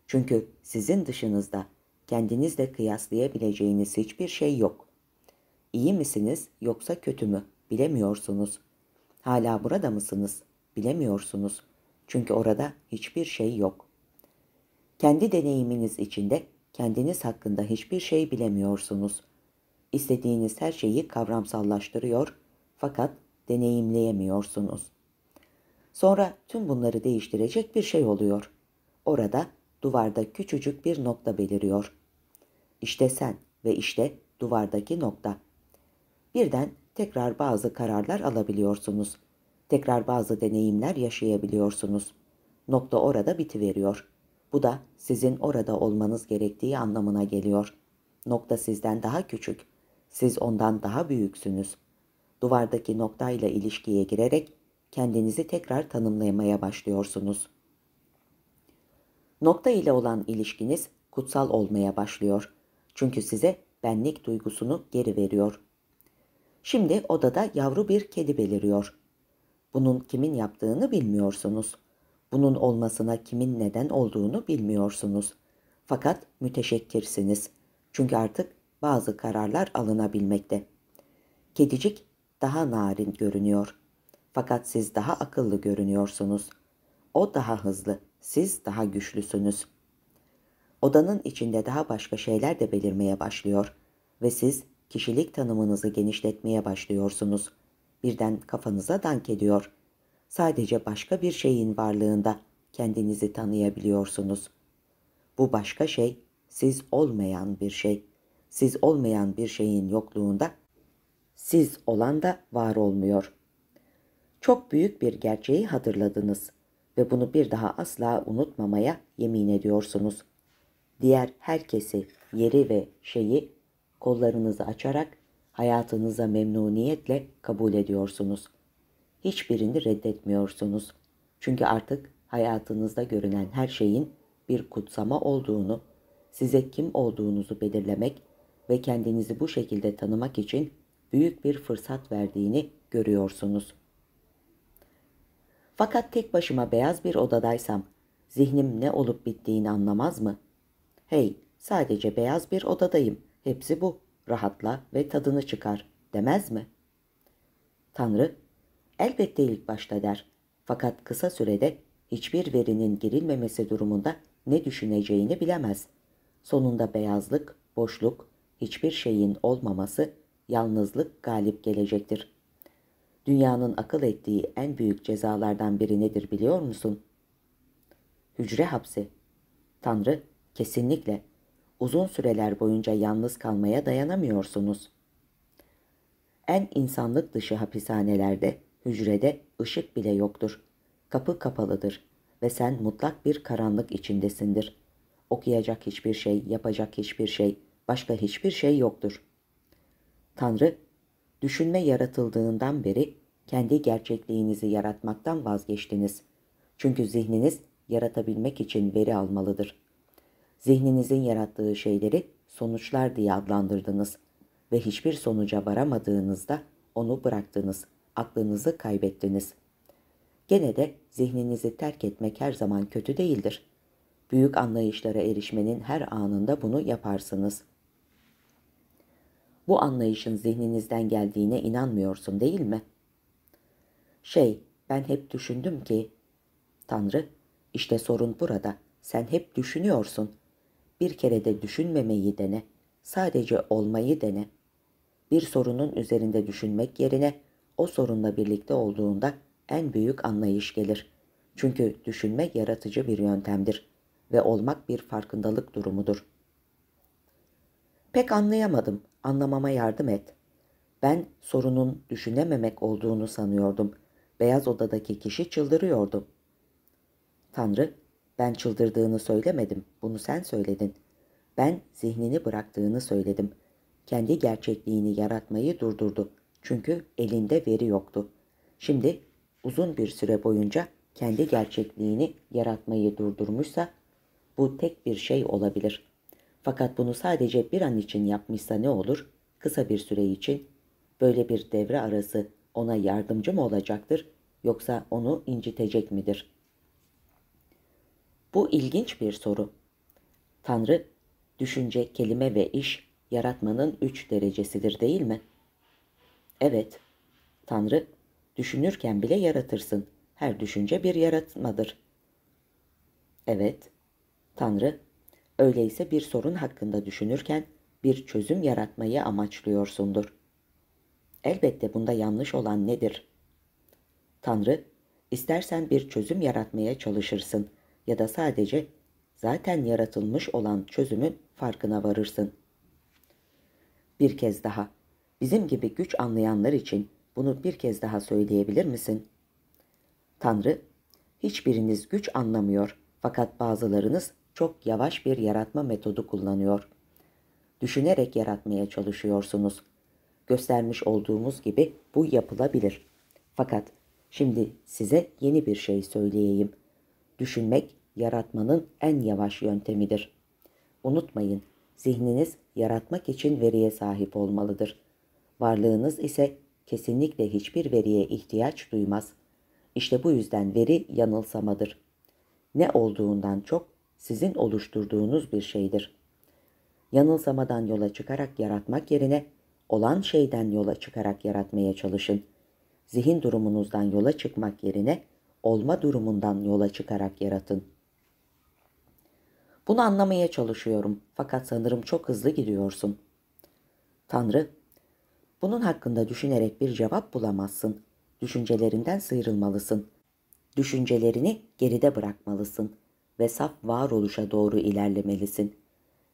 Çünkü sizin dışınızda kendinizle kıyaslayabileceğiniz hiçbir şey yok. İyi misiniz yoksa kötü mü bilemiyorsunuz. Hala burada mısınız bilemiyorsunuz. Çünkü orada hiçbir şey yok. Kendi deneyiminiz içinde kendiniz hakkında hiçbir şey bilemiyorsunuz. İstediğiniz her şeyi kavramsallaştırıyor fakat deneyimleyemiyorsunuz. Sonra tüm bunları değiştirecek bir şey oluyor. Orada duvarda küçücük bir nokta beliriyor. İşte sen ve işte duvardaki nokta. Birden tekrar bazı kararlar alabiliyorsunuz. Tekrar bazı deneyimler yaşayabiliyorsunuz. Nokta orada bitiveriyor. Bu da sizin orada olmanız gerektiği anlamına geliyor. Nokta sizden daha küçük. Siz ondan daha büyüksünüz. Duvardaki noktayla ilişkiye girerek kendinizi tekrar tanımlamaya başlıyorsunuz. Nokta ile olan ilişkiniz kutsal olmaya başlıyor. Çünkü size benlik duygusunu geri veriyor. Şimdi odada yavru bir kedi beliriyor. Bunun kimin yaptığını bilmiyorsunuz. Bunun olmasına kimin neden olduğunu bilmiyorsunuz. Fakat müteşekkirsiniz. Çünkü artık bazı kararlar alınabilmekte. Kedicik daha narin görünüyor. Fakat siz daha akıllı görünüyorsunuz. O daha hızlı, siz daha güçlüsünüz. Odanın içinde daha başka şeyler de belirmeye başlıyor ve siz kişilik tanımınızı genişletmeye başlıyorsunuz. Birden kafanıza dank ediyor.'' sadece başka bir şeyin varlığında kendinizi tanıyabiliyorsunuz. Bu başka şey siz olmayan bir şey. Siz olmayan bir şeyin yokluğunda siz olan da var olmuyor. Çok büyük bir gerçeği hatırladınız ve bunu bir daha asla unutmamaya yemin ediyorsunuz. Diğer herkesi, yeri ve şeyi kollarınızı açarak hayatınıza memnuniyetle kabul ediyorsunuz.'' hiçbirini reddetmiyorsunuz. Çünkü artık hayatınızda görünen her şeyin bir kutsama olduğunu, size kim olduğunuzu belirlemek ve kendinizi bu şekilde tanımak için büyük bir fırsat verdiğini görüyorsunuz. Fakat tek başıma beyaz bir odadaysam zihnim ne olup bittiğini anlamaz mı? Hey, sadece beyaz bir odadayım. Hepsi bu. Rahatla ve tadını çıkar demez mi? Tanrı elbette ilk başta der. Fakat kısa sürede hiçbir verinin girilmemesi durumunda ne düşüneceğini bilemez. Sonunda beyazlık, boşluk, hiçbir şeyin olmaması, yalnızlık galip gelecektir. Dünyanın akıl ettiği en büyük cezalardan biri nedir biliyor musun? Hücre hapsi. Tanrı, kesinlikle. Uzun süreler boyunca yalnız kalmaya dayanamıyorsunuz. En insanlık dışı hapishanelerde Hücrede ışık bile yoktur. Kapı kapalıdır ve sen mutlak bir karanlık içindesindir. Okuyacak hiçbir şey, yapacak hiçbir şey, başka hiçbir şey yoktur. Tanrı, düşünme yaratıldığından beri kendi gerçekliğinizi yaratmaktan vazgeçtiniz. Çünkü zihniniz yaratabilmek için veri almalıdır. Zihninizin yarattığı şeyleri sonuçlar diye adlandırdınız ve hiçbir sonuca varamadığınızda onu bıraktınız aklınızı kaybettiniz. Gene de zihninizi terk etmek her zaman kötü değildir. Büyük anlayışlara erişmenin her anında bunu yaparsınız. Bu anlayışın zihninizden geldiğine inanmıyorsun değil mi? Şey, ben hep düşündüm ki... Tanrı, işte sorun burada. Sen hep düşünüyorsun. Bir kere de düşünmemeyi dene. Sadece olmayı dene. Bir sorunun üzerinde düşünmek yerine o sorunla birlikte olduğunda en büyük anlayış gelir. Çünkü düşünmek yaratıcı bir yöntemdir ve olmak bir farkındalık durumudur. Pek anlayamadım, anlamama yardım et. Ben sorunun düşünememek olduğunu sanıyordum. Beyaz odadaki kişi çıldırıyordu. Tanrı, ben çıldırdığını söylemedim, bunu sen söyledin. Ben zihnini bıraktığını söyledim. Kendi gerçekliğini yaratmayı durdurdu.'' Çünkü elinde veri yoktu. Şimdi uzun bir süre boyunca kendi gerçekliğini yaratmayı durdurmuşsa bu tek bir şey olabilir. Fakat bunu sadece bir an için yapmışsa ne olur? Kısa bir süre için böyle bir devre arası ona yardımcı mı olacaktır yoksa onu incitecek midir? Bu ilginç bir soru. Tanrı, düşünce, kelime ve iş yaratmanın üç derecesidir değil mi?'' Evet, Tanrı, düşünürken bile yaratırsın. Her düşünce bir yaratmadır. Evet, Tanrı, öyleyse bir sorun hakkında düşünürken bir çözüm yaratmayı amaçlıyorsundur. Elbette bunda yanlış olan nedir? Tanrı, istersen bir çözüm yaratmaya çalışırsın ya da sadece zaten yaratılmış olan çözümün farkına varırsın. Bir kez daha Bizim gibi güç anlayanlar için bunu bir kez daha söyleyebilir misin? Tanrı, hiçbiriniz güç anlamıyor fakat bazılarınız çok yavaş bir yaratma metodu kullanıyor. Düşünerek yaratmaya çalışıyorsunuz. Göstermiş olduğumuz gibi bu yapılabilir. Fakat şimdi size yeni bir şey söyleyeyim. Düşünmek yaratmanın en yavaş yöntemidir. Unutmayın, zihniniz yaratmak için veriye sahip olmalıdır. Varlığınız ise kesinlikle hiçbir veriye ihtiyaç duymaz. İşte bu yüzden veri yanılsamadır. Ne olduğundan çok sizin oluşturduğunuz bir şeydir. Yanılsamadan yola çıkarak yaratmak yerine olan şeyden yola çıkarak yaratmaya çalışın. Zihin durumunuzdan yola çıkmak yerine olma durumundan yola çıkarak yaratın. Bunu anlamaya çalışıyorum fakat sanırım çok hızlı gidiyorsun. Tanrı bunun hakkında düşünerek bir cevap bulamazsın. Düşüncelerinden sıyrılmalısın. Düşüncelerini geride bırakmalısın ve saf varoluşa doğru ilerlemelisin.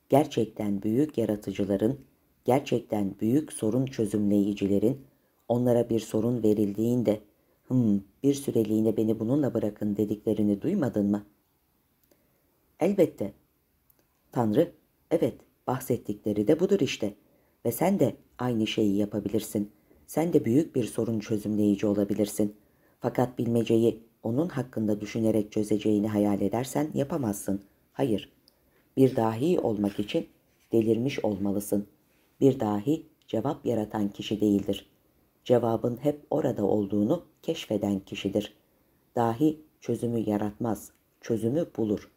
Gerçekten büyük yaratıcıların, gerçekten büyük sorun çözümleyicilerin, onlara bir sorun verildiğinde hmm, bir süreliğine beni bununla bırakın'' dediklerini duymadın mı? Elbette. Tanrı, evet bahsettikleri de budur işte.'' Ve sen de aynı şeyi yapabilirsin. Sen de büyük bir sorun çözümleyici olabilirsin. Fakat bilmeceyi onun hakkında düşünerek çözeceğini hayal edersen yapamazsın. Hayır. Bir dahi olmak için delirmiş olmalısın. Bir dahi cevap yaratan kişi değildir. Cevabın hep orada olduğunu keşfeden kişidir. Dahi çözümü yaratmaz, çözümü bulur.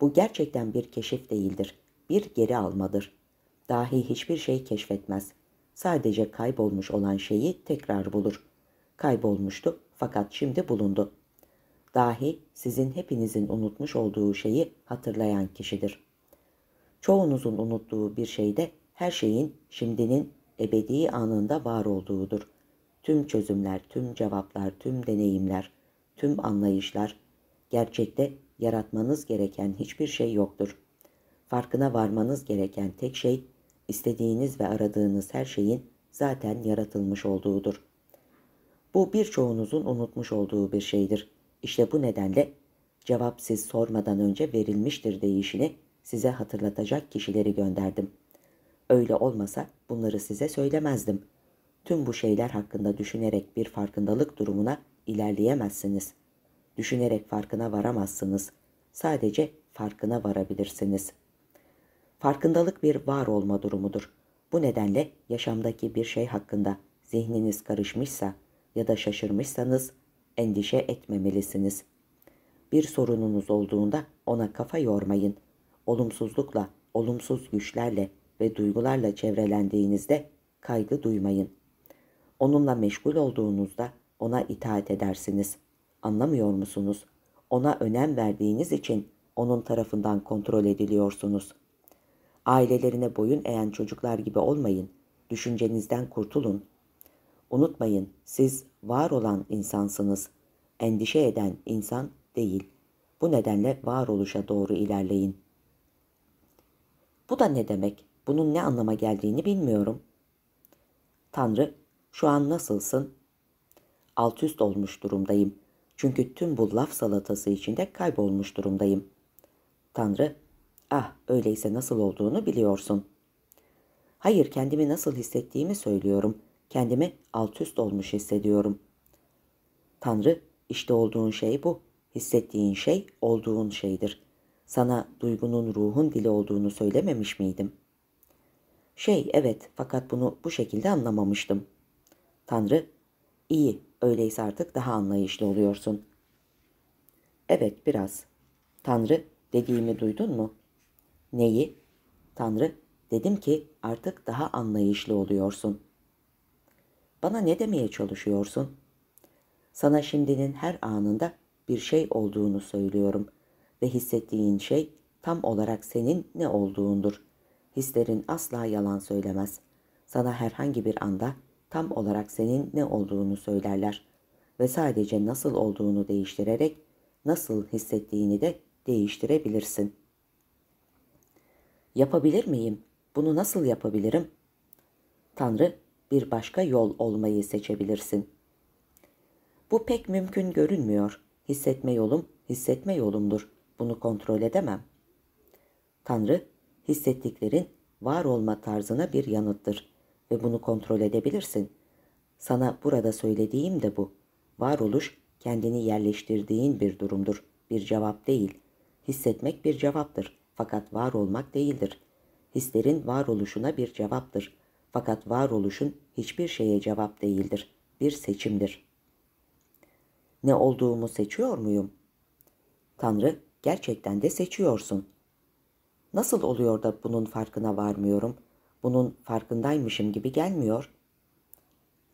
Bu gerçekten bir keşif değildir, bir geri almadır.'' Dahi hiçbir şey keşfetmez. Sadece kaybolmuş olan şeyi tekrar bulur. Kaybolmuştu fakat şimdi bulundu. Dahi sizin hepinizin unutmuş olduğu şeyi hatırlayan kişidir. Çoğunuzun unuttuğu bir şey de her şeyin şimdinin ebedi anında var olduğudur. Tüm çözümler, tüm cevaplar, tüm deneyimler, tüm anlayışlar, gerçekte yaratmanız gereken hiçbir şey yoktur. Farkına varmanız gereken tek şey İstediğiniz ve aradığınız her şeyin zaten yaratılmış olduğudur. Bu birçoğunuzun unutmuş olduğu bir şeydir. İşte bu nedenle cevap siz sormadan önce verilmiştir deyişini size hatırlatacak kişileri gönderdim. Öyle olmasa bunları size söylemezdim. Tüm bu şeyler hakkında düşünerek bir farkındalık durumuna ilerleyemezsiniz. Düşünerek farkına varamazsınız. Sadece farkına varabilirsiniz.'' farkındalık bir var olma durumudur. Bu nedenle yaşamdaki bir şey hakkında zihniniz karışmışsa ya da şaşırmışsanız endişe etmemelisiniz. Bir sorununuz olduğunda ona kafa yormayın. Olumsuzlukla, olumsuz güçlerle ve duygularla çevrelendiğinizde kaygı duymayın. Onunla meşgul olduğunuzda ona itaat edersiniz. Anlamıyor musunuz? Ona önem verdiğiniz için onun tarafından kontrol ediliyorsunuz.'' Ailelerine boyun eğen çocuklar gibi olmayın. Düşüncenizden kurtulun. Unutmayın, siz var olan insansınız. Endişe eden insan değil. Bu nedenle varoluşa doğru ilerleyin. Bu da ne demek? Bunun ne anlama geldiğini bilmiyorum. Tanrı, şu an nasılsın? Alt üst olmuş durumdayım. Çünkü tüm bu laf salatası içinde kaybolmuş durumdayım. Tanrı, Ah, öyleyse nasıl olduğunu biliyorsun. Hayır, kendimi nasıl hissettiğimi söylüyorum. Kendimi altüst olmuş hissediyorum. Tanrı, işte olduğun şey bu. Hissettiğin şey olduğun şeydir. Sana duygunun ruhun dili olduğunu söylememiş miydim? Şey, evet fakat bunu bu şekilde anlamamıştım. Tanrı, iyi, öyleyse artık daha anlayışlı oluyorsun. Evet, biraz. Tanrı, dediğimi duydun mu? Neyi? Tanrı, dedim ki artık daha anlayışlı oluyorsun. Bana ne demeye çalışıyorsun? Sana şimdinin her anında bir şey olduğunu söylüyorum ve hissettiğin şey tam olarak senin ne olduğundur. Hislerin asla yalan söylemez. Sana herhangi bir anda tam olarak senin ne olduğunu söylerler ve sadece nasıl olduğunu değiştirerek nasıl hissettiğini de değiştirebilirsin.'' Yapabilir miyim? Bunu nasıl yapabilirim? Tanrı, bir başka yol olmayı seçebilirsin. Bu pek mümkün görünmüyor. Hissetme yolum, hissetme yolumdur. Bunu kontrol edemem. Tanrı, hissettiklerin var olma tarzına bir yanıttır ve bunu kontrol edebilirsin. Sana burada söylediğim de bu. Varoluş kendini yerleştirdiğin bir durumdur, bir cevap değil. Hissetmek bir cevaptır fakat var olmak değildir. Hislerin varoluşuna bir cevaptır. Fakat varoluşun hiçbir şeye cevap değildir. Bir seçimdir. Ne olduğumu seçiyor muyum? Tanrı, gerçekten de seçiyorsun. Nasıl oluyor da bunun farkına varmıyorum? Bunun farkındaymışım gibi gelmiyor.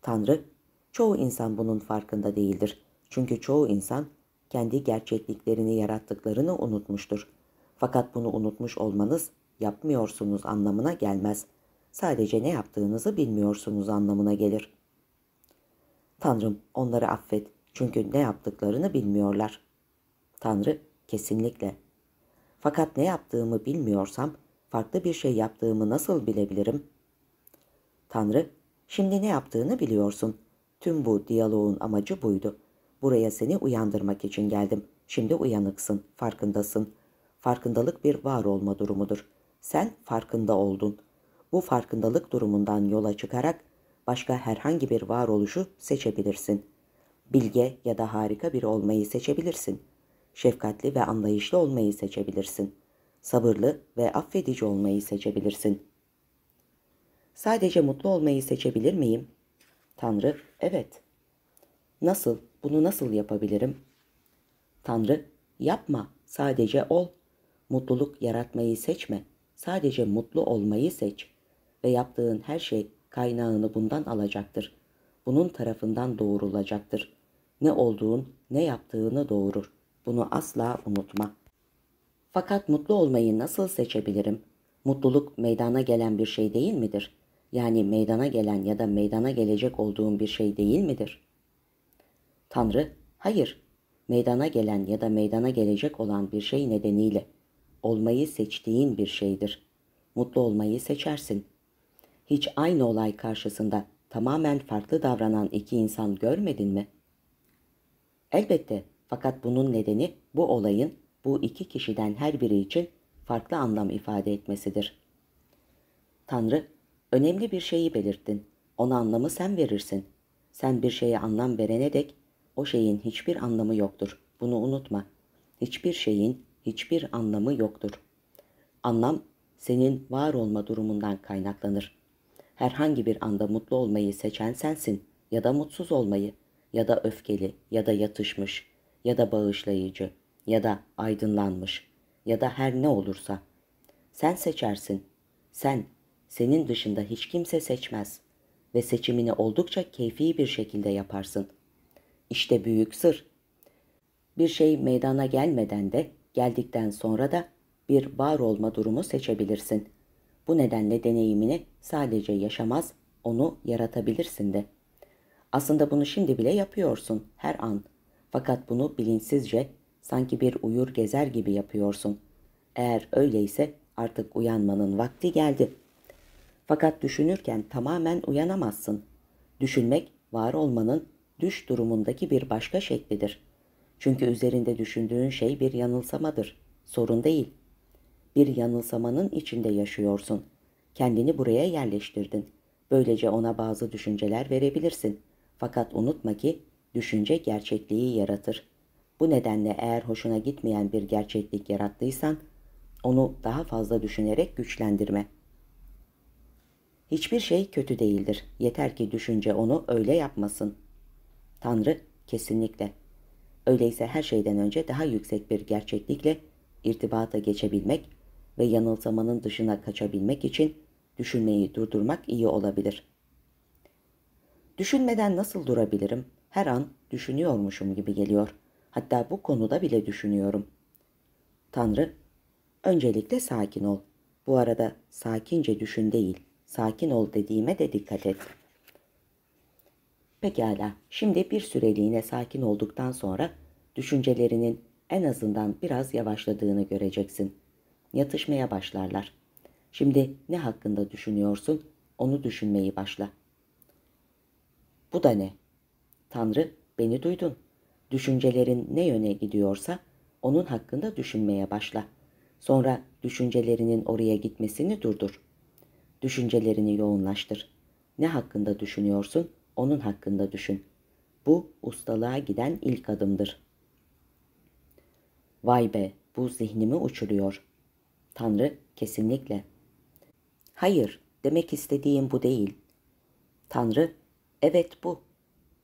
Tanrı, çoğu insan bunun farkında değildir. Çünkü çoğu insan kendi gerçekliklerini yarattıklarını unutmuştur.'' Fakat bunu unutmuş olmanız yapmıyorsunuz anlamına gelmez. Sadece ne yaptığınızı bilmiyorsunuz anlamına gelir. Tanrım onları affet çünkü ne yaptıklarını bilmiyorlar. Tanrı kesinlikle. Fakat ne yaptığımı bilmiyorsam farklı bir şey yaptığımı nasıl bilebilirim? Tanrı, şimdi ne yaptığını biliyorsun. Tüm bu diyaloğun amacı buydu. Buraya seni uyandırmak için geldim. Şimdi uyanıksın, farkındasın.'' Farkındalık bir var olma durumudur. Sen farkında oldun. Bu farkındalık durumundan yola çıkarak başka herhangi bir varoluşu seçebilirsin. Bilge ya da harika biri olmayı seçebilirsin. Şefkatli ve anlayışlı olmayı seçebilirsin. Sabırlı ve affedici olmayı seçebilirsin. Sadece mutlu olmayı seçebilir miyim? Tanrı, evet. Nasıl, bunu nasıl yapabilirim? Tanrı, yapma, sadece ol Mutluluk yaratmayı seçme. Sadece mutlu olmayı seç ve yaptığın her şey kaynağını bundan alacaktır. Bunun tarafından doğrulacaktır. Ne olduğun, ne yaptığını doğurur. Bunu asla unutma. Fakat mutlu olmayı nasıl seçebilirim? Mutluluk meydana gelen bir şey değil midir? Yani meydana gelen ya da meydana gelecek olduğun bir şey değil midir? Tanrı, hayır. Meydana gelen ya da meydana gelecek olan bir şey nedeniyle olmayı seçtiğin bir şeydir. Mutlu olmayı seçersin. Hiç aynı olay karşısında tamamen farklı davranan iki insan görmedin mi? Elbette fakat bunun nedeni bu olayın bu iki kişiden her biri için farklı anlam ifade etmesidir. Tanrı, önemli bir şeyi belirttin. Ona anlamı sen verirsin. Sen bir şeye anlam verene dek o şeyin hiçbir anlamı yoktur. Bunu unutma. Hiçbir şeyin hiçbir anlamı yoktur. Anlam senin var olma durumundan kaynaklanır. Herhangi bir anda mutlu olmayı seçen sensin ya da mutsuz olmayı ya da öfkeli ya da yatışmış ya da bağışlayıcı ya da aydınlanmış ya da her ne olursa. Sen seçersin. Sen, senin dışında hiç kimse seçmez ve seçimini oldukça keyfi bir şekilde yaparsın. İşte büyük sır. Bir şey meydana gelmeden de Geldikten sonra da bir var olma durumu seçebilirsin. Bu nedenle deneyimini sadece yaşamaz, onu yaratabilirsin de. Aslında bunu şimdi bile yapıyorsun her an. Fakat bunu bilinçsizce sanki bir uyur gezer gibi yapıyorsun. Eğer öyleyse artık uyanmanın vakti geldi. Fakat düşünürken tamamen uyanamazsın. Düşünmek var olmanın düş durumundaki bir başka şeklidir.'' Çünkü üzerinde düşündüğün şey bir yanılsamadır. Sorun değil. Bir yanılsamanın içinde yaşıyorsun. Kendini buraya yerleştirdin. Böylece ona bazı düşünceler verebilirsin. Fakat unutma ki düşünce gerçekliği yaratır. Bu nedenle eğer hoşuna gitmeyen bir gerçeklik yarattıysan onu daha fazla düşünerek güçlendirme. Hiçbir şey kötü değildir. Yeter ki düşünce onu öyle yapmasın. Tanrı kesinlikle Öyleyse her şeyden önce daha yüksek bir gerçeklikle irtibata geçebilmek ve yanılsamanın dışına kaçabilmek için düşünmeyi durdurmak iyi olabilir. Düşünmeden nasıl durabilirim? Her an düşünüyormuşum gibi geliyor. Hatta bu konuda bile düşünüyorum. Tanrı, öncelikle sakin ol. Bu arada sakince düşün değil, sakin ol dediğime de dikkat et.'' Pekala, şimdi bir süreliğine sakin olduktan sonra düşüncelerinin en azından biraz yavaşladığını göreceksin. Yatışmaya başlarlar. Şimdi ne hakkında düşünüyorsun? Onu düşünmeyi başla. Bu da ne? Tanrı, beni duydun. Düşüncelerin ne yöne gidiyorsa onun hakkında düşünmeye başla. Sonra düşüncelerinin oraya gitmesini durdur. Düşüncelerini yoğunlaştır. Ne hakkında düşünüyorsun? onun hakkında düşün. Bu ustalığa giden ilk adımdır. Vay be, bu zihnimi uçuruyor. Tanrı, kesinlikle. Hayır, demek istediğim bu değil. Tanrı, evet bu.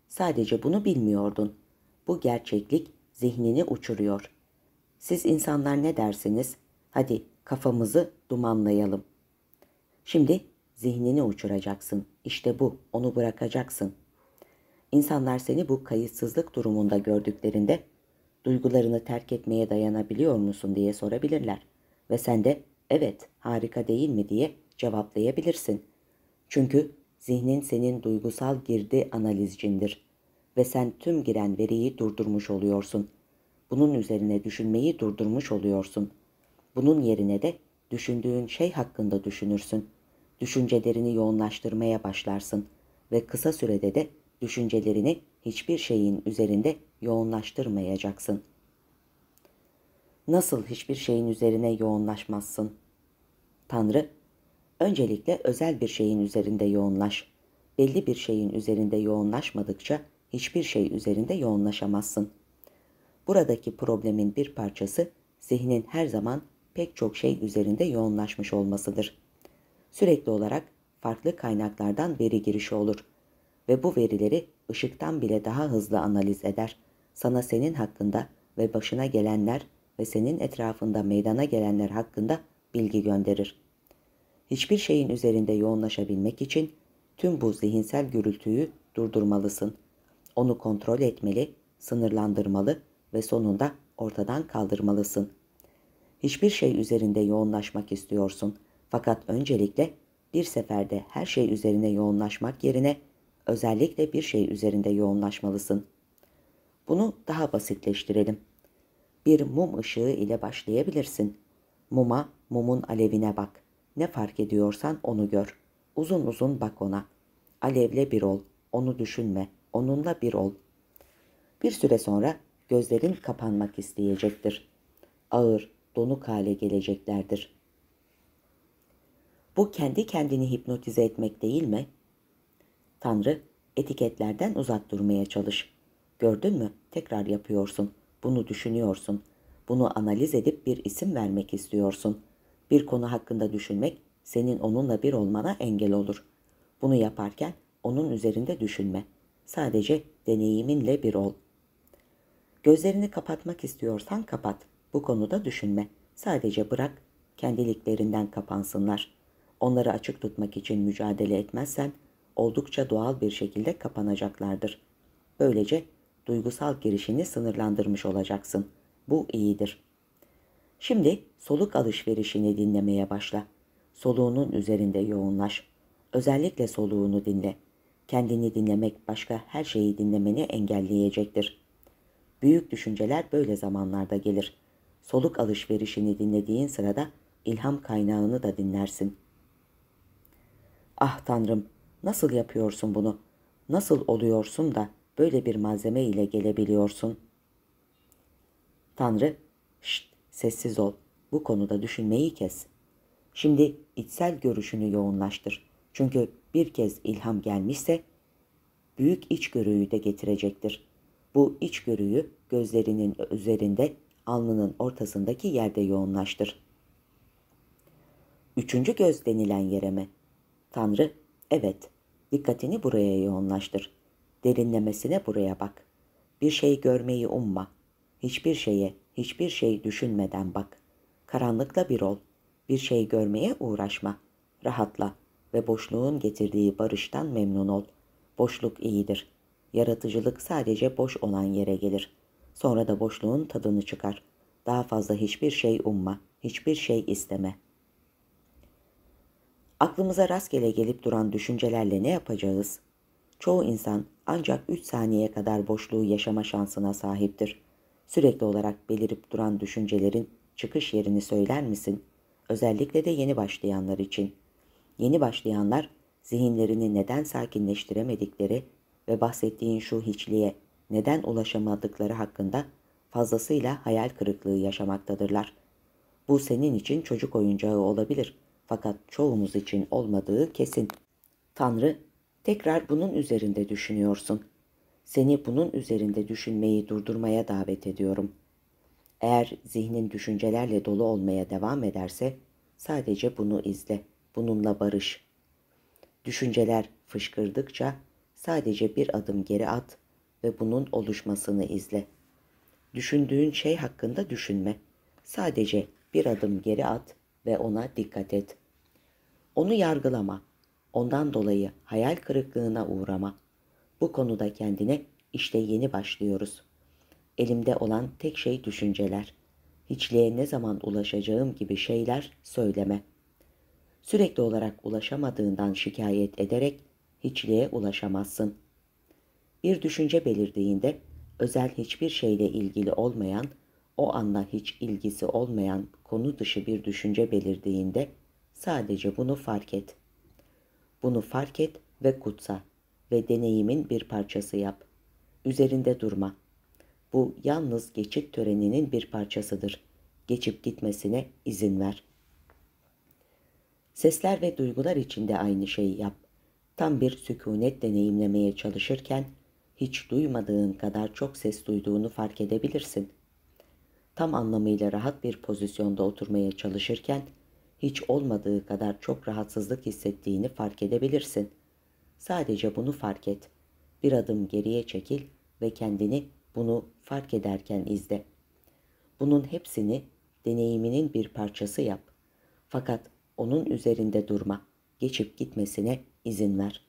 Sadece bunu bilmiyordun. Bu gerçeklik zihnini uçuruyor. Siz insanlar ne dersiniz? Hadi kafamızı dumanlayalım. Şimdi zihnini uçuracaksın.'' İşte bu, onu bırakacaksın. İnsanlar seni bu kayıtsızlık durumunda gördüklerinde duygularını terk etmeye dayanabiliyor musun diye sorabilirler. Ve sen de evet harika değil mi diye cevaplayabilirsin. Çünkü zihnin senin duygusal girdi analizcindir ve sen tüm giren veriyi durdurmuş oluyorsun. Bunun üzerine düşünmeyi durdurmuş oluyorsun. Bunun yerine de düşündüğün şey hakkında düşünürsün.'' düşüncelerini yoğunlaştırmaya başlarsın ve kısa sürede de düşüncelerini hiçbir şeyin üzerinde yoğunlaştırmayacaksın. Nasıl hiçbir şeyin üzerine yoğunlaşmazsın? Tanrı, öncelikle özel bir şeyin üzerinde yoğunlaş. Belli bir şeyin üzerinde yoğunlaşmadıkça hiçbir şey üzerinde yoğunlaşamazsın. Buradaki problemin bir parçası zihnin her zaman pek çok şey üzerinde yoğunlaşmış olmasıdır.'' sürekli olarak farklı kaynaklardan veri girişi olur ve bu verileri ışıktan bile daha hızlı analiz eder. Sana senin hakkında ve başına gelenler ve senin etrafında meydana gelenler hakkında bilgi gönderir. Hiçbir şeyin üzerinde yoğunlaşabilmek için tüm bu zihinsel gürültüyü durdurmalısın. Onu kontrol etmeli, sınırlandırmalı ve sonunda ortadan kaldırmalısın. Hiçbir şey üzerinde yoğunlaşmak istiyorsun.'' Fakat öncelikle bir seferde her şey üzerine yoğunlaşmak yerine özellikle bir şey üzerinde yoğunlaşmalısın. Bunu daha basitleştirelim. Bir mum ışığı ile başlayabilirsin. Muma, mumun alevine bak. Ne fark ediyorsan onu gör. Uzun uzun bak ona. Alevle bir ol. Onu düşünme. Onunla bir ol. Bir süre sonra gözlerin kapanmak isteyecektir. Ağır, donuk hale geleceklerdir. Bu kendi kendini hipnotize etmek değil mi? Tanrı, etiketlerden uzak durmaya çalış. Gördün mü? Tekrar yapıyorsun. Bunu düşünüyorsun. Bunu analiz edip bir isim vermek istiyorsun. Bir konu hakkında düşünmek senin onunla bir olmana engel olur. Bunu yaparken onun üzerinde düşünme. Sadece deneyiminle bir ol. Gözlerini kapatmak istiyorsan kapat. Bu konuda düşünme. Sadece bırak kendiliklerinden kapansınlar. Onları açık tutmak için mücadele etmezsen oldukça doğal bir şekilde kapanacaklardır. Böylece duygusal girişini sınırlandırmış olacaksın. Bu iyidir. Şimdi soluk alışverişini dinlemeye başla. Soluğunun üzerinde yoğunlaş. Özellikle soluğunu dinle. Kendini dinlemek başka her şeyi dinlemeni engelleyecektir. Büyük düşünceler böyle zamanlarda gelir. Soluk alışverişini dinlediğin sırada ilham kaynağını da dinlersin.'' Ah tanrım nasıl yapıyorsun bunu? Nasıl oluyorsun da böyle bir malzeme ile gelebiliyorsun? Tanrı, şşt sessiz ol. Bu konuda düşünmeyi kes. Şimdi içsel görüşünü yoğunlaştır. Çünkü bir kez ilham gelmişse büyük içgörüyü de getirecektir. Bu içgörüyü gözlerinin üzerinde alnının ortasındaki yerde yoğunlaştır. Üçüncü göz denilen yere mi? Tanrı, evet, dikkatini buraya yoğunlaştır. Derinlemesine buraya bak. Bir şey görmeyi umma. Hiçbir şeye, hiçbir şey düşünmeden bak. Karanlıkla bir ol. Bir şey görmeye uğraşma. Rahatla ve boşluğun getirdiği barıştan memnun ol. Boşluk iyidir. Yaratıcılık sadece boş olan yere gelir. Sonra da boşluğun tadını çıkar. Daha fazla hiçbir şey umma, hiçbir şey isteme.'' Aklımıza rastgele gelip duran düşüncelerle ne yapacağız? Çoğu insan ancak 3 saniye kadar boşluğu yaşama şansına sahiptir. Sürekli olarak belirip duran düşüncelerin çıkış yerini söyler misin? Özellikle de yeni başlayanlar için. Yeni başlayanlar zihinlerini neden sakinleştiremedikleri ve bahsettiğin şu hiçliğe neden ulaşamadıkları hakkında fazlasıyla hayal kırıklığı yaşamaktadırlar. Bu senin için çocuk oyuncağı olabilir.'' Fakat çoğumuz için olmadığı kesin. Tanrı, tekrar bunun üzerinde düşünüyorsun. Seni bunun üzerinde düşünmeyi durdurmaya davet ediyorum. Eğer zihnin düşüncelerle dolu olmaya devam ederse sadece bunu izle, bununla barış. Düşünceler fışkırdıkça sadece bir adım geri at ve bunun oluşmasını izle. Düşündüğün şey hakkında düşünme. Sadece bir adım geri at ve ona dikkat et. Onu yargılama. Ondan dolayı hayal kırıklığına uğrama. Bu konuda kendine işte yeni başlıyoruz. Elimde olan tek şey düşünceler. Hiçliğe ne zaman ulaşacağım gibi şeyler söyleme. Sürekli olarak ulaşamadığından şikayet ederek hiçliğe ulaşamazsın. Bir düşünce belirdiğinde özel hiçbir şeyle ilgili olmayan, o anla hiç ilgisi olmayan konu dışı bir düşünce belirdiğinde Sadece bunu fark et. Bunu fark et ve kutsa ve deneyimin bir parçası yap. Üzerinde durma. Bu yalnız geçit töreninin bir parçasıdır. Geçip gitmesine izin ver. Sesler ve duygular içinde aynı şeyi yap. Tam bir sükunet deneyimlemeye çalışırken hiç duymadığın kadar çok ses duyduğunu fark edebilirsin. Tam anlamıyla rahat bir pozisyonda oturmaya çalışırken hiç olmadığı kadar çok rahatsızlık hissettiğini fark edebilirsin. Sadece bunu fark et. Bir adım geriye çekil ve kendini bunu fark ederken izle. Bunun hepsini deneyiminin bir parçası yap. Fakat onun üzerinde durma, geçip gitmesine izin ver.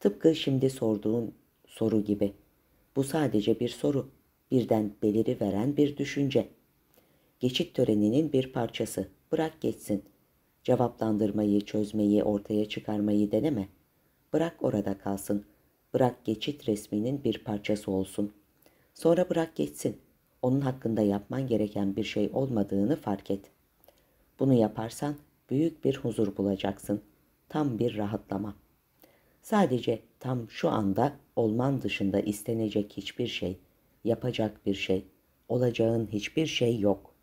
Tıpkı şimdi sorduğun soru gibi. Bu sadece bir soru, birden beliri veren bir düşünce. Geçit töreninin bir parçası. Bırak geçsin. Cevaplandırmayı, çözmeyi, ortaya çıkarmayı deneme. Bırak orada kalsın. Bırak geçit resminin bir parçası olsun. Sonra bırak geçsin. Onun hakkında yapman gereken bir şey olmadığını fark et. Bunu yaparsan büyük bir huzur bulacaksın. Tam bir rahatlama. Sadece tam şu anda olman dışında istenecek hiçbir şey, yapacak bir şey, olacağın hiçbir şey yok.''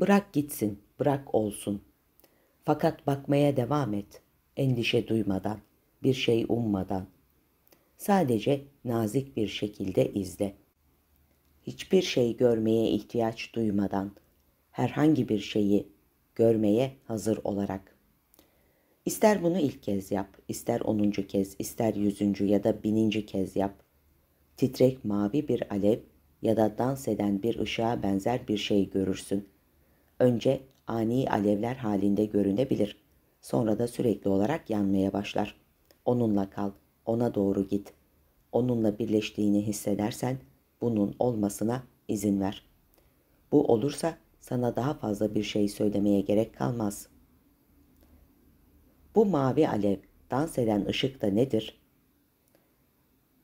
Bırak gitsin, bırak olsun. Fakat bakmaya devam et. Endişe duymadan, bir şey ummadan. Sadece nazik bir şekilde izle. Hiçbir şey görmeye ihtiyaç duymadan, herhangi bir şeyi görmeye hazır olarak. İster bunu ilk kez yap, ister onuncu kez, ister yüzüncü ya da bininci kez yap. Titrek mavi bir alev ya da dans eden bir ışığa benzer bir şey görürsün.'' Önce ani alevler halinde görünebilir. Sonra da sürekli olarak yanmaya başlar. Onunla kal, ona doğru git. Onunla birleştiğini hissedersen bunun olmasına izin ver. Bu olursa sana daha fazla bir şey söylemeye gerek kalmaz. Bu mavi alev, dans eden ışık da nedir?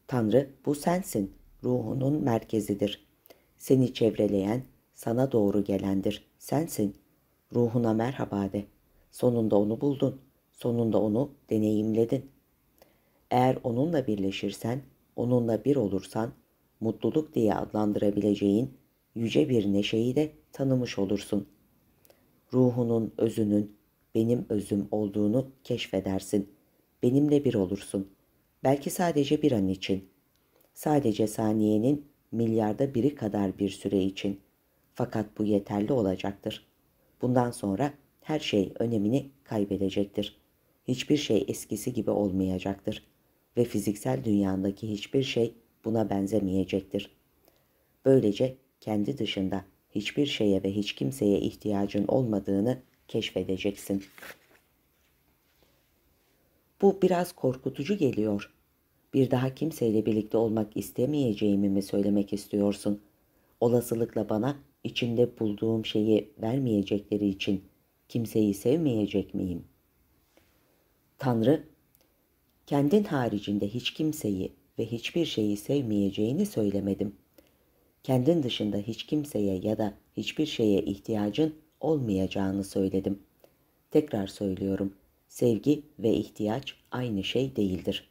Tanrı bu sensin, ruhunun merkezidir. Seni çevreleyen, sana doğru gelendir.'' sensin. Ruhuna merhaba de. Sonunda onu buldun. Sonunda onu deneyimledin. Eğer onunla birleşirsen, onunla bir olursan, mutluluk diye adlandırabileceğin yüce bir neşeyi de tanımış olursun. Ruhunun, özünün, benim özüm olduğunu keşfedersin. Benimle bir olursun. Belki sadece bir an için. Sadece saniyenin milyarda biri kadar bir süre için.'' Fakat bu yeterli olacaktır. Bundan sonra her şey önemini kaybedecektir. Hiçbir şey eskisi gibi olmayacaktır ve fiziksel dünyadaki hiçbir şey buna benzemeyecektir. Böylece kendi dışında hiçbir şeye ve hiç kimseye ihtiyacın olmadığını keşfedeceksin. Bu biraz korkutucu geliyor. Bir daha kimseyle birlikte olmak istemeyeceğimi mi söylemek istiyorsun? Olasılıkla bana içinde bulduğum şeyi vermeyecekleri için kimseyi sevmeyecek miyim? Tanrı, kendin haricinde hiç kimseyi ve hiçbir şeyi sevmeyeceğini söylemedim. Kendin dışında hiç kimseye ya da hiçbir şeye ihtiyacın olmayacağını söyledim. Tekrar söylüyorum. Sevgi ve ihtiyaç aynı şey değildir.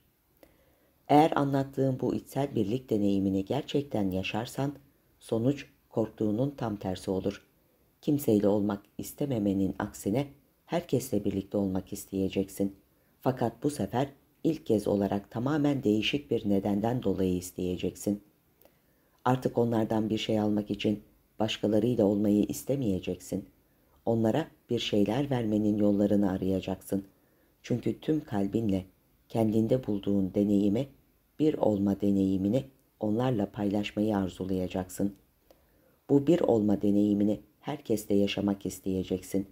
Eğer anlattığım bu içsel birlik deneyimini gerçekten yaşarsan sonuç korktuğunun tam tersi olur. Kimseyle olmak istememenin aksine herkesle birlikte olmak isteyeceksin. Fakat bu sefer ilk kez olarak tamamen değişik bir nedenden dolayı isteyeceksin. Artık onlardan bir şey almak için başkalarıyla olmayı istemeyeceksin. Onlara bir şeyler vermenin yollarını arayacaksın. Çünkü tüm kalbinle kendinde bulduğun deneyimi bir olma deneyimini onlarla paylaşmayı arzulayacaksın.'' bu bir olma deneyimini herkeste yaşamak isteyeceksin.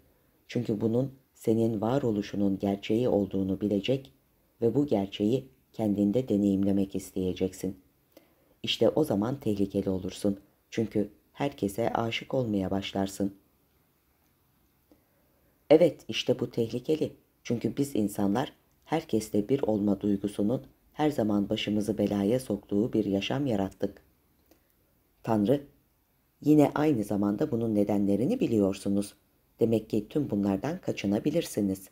Çünkü bunun senin varoluşunun gerçeği olduğunu bilecek ve bu gerçeği kendinde deneyimlemek isteyeceksin. İşte o zaman tehlikeli olursun. Çünkü herkese aşık olmaya başlarsın. Evet, işte bu tehlikeli. Çünkü biz insanlar herkeste bir olma duygusunun her zaman başımızı belaya soktuğu bir yaşam yarattık. Tanrı Yine aynı zamanda bunun nedenlerini biliyorsunuz. Demek ki tüm bunlardan kaçınabilirsiniz.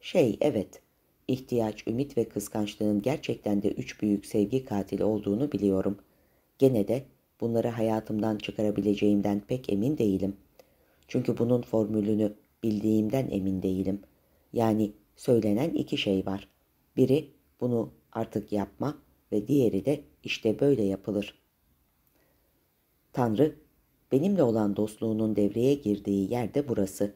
Şey evet, ihtiyaç, ümit ve kıskançlığın gerçekten de üç büyük sevgi katili olduğunu biliyorum. Gene de bunları hayatımdan çıkarabileceğimden pek emin değilim. Çünkü bunun formülünü bildiğimden emin değilim. Yani söylenen iki şey var. Biri bunu artık yapma ve diğeri de işte böyle yapılır.'' Tanrı, benimle olan dostluğunun devreye girdiği yer de burası.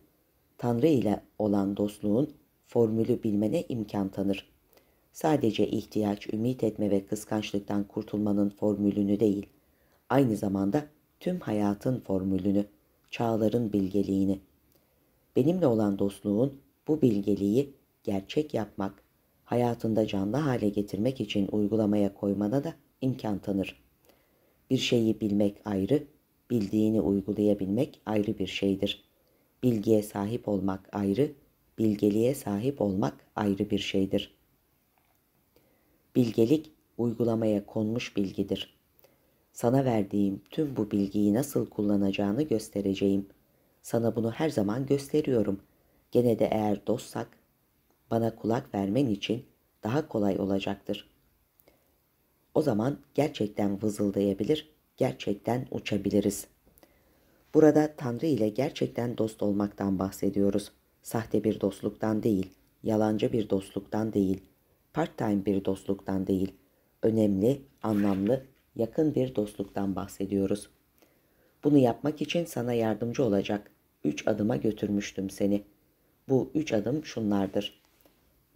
Tanrı ile olan dostluğun formülü bilmene imkan tanır. Sadece ihtiyaç, ümit etme ve kıskançlıktan kurtulmanın formülünü değil, aynı zamanda tüm hayatın formülünü, çağların bilgeliğini. Benimle olan dostluğun bu bilgeliği gerçek yapmak, hayatında canlı hale getirmek için uygulamaya koymana da imkan tanır.'' Bir şeyi bilmek ayrı, bildiğini uygulayabilmek ayrı bir şeydir. Bilgiye sahip olmak ayrı, bilgeliğe sahip olmak ayrı bir şeydir. Bilgelik uygulamaya konmuş bilgidir. Sana verdiğim tüm bu bilgiyi nasıl kullanacağını göstereceğim. Sana bunu her zaman gösteriyorum. Gene de eğer dostsak bana kulak vermen için daha kolay olacaktır. O zaman gerçekten vızıldayabilir, gerçekten uçabiliriz. Burada Tanrı ile gerçekten dost olmaktan bahsediyoruz. Sahte bir dostluktan değil, yalancı bir dostluktan değil, part-time bir dostluktan değil, önemli, anlamlı, yakın bir dostluktan bahsediyoruz. Bunu yapmak için sana yardımcı olacak üç adıma götürmüştüm seni. Bu üç adım şunlardır.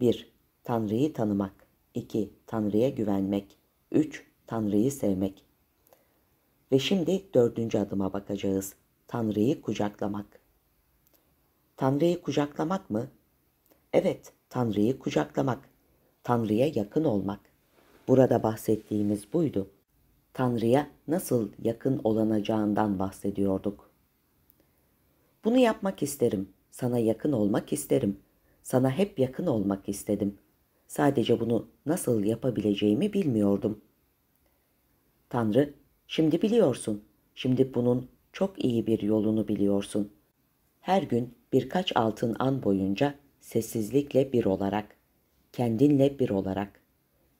1. Tanrı'yı tanımak. 2. Tanrı'ya güvenmek. 3. Tanrı'yı sevmek. Ve şimdi dördüncü adıma bakacağız. Tanrı'yı kucaklamak. Tanrı'yı kucaklamak mı? Evet, Tanrı'yı kucaklamak. Tanrı'ya yakın olmak. Burada bahsettiğimiz buydu. Tanrı'ya nasıl yakın olanacağından bahsediyorduk. Bunu yapmak isterim. Sana yakın olmak isterim. Sana hep yakın olmak istedim. Sadece bunu nasıl yapabileceğimi bilmiyordum. Tanrı, şimdi biliyorsun. Şimdi bunun çok iyi bir yolunu biliyorsun. Her gün birkaç altın an boyunca sessizlikle bir olarak, kendinle bir olarak.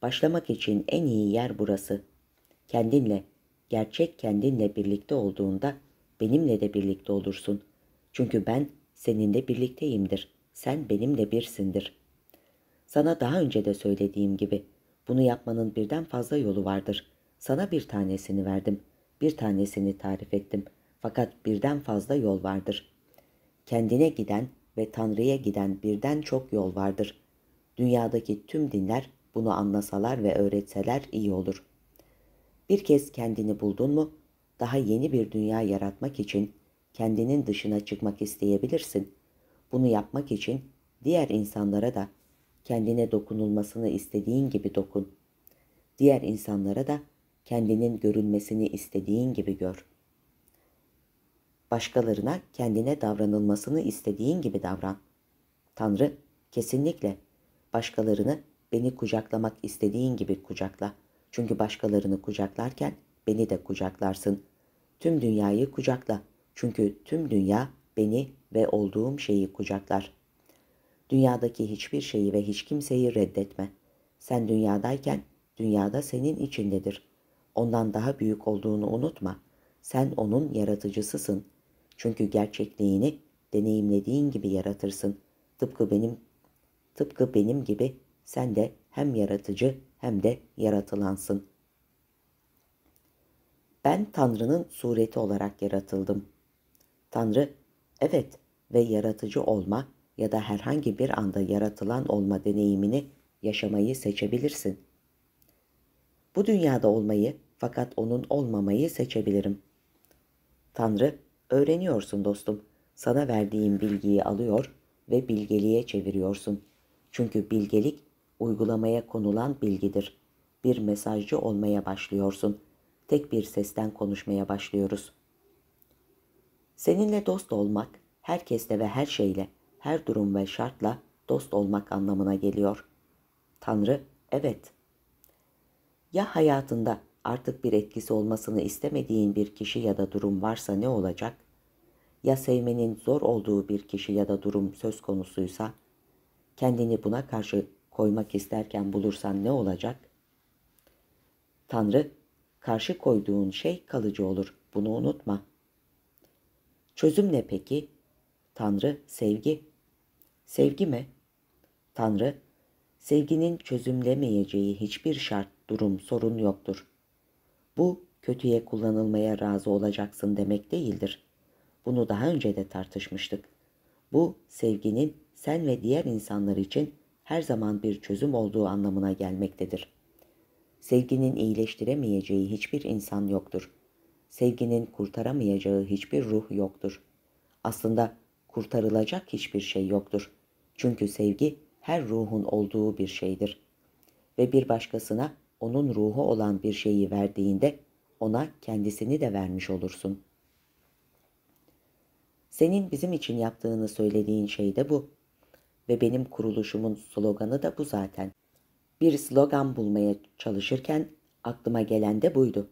Başlamak için en iyi yer burası. Kendinle, gerçek kendinle birlikte olduğunda benimle de birlikte olursun. Çünkü ben seninle birlikteyimdir. Sen benimle birsindir. Sana daha önce de söylediğim gibi bunu yapmanın birden fazla yolu vardır. Sana bir tanesini verdim. Bir tanesini tarif ettim. Fakat birden fazla yol vardır. Kendine giden ve Tanrı'ya giden birden çok yol vardır. Dünyadaki tüm dinler bunu anlasalar ve öğretseler iyi olur. Bir kez kendini buldun mu, daha yeni bir dünya yaratmak için kendinin dışına çıkmak isteyebilirsin. Bunu yapmak için diğer insanlara da kendine dokunulmasını istediğin gibi dokun. Diğer insanlara da kendinin görülmesini istediğin gibi gör. Başkalarına kendine davranılmasını istediğin gibi davran. Tanrı, kesinlikle başkalarını beni kucaklamak istediğin gibi kucakla. Çünkü başkalarını kucaklarken beni de kucaklarsın. Tüm dünyayı kucakla. Çünkü tüm dünya beni ve olduğum şeyi kucaklar. Dünyadaki hiçbir şeyi ve hiç kimseyi reddetme. Sen dünyadayken dünyada senin içindedir. Ondan daha büyük olduğunu unutma. Sen onun yaratıcısısın. Çünkü gerçekliğini deneyimlediğin gibi yaratırsın. Tıpkı benim tıpkı benim gibi sen de hem yaratıcı hem de yaratılansın. Ben Tanrı'nın sureti olarak yaratıldım. Tanrı, evet ve yaratıcı olma ya da herhangi bir anda yaratılan olma deneyimini yaşamayı seçebilirsin. Bu dünyada olmayı fakat onun olmamayı seçebilirim. Tanrı, öğreniyorsun dostum. Sana verdiğim bilgiyi alıyor ve bilgeliğe çeviriyorsun. Çünkü bilgelik uygulamaya konulan bilgidir. Bir mesajcı olmaya başlıyorsun. Tek bir sesten konuşmaya başlıyoruz. Seninle dost olmak, herkeste ve her şeyle, her durum ve şartla dost olmak anlamına geliyor. Tanrı, evet. Ya hayatında artık bir etkisi olmasını istemediğin bir kişi ya da durum varsa ne olacak? Ya sevmenin zor olduğu bir kişi ya da durum söz konusuysa, kendini buna karşı koymak isterken bulursan ne olacak? Tanrı, karşı koyduğun şey kalıcı olur, bunu unutma. Çözüm ne peki? Tanrı, sevgi. Sevgi mi? Tanrı, sevginin çözümlemeyeceği hiçbir şart, durum, sorun yoktur. Bu kötüye kullanılmaya razı olacaksın demek değildir. Bunu daha önce de tartışmıştık. Bu sevginin sen ve diğer insanlar için her zaman bir çözüm olduğu anlamına gelmektedir. Sevginin iyileştiremeyeceği hiçbir insan yoktur. Sevginin kurtaramayacağı hiçbir ruh yoktur. Aslında kurtarılacak hiçbir şey yoktur. Çünkü sevgi her ruhun olduğu bir şeydir ve bir başkasına onun ruhu olan bir şeyi verdiğinde ona kendisini de vermiş olursun. Senin bizim için yaptığını söylediğin şey de bu. Ve benim kuruluşumun sloganı da bu zaten. Bir slogan bulmaya çalışırken aklıma gelen de buydu.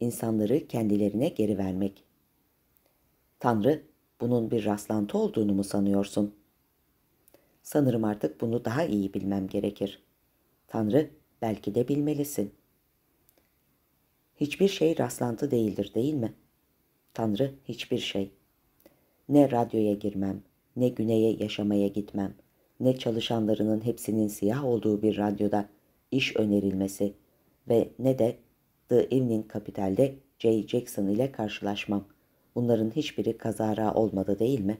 İnsanları kendilerine geri vermek. Tanrı, bunun bir rastlantı olduğunu mu sanıyorsun? Sanırım artık bunu daha iyi bilmem gerekir. Tanrı, Belki de bilmelisin. Hiçbir şey rastlantı değildir değil mi? Tanrı hiçbir şey. Ne radyoya girmem, ne güneye yaşamaya gitmem, ne çalışanlarının hepsinin siyah olduğu bir radyoda iş önerilmesi ve ne de The Evening Capital'de Jay Jackson ile karşılaşmam. Bunların hiçbiri kazara olmadı değil mi?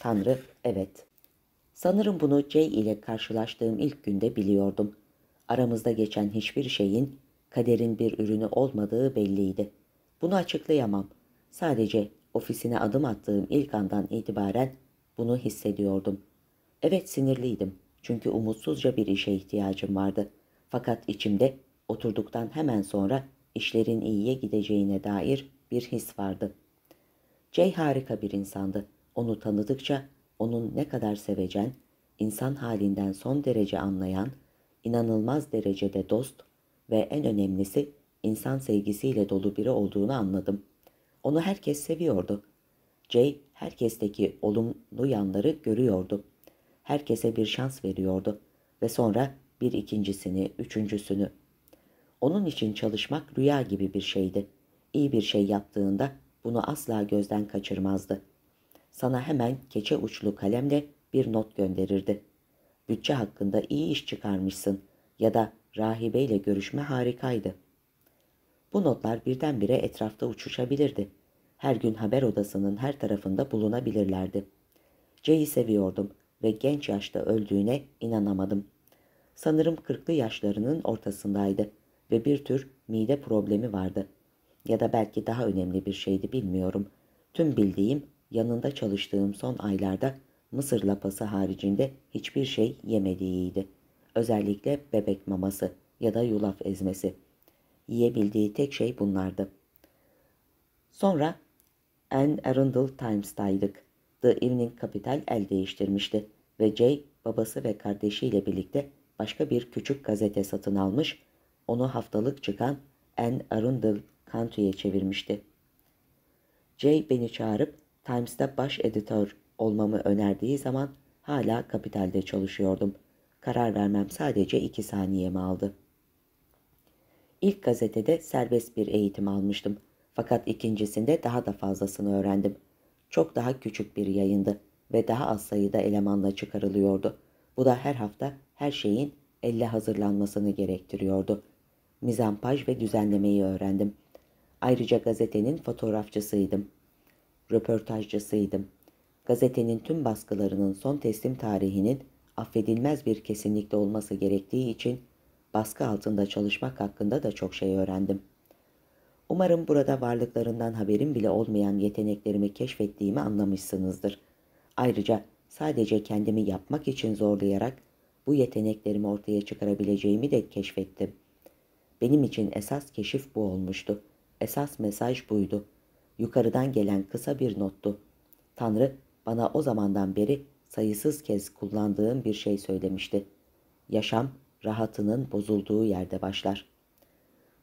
Tanrı, evet. Sanırım bunu Jay ile karşılaştığım ilk günde biliyordum. Aramızda geçen hiçbir şeyin kaderin bir ürünü olmadığı belliydi. Bunu açıklayamam. Sadece ofisine adım attığım ilk andan itibaren bunu hissediyordum. Evet sinirliydim. Çünkü umutsuzca bir işe ihtiyacım vardı. Fakat içimde oturduktan hemen sonra işlerin iyiye gideceğine dair bir his vardı. Jay harika bir insandı. Onu tanıdıkça onun ne kadar sevecen, insan halinden son derece anlayan inanılmaz derecede dost ve en önemlisi insan sevgisiyle dolu biri olduğunu anladım. Onu herkes seviyordu. Jay herkesteki olumlu yanları görüyordu. Herkese bir şans veriyordu ve sonra bir ikincisini, üçüncüsünü. Onun için çalışmak rüya gibi bir şeydi. İyi bir şey yaptığında bunu asla gözden kaçırmazdı. Sana hemen keçe uçlu kalemle bir not gönderirdi.'' Bütçe hakkında iyi iş çıkarmışsın ya da rahibeyle görüşme harikaydı. Bu notlar birdenbire etrafta uçuşabilirdi. Her gün haber odasının her tarafında bulunabilirlerdi. Jay'i seviyordum ve genç yaşta öldüğüne inanamadım. Sanırım kırklı yaşlarının ortasındaydı ve bir tür mide problemi vardı. Ya da belki daha önemli bir şeydi bilmiyorum. Tüm bildiğim yanında çalıştığım son aylarda mısır lapası haricinde hiçbir şey yemediğiydi. Özellikle bebek maması ya da yulaf ezmesi. Yiyebildiği tek şey bunlardı. Sonra Anne Arundel Times'taydık. The Evening Capital el değiştirmişti ve Jay babası ve kardeşiyle birlikte başka bir küçük gazete satın almış, onu haftalık çıkan Anne Arundel Country'ye çevirmişti. Jay beni çağırıp Times'ta baş editör olmamı önerdiği zaman hala kapitalde çalışıyordum. Karar vermem sadece iki saniyemi aldı. İlk gazetede serbest bir eğitim almıştım. Fakat ikincisinde daha da fazlasını öğrendim. Çok daha küçük bir yayındı ve daha az sayıda elemanla çıkarılıyordu. Bu da her hafta her şeyin elle hazırlanmasını gerektiriyordu. Mizampaj ve düzenlemeyi öğrendim. Ayrıca gazetenin fotoğrafçısıydım. Röportajcısıydım gazetenin tüm baskılarının son teslim tarihinin affedilmez bir kesinlikte olması gerektiği için baskı altında çalışmak hakkında da çok şey öğrendim. Umarım burada varlıklarından haberim bile olmayan yeteneklerimi keşfettiğimi anlamışsınızdır. Ayrıca sadece kendimi yapmak için zorlayarak bu yeteneklerimi ortaya çıkarabileceğimi de keşfettim. Benim için esas keşif bu olmuştu. Esas mesaj buydu. Yukarıdan gelen kısa bir nottu. Tanrı bana o zamandan beri sayısız kez kullandığım bir şey söylemişti. Yaşam rahatının bozulduğu yerde başlar.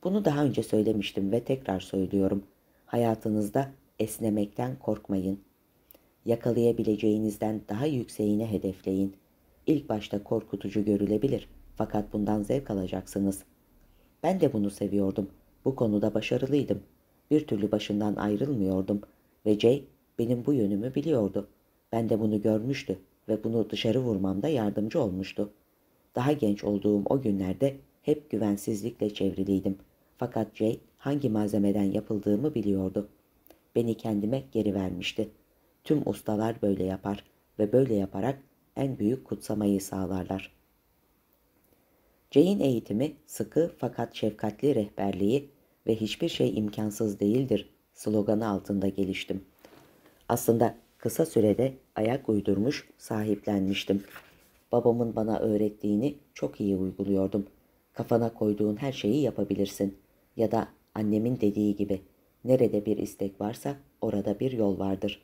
Bunu daha önce söylemiştim ve tekrar söylüyorum. Hayatınızda esnemekten korkmayın. Yakalayabileceğinizden daha yükseğine hedefleyin. İlk başta korkutucu görülebilir fakat bundan zevk alacaksınız. Ben de bunu seviyordum. Bu konuda başarılıydım. Bir türlü başından ayrılmıyordum ve Jay benim bu yönümü biliyordu. Ben de bunu görmüştü ve bunu dışarı vurmamda yardımcı olmuştu. Daha genç olduğum o günlerde hep güvensizlikle çevriliydim. Fakat Jay hangi malzemeden yapıldığımı biliyordu. Beni kendime geri vermişti. Tüm ustalar böyle yapar ve böyle yaparak en büyük kutsamayı sağlarlar. Jay'in eğitimi sıkı fakat şefkatli rehberliği ve hiçbir şey imkansız değildir sloganı altında geliştim. Aslında kısa sürede ayak uydurmuş, sahiplenmiştim. Babamın bana öğrettiğini çok iyi uyguluyordum. Kafana koyduğun her şeyi yapabilirsin. Ya da annemin dediği gibi nerede bir istek varsa orada bir yol vardır.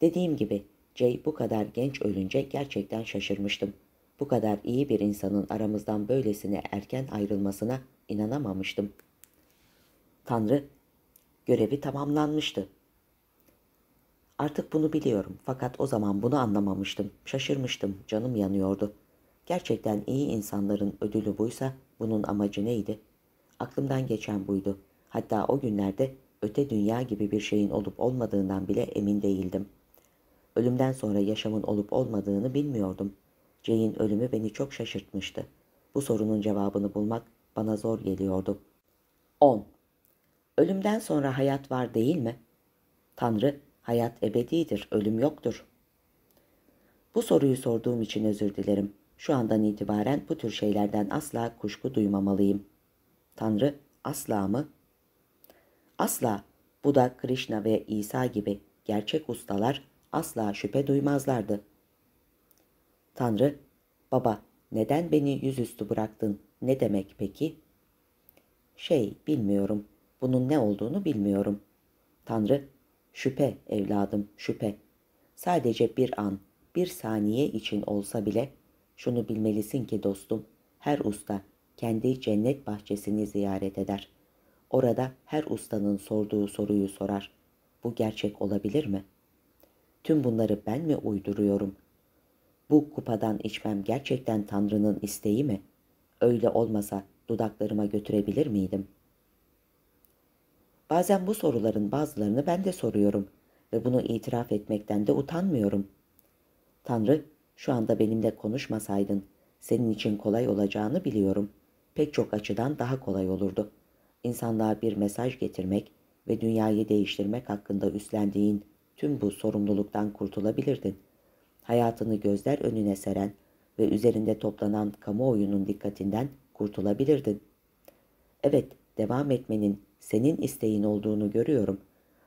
Dediğim gibi Jay bu kadar genç ölünce gerçekten şaşırmıştım. Bu kadar iyi bir insanın aramızdan böylesine erken ayrılmasına inanamamıştım. Tanrı görevi tamamlanmıştı. Artık bunu biliyorum fakat o zaman bunu anlamamıştım. Şaşırmıştım, canım yanıyordu. Gerçekten iyi insanların ödülü buysa bunun amacı neydi? Aklımdan geçen buydu. Hatta o günlerde öte dünya gibi bir şeyin olup olmadığından bile emin değildim. Ölümden sonra yaşamın olup olmadığını bilmiyordum. Jay'in ölümü beni çok şaşırtmıştı. Bu sorunun cevabını bulmak bana zor geliyordu. 10. Ölümden sonra hayat var değil mi? Tanrı Hayat ebedidir, ölüm yoktur. Bu soruyu sorduğum için özür dilerim. Şu andan itibaren bu tür şeylerden asla kuşku duymamalıyım. Tanrı asla mı? Asla. Bu da Krishna ve İsa gibi gerçek ustalar asla şüphe duymazlardı. Tanrı, baba neden beni yüzüstü bıraktın? Ne demek peki? Şey, bilmiyorum. Bunun ne olduğunu bilmiyorum. Tanrı, Şüphe evladım, şüphe. Sadece bir an, bir saniye için olsa bile şunu bilmelisin ki dostum, her usta kendi cennet bahçesini ziyaret eder. Orada her ustanın sorduğu soruyu sorar. Bu gerçek olabilir mi? Tüm bunları ben mi uyduruyorum? Bu kupadan içmem gerçekten Tanrı'nın isteği mi? Öyle olmasa dudaklarıma götürebilir miydim? Bazen bu soruların bazılarını ben de soruyorum ve bunu itiraf etmekten de utanmıyorum. Tanrı, şu anda benimle konuşmasaydın senin için kolay olacağını biliyorum. Pek çok açıdan daha kolay olurdu. İnsanlığa bir mesaj getirmek ve dünyayı değiştirmek hakkında üstlendiğin tüm bu sorumluluktan kurtulabilirdin. Hayatını gözler önüne seren ve üzerinde toplanan kamuoyunun dikkatinden kurtulabilirdin. Evet, devam etmenin senin isteğin olduğunu görüyorum.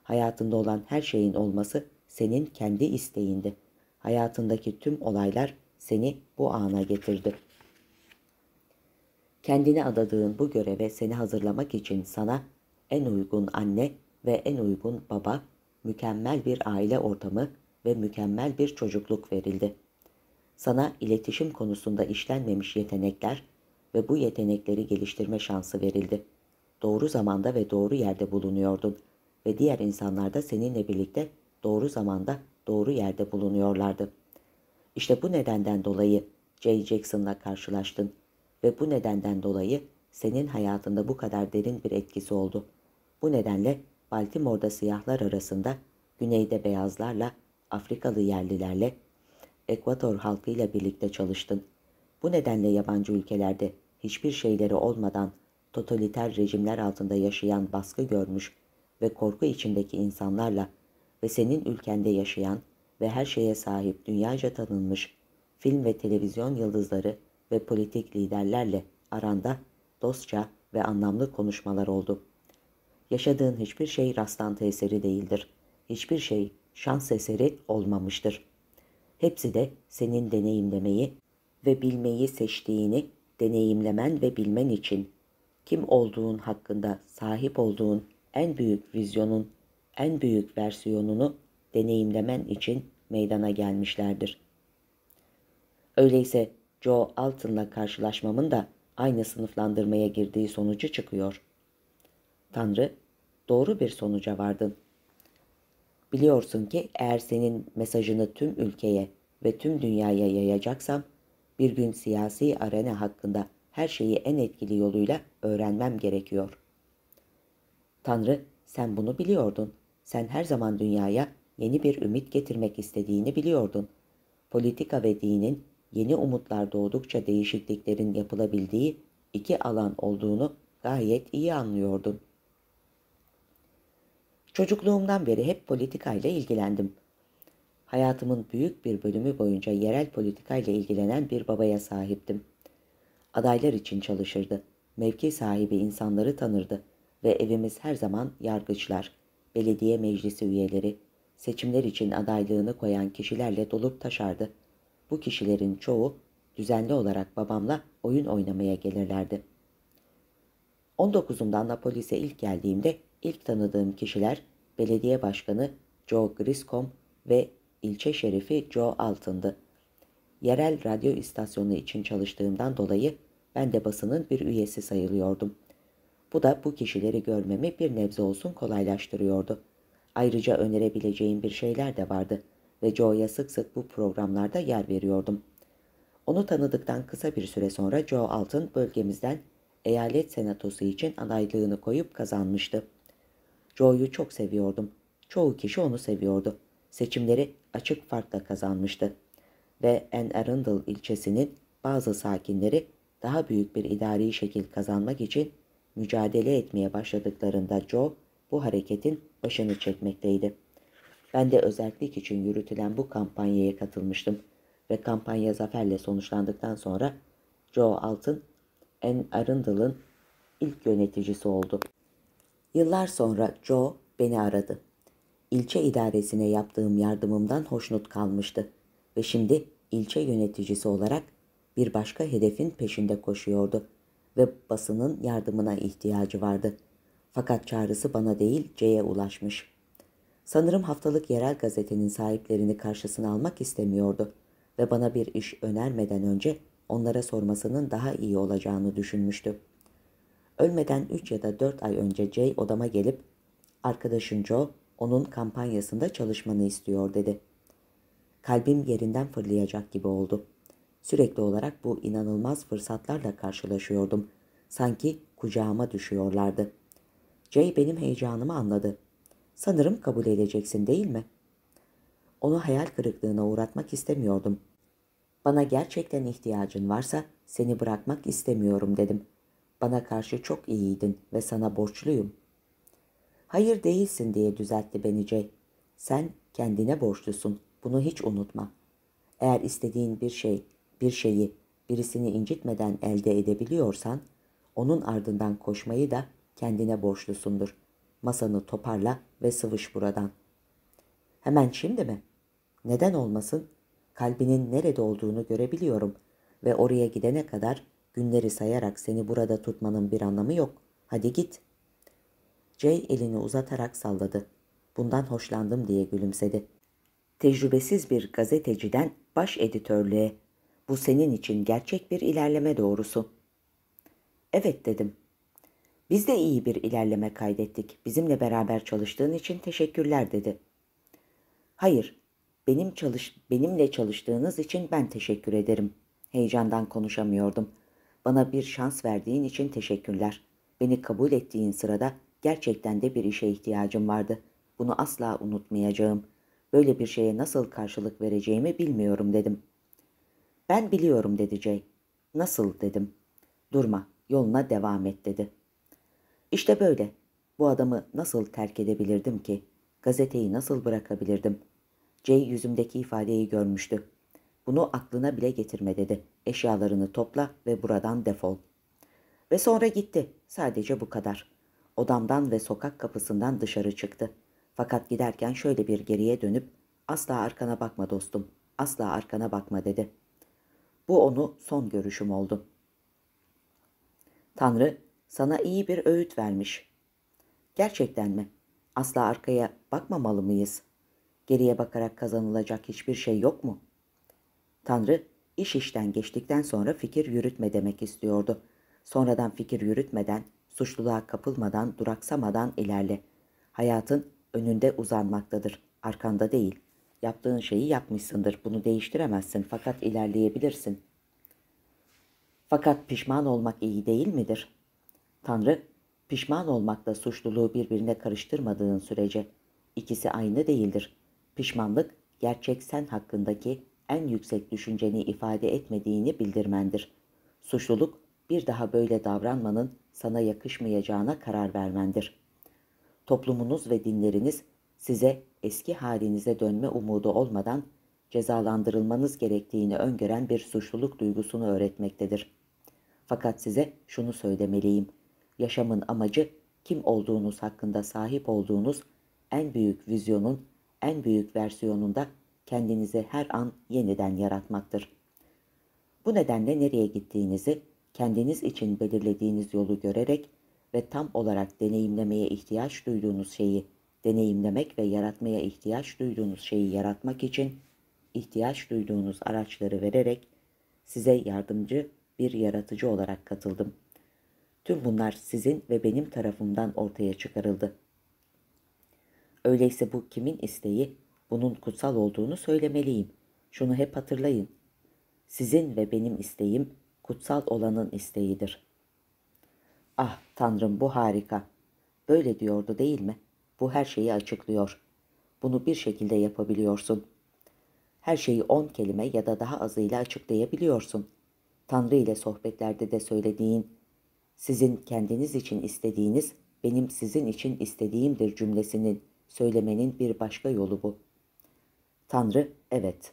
Hayatında olan her şeyin olması senin kendi isteğindi. Hayatındaki tüm olaylar seni bu ana getirdi. Kendini adadığın bu göreve seni hazırlamak için sana en uygun anne ve en uygun baba, mükemmel bir aile ortamı ve mükemmel bir çocukluk verildi. Sana iletişim konusunda işlenmemiş yetenekler ve bu yetenekleri geliştirme şansı verildi.'' doğru zamanda ve doğru yerde bulunuyordun ve diğer insanlar da seninle birlikte doğru zamanda doğru yerde bulunuyorlardı. İşte bu nedenden dolayı Jay Jackson'la karşılaştın ve bu nedenden dolayı senin hayatında bu kadar derin bir etkisi oldu. Bu nedenle Baltimore'da siyahlar arasında, güneyde beyazlarla, Afrikalı yerlilerle, Ekvator halkıyla birlikte çalıştın. Bu nedenle yabancı ülkelerde hiçbir şeyleri olmadan totaliter rejimler altında yaşayan baskı görmüş ve korku içindeki insanlarla ve senin ülkende yaşayan ve her şeye sahip dünyaca tanınmış film ve televizyon yıldızları ve politik liderlerle aranda dostça ve anlamlı konuşmalar oldu. Yaşadığın hiçbir şey rastlantı eseri değildir. Hiçbir şey şans eseri olmamıştır. Hepsi de senin deneyimlemeyi ve bilmeyi seçtiğini deneyimlemen ve bilmen için kim olduğun hakkında sahip olduğun en büyük vizyonun, en büyük versiyonunu deneyimlemen için meydana gelmişlerdir. Öyleyse Joe Alton'la karşılaşmamın da aynı sınıflandırmaya girdiği sonucu çıkıyor. Tanrı, doğru bir sonuca vardın. Biliyorsun ki eğer senin mesajını tüm ülkeye ve tüm dünyaya yayacaksam, bir gün siyasi arena hakkında her şeyi en etkili yoluyla öğrenmem gerekiyor. Tanrı, sen bunu biliyordun. Sen her zaman dünyaya yeni bir ümit getirmek istediğini biliyordun. Politika ve dinin yeni umutlar doğdukça değişikliklerin yapılabildiği iki alan olduğunu gayet iyi anlıyordun. Çocukluğumdan beri hep politikayla ilgilendim. Hayatımın büyük bir bölümü boyunca yerel politikayla ilgilenen bir babaya sahiptim.'' Adaylar için çalışırdı. Mevki sahibi insanları tanırdı ve evimiz her zaman yargıçlar, belediye meclisi üyeleri, seçimler için adaylığını koyan kişilerle dolup taşardı. Bu kişilerin çoğu düzenli olarak babamla oyun oynamaya gelirlerdi. 19'umda Anapolis'e ilk geldiğimde ilk tanıdığım kişiler belediye başkanı Joe Griscom ve ilçe şerifi Joe Altın'dı. Yerel radyo istasyonu için çalıştığımdan dolayı ben de basının bir üyesi sayılıyordum. Bu da bu kişileri görmemi bir nebze olsun kolaylaştırıyordu. Ayrıca önerebileceğim bir şeyler de vardı ve Joe'ya sık sık bu programlarda yer veriyordum. Onu tanıdıktan kısa bir süre sonra Joe Altın bölgemizden eyalet senatosu için adaylığını koyup kazanmıştı. Joe'yu çok seviyordum. Çoğu kişi onu seviyordu. Seçimleri açık farkla kazanmıştı. Ve Anne Arundel ilçesinin bazı sakinleri daha büyük bir idari şekil kazanmak için mücadele etmeye başladıklarında Joe bu hareketin başını çekmekteydi. Ben de özellik için yürütülen bu kampanyaya katılmıştım ve kampanya zaferle sonuçlandıktan sonra Joe Altın, en Arundel'ın ilk yöneticisi oldu. Yıllar sonra Joe beni aradı. İlçe idaresine yaptığım yardımımdan hoşnut kalmıştı ve şimdi ilçe yöneticisi olarak bir başka hedefin peşinde koşuyordu ve basının yardımına ihtiyacı vardı. Fakat çağrısı bana değil C'ye ulaşmış. Sanırım haftalık yerel gazetenin sahiplerini karşısına almak istemiyordu ve bana bir iş önermeden önce onlara sormasının daha iyi olacağını düşünmüştü. Ölmeden 3 ya da 4 ay önce Jay odama gelip arkadaşın Joe onun kampanyasında çalışmanı istiyor dedi. Kalbim yerinden fırlayacak gibi oldu.'' Sürekli olarak bu inanılmaz fırsatlarla karşılaşıyordum. Sanki kucağıma düşüyorlardı. Jay benim heyecanımı anladı. Sanırım kabul edeceksin değil mi? Onu hayal kırıklığına uğratmak istemiyordum. Bana gerçekten ihtiyacın varsa seni bırakmak istemiyorum dedim. Bana karşı çok iyiydin ve sana borçluyum. Hayır değilsin diye düzeltti beni Jay. Sen kendine borçlusun. Bunu hiç unutma. Eğer istediğin bir şey bir şeyi birisini incitmeden elde edebiliyorsan, onun ardından koşmayı da kendine borçlusundur. Masanı toparla ve sıvış buradan. Hemen şimdi mi? Neden olmasın? Kalbinin nerede olduğunu görebiliyorum ve oraya gidene kadar günleri sayarak seni burada tutmanın bir anlamı yok. Hadi git. Jay elini uzatarak salladı. Bundan hoşlandım diye gülümsedi. Tecrübesiz bir gazeteciden baş editörlüğe bu senin için gerçek bir ilerleme doğrusu. Evet dedim. Biz de iyi bir ilerleme kaydettik. Bizimle beraber çalıştığın için teşekkürler dedi. Hayır, benim çalış benimle çalıştığınız için ben teşekkür ederim. Heyecandan konuşamıyordum. Bana bir şans verdiğin için teşekkürler. Beni kabul ettiğin sırada gerçekten de bir işe ihtiyacım vardı. Bunu asla unutmayacağım. Böyle bir şeye nasıl karşılık vereceğimi bilmiyorum dedim. Ben biliyorum dedi Jay. Nasıl dedim. Durma yoluna devam et dedi. İşte böyle. Bu adamı nasıl terk edebilirdim ki? Gazeteyi nasıl bırakabilirdim? Jay yüzümdeki ifadeyi görmüştü. Bunu aklına bile getirme dedi. Eşyalarını topla ve buradan defol. Ve sonra gitti. Sadece bu kadar. Odamdan ve sokak kapısından dışarı çıktı. Fakat giderken şöyle bir geriye dönüp asla arkana bakma dostum, asla arkana bakma dedi.'' Bu onu son görüşüm oldu. Tanrı sana iyi bir öğüt vermiş. Gerçekten mi? Asla arkaya bakmamalı mıyız? Geriye bakarak kazanılacak hiçbir şey yok mu? Tanrı iş işten geçtikten sonra fikir yürütme demek istiyordu. Sonradan fikir yürütmeden, suçluluğa kapılmadan, duraksamadan ilerle. Hayatın önünde uzanmaktadır, arkanda değil.'' Yaptığın şeyi yapmışsındır. Bunu değiştiremezsin fakat ilerleyebilirsin. Fakat pişman olmak iyi değil midir? Tanrı, pişman olmakla suçluluğu birbirine karıştırmadığın sürece ikisi aynı değildir. Pişmanlık, gerçek sen hakkındaki en yüksek düşünceni ifade etmediğini bildirmendir. Suçluluk, bir daha böyle davranmanın sana yakışmayacağına karar vermendir. Toplumunuz ve dinleriniz size eski halinize dönme umudu olmadan cezalandırılmanız gerektiğini öngören bir suçluluk duygusunu öğretmektedir. Fakat size şunu söylemeliyim. Yaşamın amacı kim olduğunuz hakkında sahip olduğunuz en büyük vizyonun en büyük versiyonunda kendinizi her an yeniden yaratmaktır. Bu nedenle nereye gittiğinizi kendiniz için belirlediğiniz yolu görerek ve tam olarak deneyimlemeye ihtiyaç duyduğunuz şeyi deneyimlemek ve yaratmaya ihtiyaç duyduğunuz şeyi yaratmak için ihtiyaç duyduğunuz araçları vererek size yardımcı bir yaratıcı olarak katıldım. Tüm bunlar sizin ve benim tarafımdan ortaya çıkarıldı. Öyleyse bu kimin isteği, bunun kutsal olduğunu söylemeliyim. Şunu hep hatırlayın. Sizin ve benim isteğim kutsal olanın isteğidir. Ah Tanrım bu harika. Böyle diyordu değil mi?'' Bu her şeyi açıklıyor. Bunu bir şekilde yapabiliyorsun. Her şeyi on kelime ya da daha azıyla açıklayabiliyorsun. Tanrı ile sohbetlerde de söylediğin, sizin kendiniz için istediğiniz, benim sizin için istediğimdir cümlesinin söylemenin bir başka yolu bu. Tanrı, evet.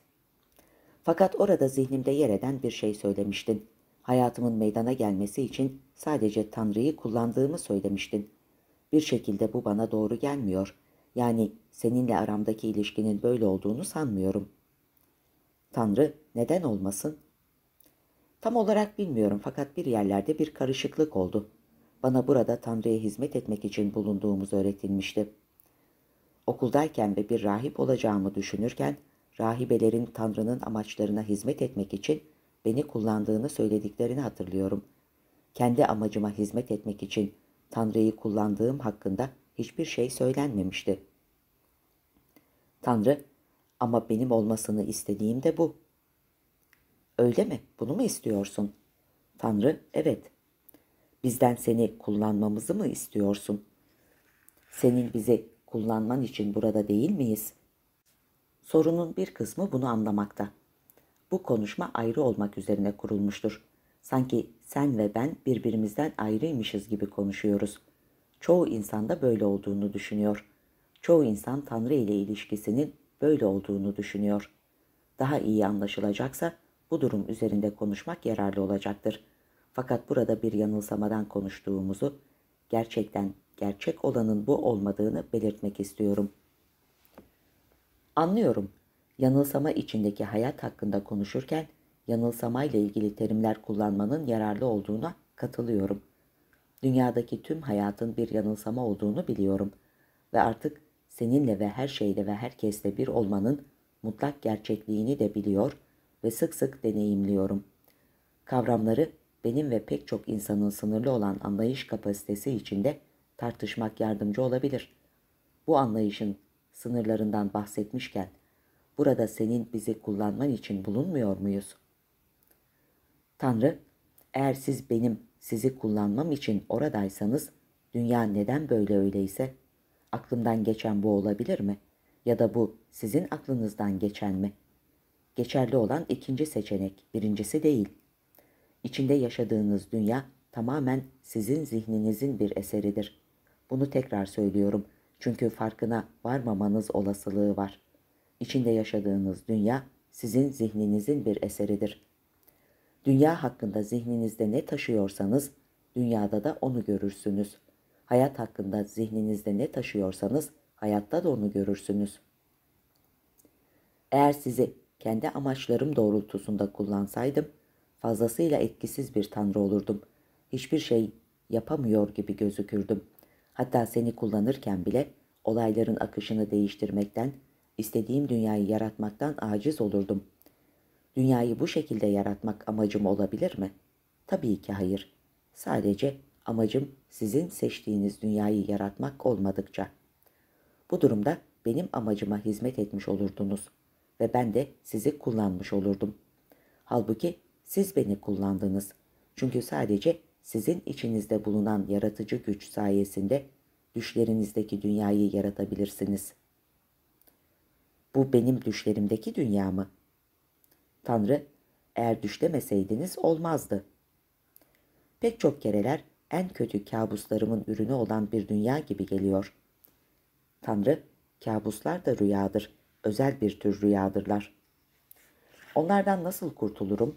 Fakat orada zihnimde yer eden bir şey söylemiştin. Hayatımın meydana gelmesi için sadece Tanrı'yı kullandığımı söylemiştin. Bir şekilde bu bana doğru gelmiyor. Yani seninle aramdaki ilişkinin böyle olduğunu sanmıyorum. Tanrı neden olmasın? Tam olarak bilmiyorum fakat bir yerlerde bir karışıklık oldu. Bana burada Tanrı'ya hizmet etmek için bulunduğumuz öğretilmişti. Okuldayken ve bir rahip olacağımı düşünürken rahibelerin Tanrı'nın amaçlarına hizmet etmek için beni kullandığını söylediklerini hatırlıyorum. Kendi amacıma hizmet etmek için Tanrı'yı kullandığım hakkında hiçbir şey söylenmemişti. Tanrı, ama benim olmasını istediğim de bu. Öyle mi? Bunu mu istiyorsun? Tanrı, evet. Bizden seni kullanmamızı mı istiyorsun? Senin bizi kullanman için burada değil miyiz? Sorunun bir kısmı bunu anlamakta. Bu konuşma ayrı olmak üzerine kurulmuştur. Sanki sen ve ben birbirimizden ayrıymışız gibi konuşuyoruz. Çoğu insan da böyle olduğunu düşünüyor. Çoğu insan Tanrı ile ilişkisinin böyle olduğunu düşünüyor. Daha iyi anlaşılacaksa bu durum üzerinde konuşmak yararlı olacaktır. Fakat burada bir yanılsamadan konuştuğumuzu, gerçekten gerçek olanın bu olmadığını belirtmek istiyorum. Anlıyorum. Yanılsama içindeki hayat hakkında konuşurken yanılsamayla ilgili terimler kullanmanın yararlı olduğuna katılıyorum. Dünyadaki tüm hayatın bir yanılsama olduğunu biliyorum ve artık seninle ve her şeyle ve herkesle bir olmanın mutlak gerçekliğini de biliyor ve sık sık deneyimliyorum. Kavramları benim ve pek çok insanın sınırlı olan anlayış kapasitesi içinde tartışmak yardımcı olabilir. Bu anlayışın sınırlarından bahsetmişken burada senin bizi kullanman için bulunmuyor muyuz?'' Tanrı, eğer siz benim sizi kullanmam için oradaysanız, dünya neden böyle öyleyse? Aklımdan geçen bu olabilir mi? Ya da bu sizin aklınızdan geçen mi? Geçerli olan ikinci seçenek, birincisi değil. İçinde yaşadığınız dünya tamamen sizin zihninizin bir eseridir. Bunu tekrar söylüyorum çünkü farkına varmamanız olasılığı var. İçinde yaşadığınız dünya sizin zihninizin bir eseridir.'' Dünya hakkında zihninizde ne taşıyorsanız dünyada da onu görürsünüz. Hayat hakkında zihninizde ne taşıyorsanız hayatta da onu görürsünüz. Eğer sizi kendi amaçlarım doğrultusunda kullansaydım fazlasıyla etkisiz bir tanrı olurdum. Hiçbir şey yapamıyor gibi gözükürdüm. Hatta seni kullanırken bile olayların akışını değiştirmekten, istediğim dünyayı yaratmaktan aciz olurdum.'' Dünyayı bu şekilde yaratmak amacım olabilir mi? Tabii ki hayır. Sadece amacım sizin seçtiğiniz dünyayı yaratmak olmadıkça. Bu durumda benim amacıma hizmet etmiş olurdunuz ve ben de sizi kullanmış olurdum. Halbuki siz beni kullandınız. Çünkü sadece sizin içinizde bulunan yaratıcı güç sayesinde düşlerinizdeki dünyayı yaratabilirsiniz. Bu benim düşlerimdeki dünya mı? Tanrı, eğer düşlemeseydiniz olmazdı. Pek çok kereler en kötü kabuslarımın ürünü olan bir dünya gibi geliyor. Tanrı, kabuslar da rüyadır, özel bir tür rüyadırlar. Onlardan nasıl kurtulurum?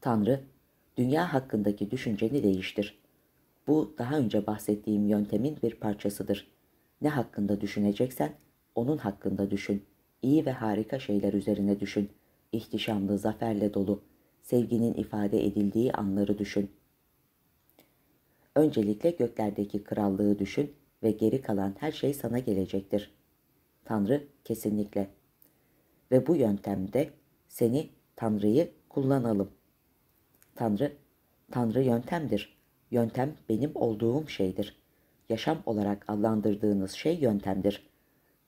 Tanrı, dünya hakkındaki düşünceni değiştir. Bu daha önce bahsettiğim yöntemin bir parçasıdır. Ne hakkında düşüneceksen onun hakkında düşün.'' iyi ve harika şeyler üzerine düşün. İhtişamlı, zaferle dolu, sevginin ifade edildiği anları düşün. Öncelikle göklerdeki krallığı düşün ve geri kalan her şey sana gelecektir. Tanrı kesinlikle. Ve bu yöntemde seni, Tanrı'yı kullanalım. Tanrı, Tanrı yöntemdir. Yöntem benim olduğum şeydir. Yaşam olarak adlandırdığınız şey yöntemdir.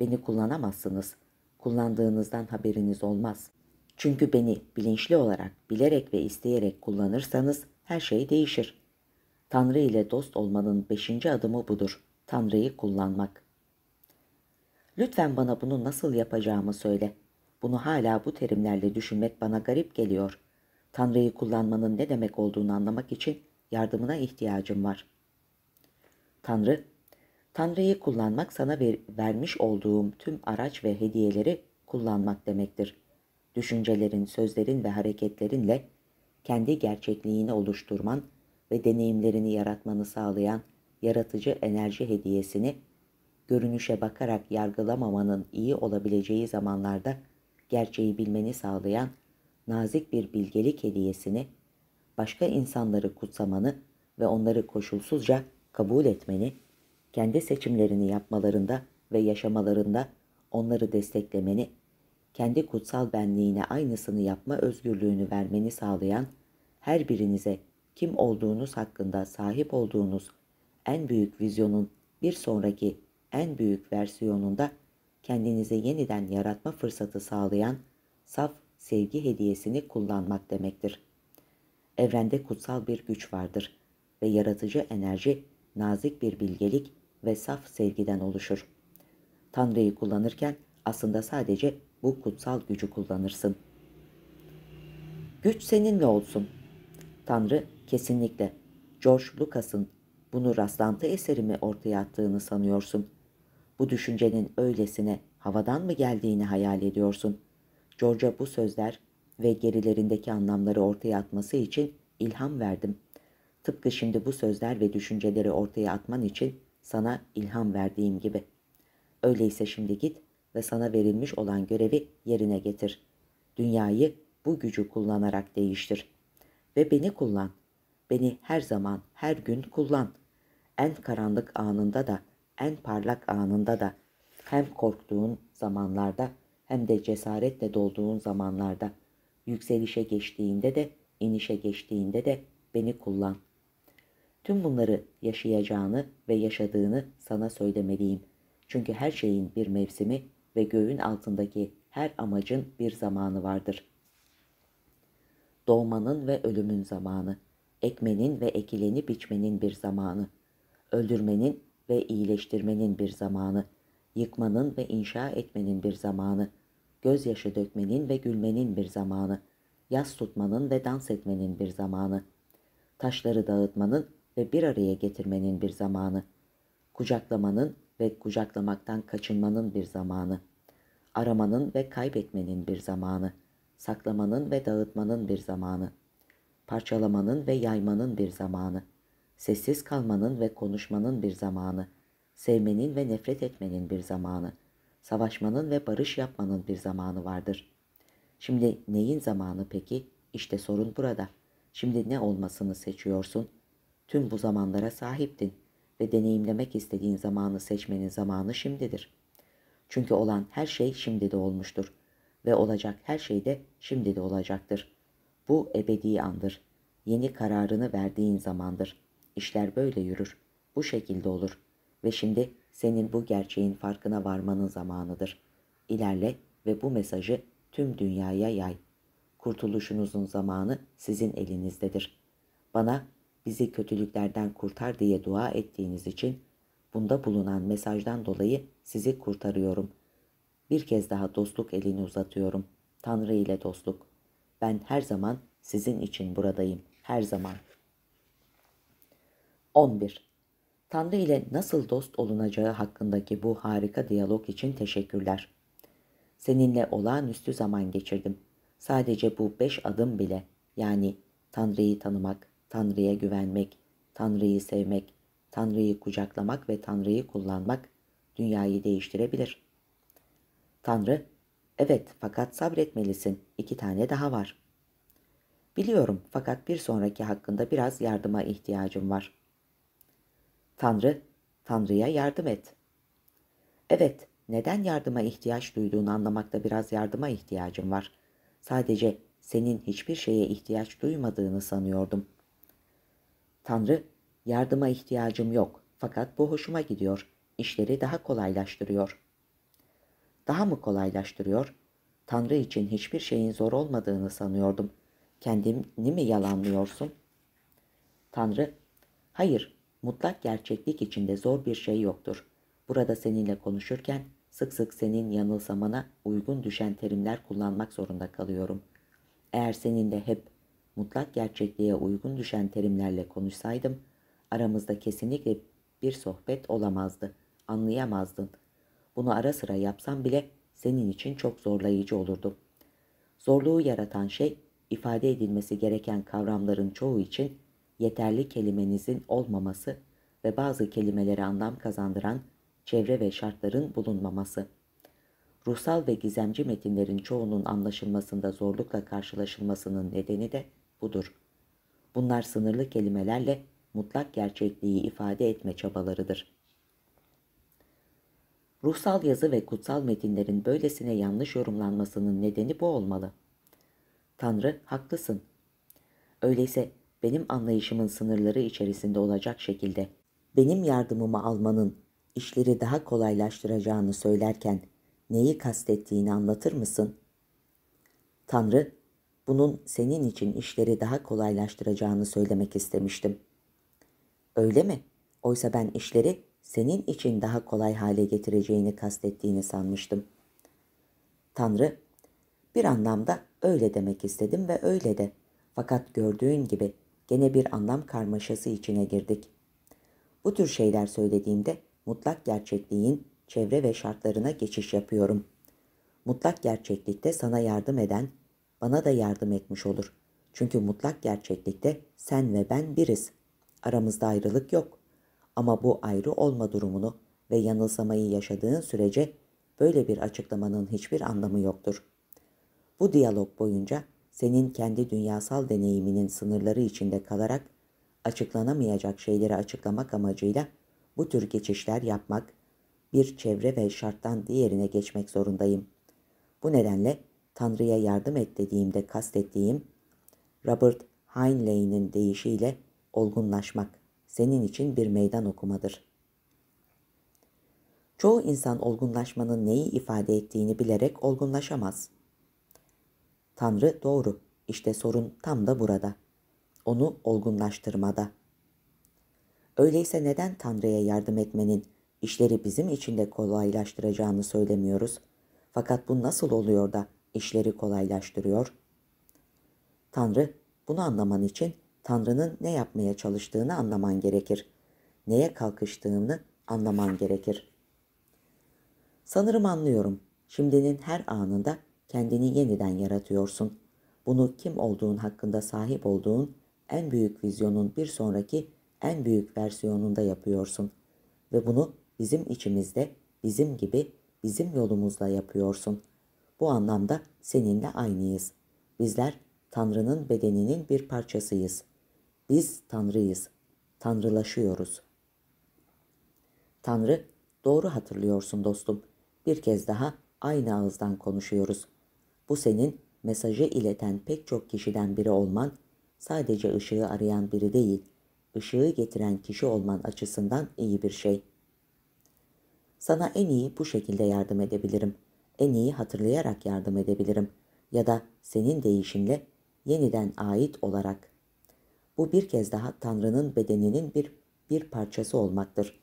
Beni kullanamazsınız kullandığınızdan haberiniz olmaz. Çünkü beni bilinçli olarak, bilerek ve isteyerek kullanırsanız her şey değişir. Tanrı ile dost olmanın beşinci adımı budur. Tanrı'yı kullanmak. Lütfen bana bunu nasıl yapacağımı söyle. Bunu hala bu terimlerle düşünmek bana garip geliyor. Tanrı'yı kullanmanın ne demek olduğunu anlamak için yardımına ihtiyacım var. Tanrı Tanrı'yı kullanmak sana ver, vermiş olduğum tüm araç ve hediyeleri kullanmak demektir. Düşüncelerin, sözlerin ve hareketlerinle kendi gerçekliğini oluşturman ve deneyimlerini yaratmanı sağlayan yaratıcı enerji hediyesini görünüşe bakarak yargılamamanın iyi olabileceği zamanlarda gerçeği bilmeni sağlayan nazik bir bilgelik hediyesini başka insanları kutsamanı ve onları koşulsuzca kabul etmeni kendi seçimlerini yapmalarında ve yaşamalarında onları desteklemeni, kendi kutsal benliğine aynısını yapma özgürlüğünü vermeni sağlayan her birinize kim olduğunuz hakkında sahip olduğunuz en büyük vizyonun bir sonraki en büyük versiyonunda kendinize yeniden yaratma fırsatı sağlayan saf sevgi hediyesini kullanmak demektir. Evrende kutsal bir güç vardır ve yaratıcı enerji nazik bir bilgelik ve saf sevgiden oluşur. Tanrı'yı kullanırken aslında sadece bu kutsal gücü kullanırsın. Güç seninle olsun. Tanrı kesinlikle George Lucas'ın bunu rastlantı eseri mi ortaya attığını sanıyorsun. Bu düşüncenin öylesine havadan mı geldiğini hayal ediyorsun. George'a bu sözler ve gerilerindeki anlamları ortaya atması için ilham verdim. Tıpkı şimdi bu sözler ve düşünceleri ortaya atman için sana ilham verdiğim gibi. Öyleyse şimdi git ve sana verilmiş olan görevi yerine getir. Dünyayı bu gücü kullanarak değiştir. Ve beni kullan. Beni her zaman, her gün kullan. En karanlık anında da, en parlak anında da, hem korktuğun zamanlarda hem de cesaretle dolduğun zamanlarda, yükselişe geçtiğinde de, inişe geçtiğinde de beni kullan.'' Tüm bunları yaşayacağını ve yaşadığını sana söylemeliyim. Çünkü her şeyin bir mevsimi ve göğün altındaki her amacın bir zamanı vardır. Doğmanın ve ölümün zamanı, ekmenin ve ekileni biçmenin bir zamanı, öldürmenin ve iyileştirmenin bir zamanı, yıkmanın ve inşa etmenin bir zamanı, gözyaşı dökmenin ve gülmenin bir zamanı, yas tutmanın ve dans etmenin bir zamanı, taşları dağıtmanın ve bir araya getirmenin bir zamanı. Kucaklamanın ve kucaklamaktan kaçınmanın bir zamanı. Aramanın ve kaybetmenin bir zamanı. Saklamanın ve dağıtmanın bir zamanı. Parçalamanın ve yaymanın bir zamanı. Sessiz kalmanın ve konuşmanın bir zamanı. Sevmenin ve nefret etmenin bir zamanı. Savaşmanın ve barış yapmanın bir zamanı vardır. Şimdi neyin zamanı peki? İşte sorun burada. Şimdi ne olmasını seçiyorsun?'' Tüm bu zamanlara sahiptin ve deneyimlemek istediğin zamanı seçmenin zamanı şimdidir. Çünkü olan her şey şimdi de olmuştur ve olacak her şey de şimdi de olacaktır. Bu ebedi andır. Yeni kararını verdiğin zamandır. İşler böyle yürür. Bu şekilde olur. Ve şimdi senin bu gerçeğin farkına varmanın zamanıdır. İlerle ve bu mesajı tüm dünyaya yay. Kurtuluşunuzun zamanı sizin elinizdedir. Bana bizi kötülüklerden kurtar diye dua ettiğiniz için bunda bulunan mesajdan dolayı sizi kurtarıyorum. Bir kez daha dostluk elini uzatıyorum. Tanrı ile dostluk. Ben her zaman sizin için buradayım. Her zaman. 11. Tanrı ile nasıl dost olunacağı hakkındaki bu harika diyalog için teşekkürler. Seninle olağanüstü zaman geçirdim. Sadece bu beş adım bile yani Tanrı'yı tanımak, Tanrı'ya güvenmek, Tanrı'yı sevmek, Tanrı'yı kucaklamak ve Tanrı'yı kullanmak dünyayı değiştirebilir. Tanrı, evet fakat sabretmelisin, iki tane daha var. Biliyorum fakat bir sonraki hakkında biraz yardıma ihtiyacım var. Tanrı, Tanrı'ya yardım et. Evet, neden yardıma ihtiyaç duyduğunu anlamakta biraz yardıma ihtiyacım var. Sadece senin hiçbir şeye ihtiyaç duymadığını sanıyordum. Tanrı, yardıma ihtiyacım yok fakat bu hoşuma gidiyor. İşleri daha kolaylaştırıyor. Daha mı kolaylaştırıyor? Tanrı için hiçbir şeyin zor olmadığını sanıyordum. Kendini mi yalanlıyorsun? Tanrı, hayır, mutlak gerçeklik içinde zor bir şey yoktur. Burada seninle konuşurken sık sık senin yanılsamana uygun düşen terimler kullanmak zorunda kalıyorum. Eğer seninle hep mutlak gerçekliğe uygun düşen terimlerle konuşsaydım aramızda kesinlikle bir sohbet olamazdı. Anlayamazdın. Bunu ara sıra yapsam bile senin için çok zorlayıcı olurdu. Zorluğu yaratan şey ifade edilmesi gereken kavramların çoğu için yeterli kelimenizin olmaması ve bazı kelimeleri anlam kazandıran çevre ve şartların bulunmaması. Ruhsal ve gizemci metinlerin çoğunun anlaşılmasında zorlukla karşılaşılmasının nedeni de budur. Bunlar sınırlı kelimelerle mutlak gerçekliği ifade etme çabalarıdır. Ruhsal yazı ve kutsal metinlerin böylesine yanlış yorumlanmasının nedeni bu olmalı. Tanrı, haklısın. Öyleyse benim anlayışımın sınırları içerisinde olacak şekilde benim yardımımı almanın işleri daha kolaylaştıracağını söylerken neyi kastettiğini anlatır mısın? Tanrı, bunun senin için işleri daha kolaylaştıracağını söylemek istemiştim. Öyle mi? Oysa ben işleri senin için daha kolay hale getireceğini kastettiğini sanmıştım. Tanrı, bir anlamda öyle demek istedim ve öyle de. Fakat gördüğün gibi gene bir anlam karmaşası içine girdik. Bu tür şeyler söylediğimde mutlak gerçekliğin çevre ve şartlarına geçiş yapıyorum. Mutlak gerçeklikte sana yardım eden bana da yardım etmiş olur. Çünkü mutlak gerçeklikte sen ve ben biriz. Aramızda ayrılık yok. Ama bu ayrı olma durumunu ve yanılsamayı yaşadığın sürece böyle bir açıklamanın hiçbir anlamı yoktur. Bu diyalog boyunca senin kendi dünyasal deneyiminin sınırları içinde kalarak açıklanamayacak şeyleri açıklamak amacıyla bu tür geçişler yapmak, bir çevre ve şarttan diğerine geçmek zorundayım. Bu nedenle Tanrı'ya yardım et dediğimde kastettiğim Robert Heinlein'in deyişiyle olgunlaşmak senin için bir meydan okumadır. Çoğu insan olgunlaşmanın neyi ifade ettiğini bilerek olgunlaşamaz. Tanrı doğru. İşte sorun tam da burada. Onu olgunlaştırmada. Öyleyse neden Tanrı'ya yardım etmenin işleri bizim için de kolaylaştıracağını söylemiyoruz? Fakat bu nasıl oluyor da işleri kolaylaştırıyor. Tanrı, bunu anlaman için Tanrı'nın ne yapmaya çalıştığını anlaman gerekir. Neye kalkıştığını anlaman gerekir. Sanırım anlıyorum. Şimdinin her anında kendini yeniden yaratıyorsun. Bunu kim olduğun hakkında sahip olduğun en büyük vizyonun bir sonraki en büyük versiyonunda yapıyorsun. Ve bunu bizim içimizde, bizim gibi, bizim yolumuzla yapıyorsun. Bu anlamda seninle aynıyız. Bizler Tanrı'nın bedeninin bir parçasıyız. Biz Tanrıyız. Tanrılaşıyoruz. Tanrı, doğru hatırlıyorsun dostum. Bir kez daha aynı ağızdan konuşuyoruz. Bu senin mesajı ileten pek çok kişiden biri olman, sadece ışığı arayan biri değil, ışığı getiren kişi olman açısından iyi bir şey. Sana en iyi bu şekilde yardım edebilirim en iyi hatırlayarak yardım edebilirim ya da senin değişinle yeniden ait olarak. Bu bir kez daha Tanrı'nın bedeninin bir, bir parçası olmaktır.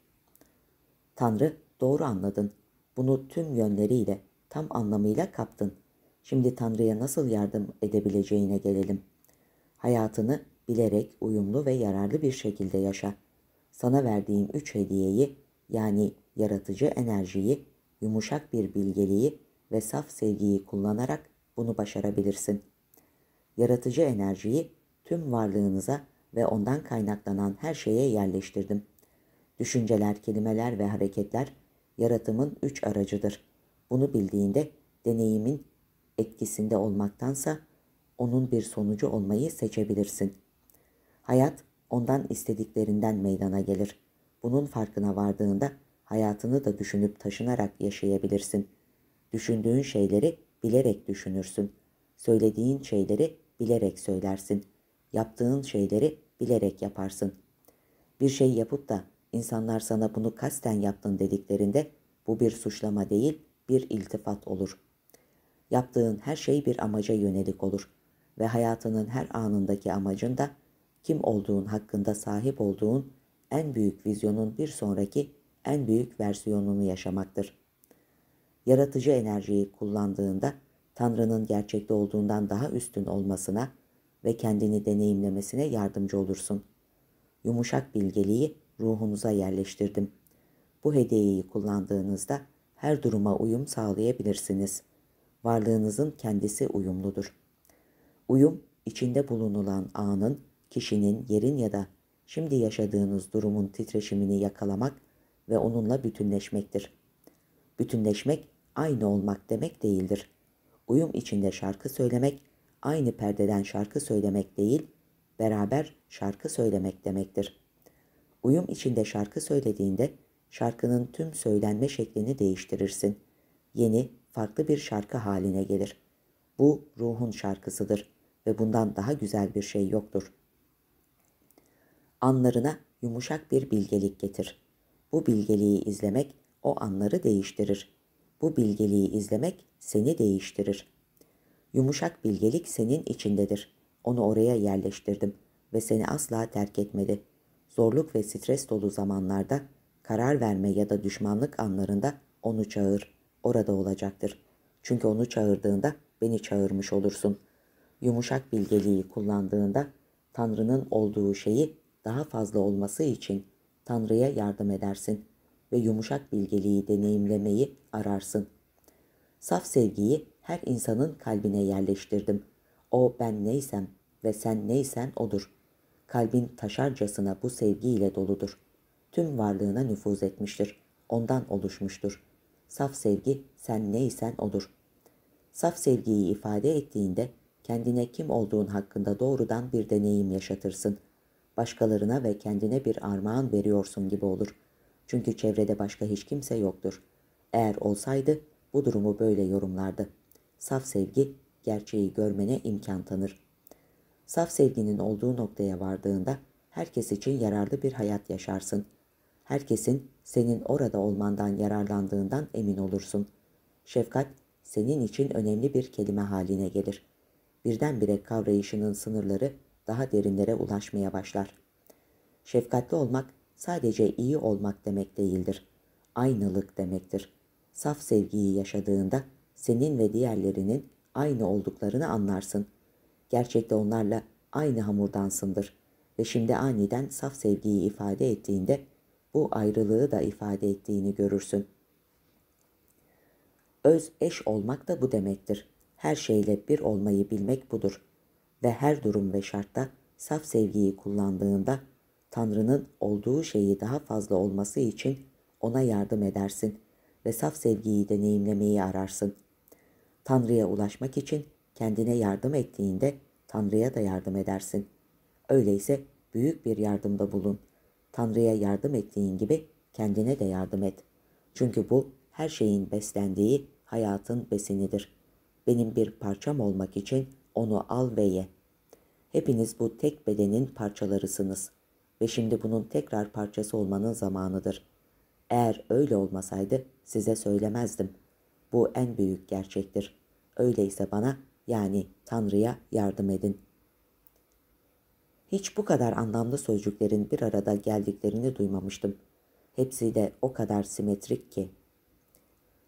Tanrı doğru anladın. Bunu tüm yönleriyle tam anlamıyla kaptın. Şimdi Tanrı'ya nasıl yardım edebileceğine gelelim. Hayatını bilerek uyumlu ve yararlı bir şekilde yaşa. Sana verdiğim üç hediyeyi yani yaratıcı enerjiyi, yumuşak bir bilgeliği ve saf sevgiyi kullanarak bunu başarabilirsin. Yaratıcı enerjiyi tüm varlığınıza ve ondan kaynaklanan her şeye yerleştirdim. Düşünceler, kelimeler ve hareketler yaratımın üç aracıdır. Bunu bildiğinde deneyimin etkisinde olmaktansa onun bir sonucu olmayı seçebilirsin. Hayat ondan istediklerinden meydana gelir. Bunun farkına vardığında hayatını da düşünüp taşınarak yaşayabilirsin.'' Düşündüğün şeyleri bilerek düşünürsün. Söylediğin şeyleri bilerek söylersin. Yaptığın şeyleri bilerek yaparsın. Bir şey yapıp da insanlar sana bunu kasten yaptın dediklerinde bu bir suçlama değil, bir iltifat olur. Yaptığın her şey bir amaca yönelik olur ve hayatının her anındaki amacın da kim olduğun hakkında sahip olduğun en büyük vizyonun bir sonraki en büyük versiyonunu yaşamaktır yaratıcı enerjiyi kullandığında Tanrı'nın gerçekte olduğundan daha üstün olmasına ve kendini deneyimlemesine yardımcı olursun. Yumuşak bilgeliği ruhunuza yerleştirdim. Bu hediyeyi kullandığınızda her duruma uyum sağlayabilirsiniz. Varlığınızın kendisi uyumludur. Uyum, içinde bulunulan anın, kişinin, yerin ya da şimdi yaşadığınız durumun titreşimini yakalamak ve onunla bütünleşmektir. Bütünleşmek, aynı olmak demek değildir. Uyum içinde şarkı söylemek, aynı perdeden şarkı söylemek değil, beraber şarkı söylemek demektir. Uyum içinde şarkı söylediğinde şarkının tüm söylenme şeklini değiştirirsin. Yeni, farklı bir şarkı haline gelir. Bu ruhun şarkısıdır ve bundan daha güzel bir şey yoktur. Anlarına yumuşak bir bilgelik getir. Bu bilgeliği izlemek o anları değiştirir. Bu bilgeliği izlemek seni değiştirir. Yumuşak bilgelik senin içindedir. Onu oraya yerleştirdim ve seni asla terk etmedi. Zorluk ve stres dolu zamanlarda, karar verme ya da düşmanlık anlarında onu çağır. Orada olacaktır. Çünkü onu çağırdığında beni çağırmış olursun. Yumuşak bilgeliği kullandığında Tanrı'nın olduğu şeyi daha fazla olması için Tanrı'ya yardım edersin ve yumuşak bilgeliği deneyimlemeyi ararsın. Saf sevgiyi her insanın kalbine yerleştirdim. O ben neysem ve sen neysen odur. Kalbin taşarcasına bu sevgiyle doludur. Tüm varlığına nüfuz etmiştir. Ondan oluşmuştur. Saf sevgi sen neysen odur. Saf sevgiyi ifade ettiğinde kendine kim olduğun hakkında doğrudan bir deneyim yaşatırsın. Başkalarına ve kendine bir armağan veriyorsun gibi olur. Çünkü çevrede başka hiç kimse yoktur. Eğer olsaydı bu durumu böyle yorumlardı. Saf sevgi gerçeği görmene imkan tanır. Saf sevginin olduğu noktaya vardığında herkes için yararlı bir hayat yaşarsın. Herkesin senin orada olmandan yararlandığından emin olursun. Şefkat senin için önemli bir kelime haline gelir. Birdenbire kavrayışının sınırları daha derinlere ulaşmaya başlar. Şefkatli olmak sadece iyi olmak demek değildir. Aynılık demektir. Saf sevgiyi yaşadığında senin ve diğerlerinin aynı olduklarını anlarsın. Gerçekte onlarla aynı hamurdansındır ve şimdi aniden saf sevgiyi ifade ettiğinde bu ayrılığı da ifade ettiğini görürsün. Öz eş olmak da bu demektir. Her şeyle bir olmayı bilmek budur ve her durum ve şartta saf sevgiyi kullandığında Tanrı'nın olduğu şeyi daha fazla olması için ona yardım edersin ve saf sevgiyi deneyimlemeyi ararsın. Tanrı'ya ulaşmak için kendine yardım ettiğinde Tanrı'ya da yardım edersin. Öyleyse büyük bir yardımda bulun. Tanrı'ya yardım ettiğin gibi kendine de yardım et. Çünkü bu her şeyin beslendiği hayatın besinidir. Benim bir parçam olmak için onu al ve ye. Hepiniz bu tek bedenin parçalarısınız.'' ve şimdi bunun tekrar parçası olmanın zamanıdır. Eğer öyle olmasaydı size söylemezdim. Bu en büyük gerçektir. Öyleyse bana yani Tanrı'ya yardım edin. Hiç bu kadar anlamlı sözcüklerin bir arada geldiklerini duymamıştım. Hepsi de o kadar simetrik ki.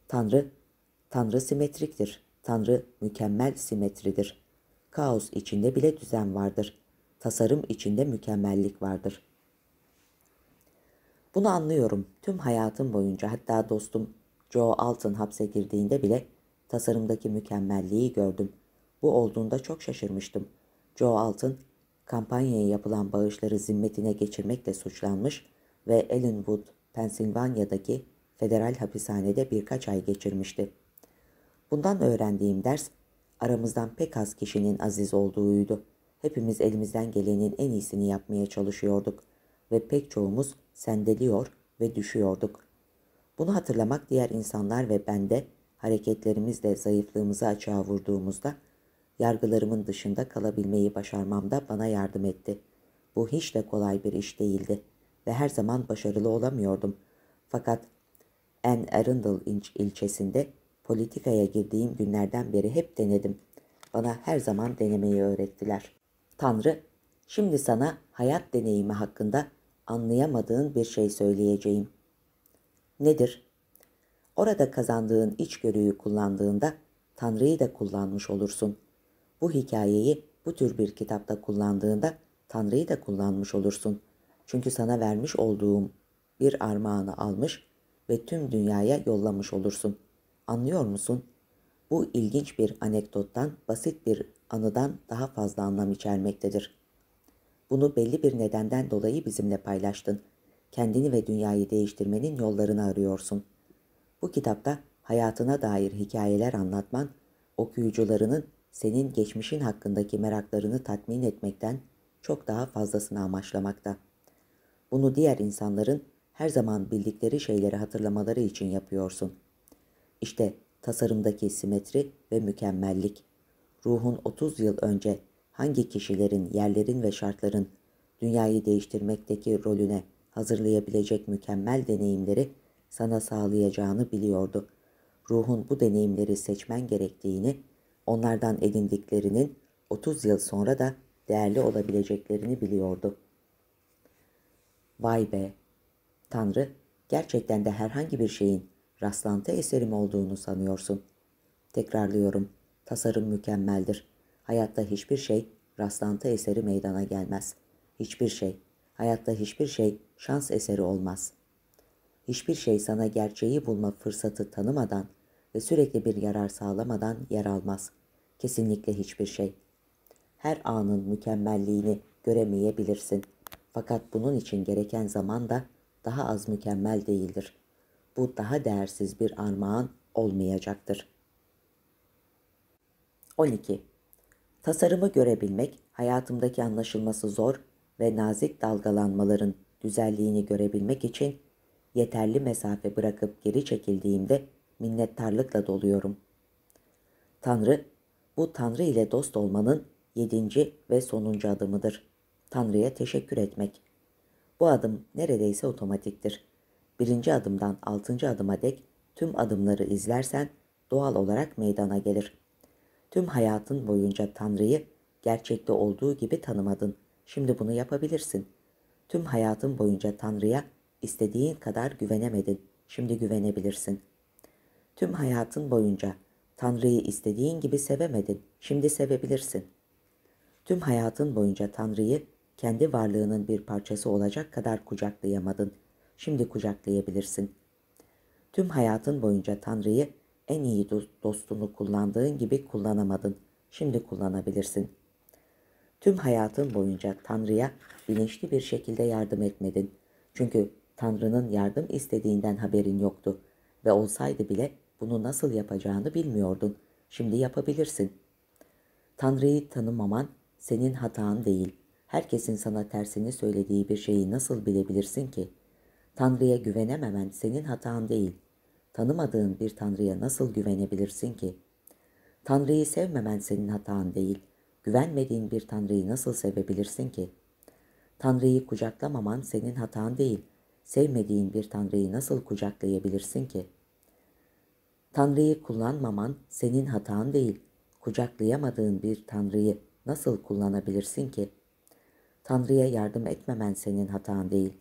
Tanrı, Tanrı simetriktir. Tanrı mükemmel simetridir. Kaos içinde bile düzen vardır tasarım içinde mükemmellik vardır. Bunu anlıyorum. Tüm hayatım boyunca hatta dostum Joe Altın hapse girdiğinde bile tasarımdaki mükemmelliği gördüm. Bu olduğunda çok şaşırmıştım. Joe Altın kampanyaya yapılan bağışları zimmetine geçirmekle suçlanmış ve Ellenwood, Pensilvanya'daki federal hapishanede birkaç ay geçirmişti. Bundan öğrendiğim ders aramızdan pek az kişinin aziz olduğuydu. Hepimiz elimizden gelenin en iyisini yapmaya çalışıyorduk ve pek çoğumuz sendeliyor ve düşüyorduk. Bunu hatırlamak diğer insanlar ve ben de hareketlerimizle zayıflığımızı açığa vurduğumuzda yargılarımın dışında kalabilmeyi başarmamda bana yardım etti. Bu hiç de kolay bir iş değildi ve her zaman başarılı olamıyordum. Fakat Anne Arundel ilçesinde politikaya girdiğim günlerden beri hep denedim. Bana her zaman denemeyi öğrettiler. Tanrı, şimdi sana hayat deneyimi hakkında anlayamadığın bir şey söyleyeceğim. Nedir? Orada kazandığın içgörüyü kullandığında Tanrı'yı da kullanmış olursun. Bu hikayeyi bu tür bir kitapta kullandığında Tanrı'yı da kullanmış olursun. Çünkü sana vermiş olduğum bir armağanı almış ve tüm dünyaya yollamış olursun. Anlıyor musun? Bu ilginç bir anekdottan basit bir anıdan daha fazla anlam içermektedir. Bunu belli bir nedenden dolayı bizimle paylaştın. Kendini ve dünyayı değiştirmenin yollarını arıyorsun. Bu kitapta hayatına dair hikayeler anlatman, okuyucularının senin geçmişin hakkındaki meraklarını tatmin etmekten çok daha fazlasını amaçlamakta. Bunu diğer insanların her zaman bildikleri şeyleri hatırlamaları için yapıyorsun. İşte tasarımdaki simetri ve mükemmellik ruhun 30 yıl önce hangi kişilerin, yerlerin ve şartların dünyayı değiştirmekteki rolüne hazırlayabilecek mükemmel deneyimleri sana sağlayacağını biliyordu. Ruhun bu deneyimleri seçmen gerektiğini, onlardan edindiklerinin 30 yıl sonra da değerli olabileceklerini biliyordu. Vay be! Tanrı, gerçekten de herhangi bir şeyin rastlantı eserim olduğunu sanıyorsun. Tekrarlıyorum.'' Tasarım mükemmeldir. Hayatta hiçbir şey rastlantı eseri meydana gelmez. Hiçbir şey, hayatta hiçbir şey şans eseri olmaz. Hiçbir şey sana gerçeği bulma fırsatı tanımadan ve sürekli bir yarar sağlamadan yer almaz. Kesinlikle hiçbir şey. Her anın mükemmelliğini göremeyebilirsin. Fakat bunun için gereken zaman da daha az mükemmel değildir. Bu daha değersiz bir armağan olmayacaktır.'' 12. Tasarımı görebilmek, hayatımdaki anlaşılması zor ve nazik dalgalanmaların güzelliğini görebilmek için yeterli mesafe bırakıp geri çekildiğimde minnettarlıkla doluyorum. Tanrı, bu Tanrı ile dost olmanın yedinci ve sonuncu adımıdır. Tanrı'ya teşekkür etmek. Bu adım neredeyse otomatiktir. Birinci adımdan altıncı adıma dek tüm adımları izlersen doğal olarak meydana gelir. Tüm hayatın boyunca Tanrı'yı gerçekte olduğu gibi tanımadın. Şimdi bunu yapabilirsin. Tüm hayatın boyunca Tanrı'ya istediğin kadar güvenemedin. Şimdi güvenebilirsin. Tüm hayatın boyunca Tanrı'yı istediğin gibi sevemedin. Şimdi sevebilirsin. Tüm hayatın boyunca Tanrı'yı kendi varlığının bir parçası olacak kadar kucaklayamadın. Şimdi kucaklayabilirsin. Tüm hayatın boyunca Tanrı'yı en iyi dostunu kullandığın gibi kullanamadın. Şimdi kullanabilirsin. Tüm hayatın boyunca Tanrı'ya bilinçli bir şekilde yardım etmedin. Çünkü Tanrı'nın yardım istediğinden haberin yoktu ve olsaydı bile bunu nasıl yapacağını bilmiyordun. Şimdi yapabilirsin. Tanrı'yı tanımaman senin hatan değil. Herkesin sana tersini söylediği bir şeyi nasıl bilebilirsin ki? Tanrı'ya güvenememen senin hatan değil.'' tanımadığın bir tanrıya nasıl güvenebilirsin ki? Tanrıyı sevmemen senin hatan değil, güvenmediğin bir tanrıyı nasıl sevebilirsin ki? Tanrıyı kucaklamaman senin hatan değil, sevmediğin bir tanrıyı nasıl kucaklayabilirsin ki? Tanrıyı kullanmaman senin hatan değil, kucaklayamadığın bir tanrıyı nasıl kullanabilirsin ki? Tanrıya yardım etmemen senin hatan değil,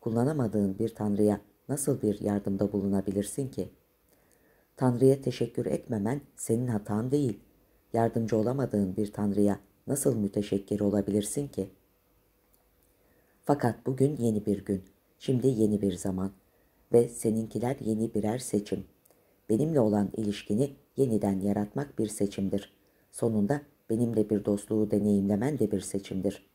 kullanamadığın bir tanrıya nasıl bir yardımda bulunabilirsin ki? Tanrı'ya teşekkür etmemen senin hatan değil. Yardımcı olamadığın bir Tanrı'ya nasıl müteşekkir olabilirsin ki? Fakat bugün yeni bir gün, şimdi yeni bir zaman ve seninkiler yeni birer seçim. Benimle olan ilişkini yeniden yaratmak bir seçimdir. Sonunda benimle bir dostluğu deneyimlemen de bir seçimdir.''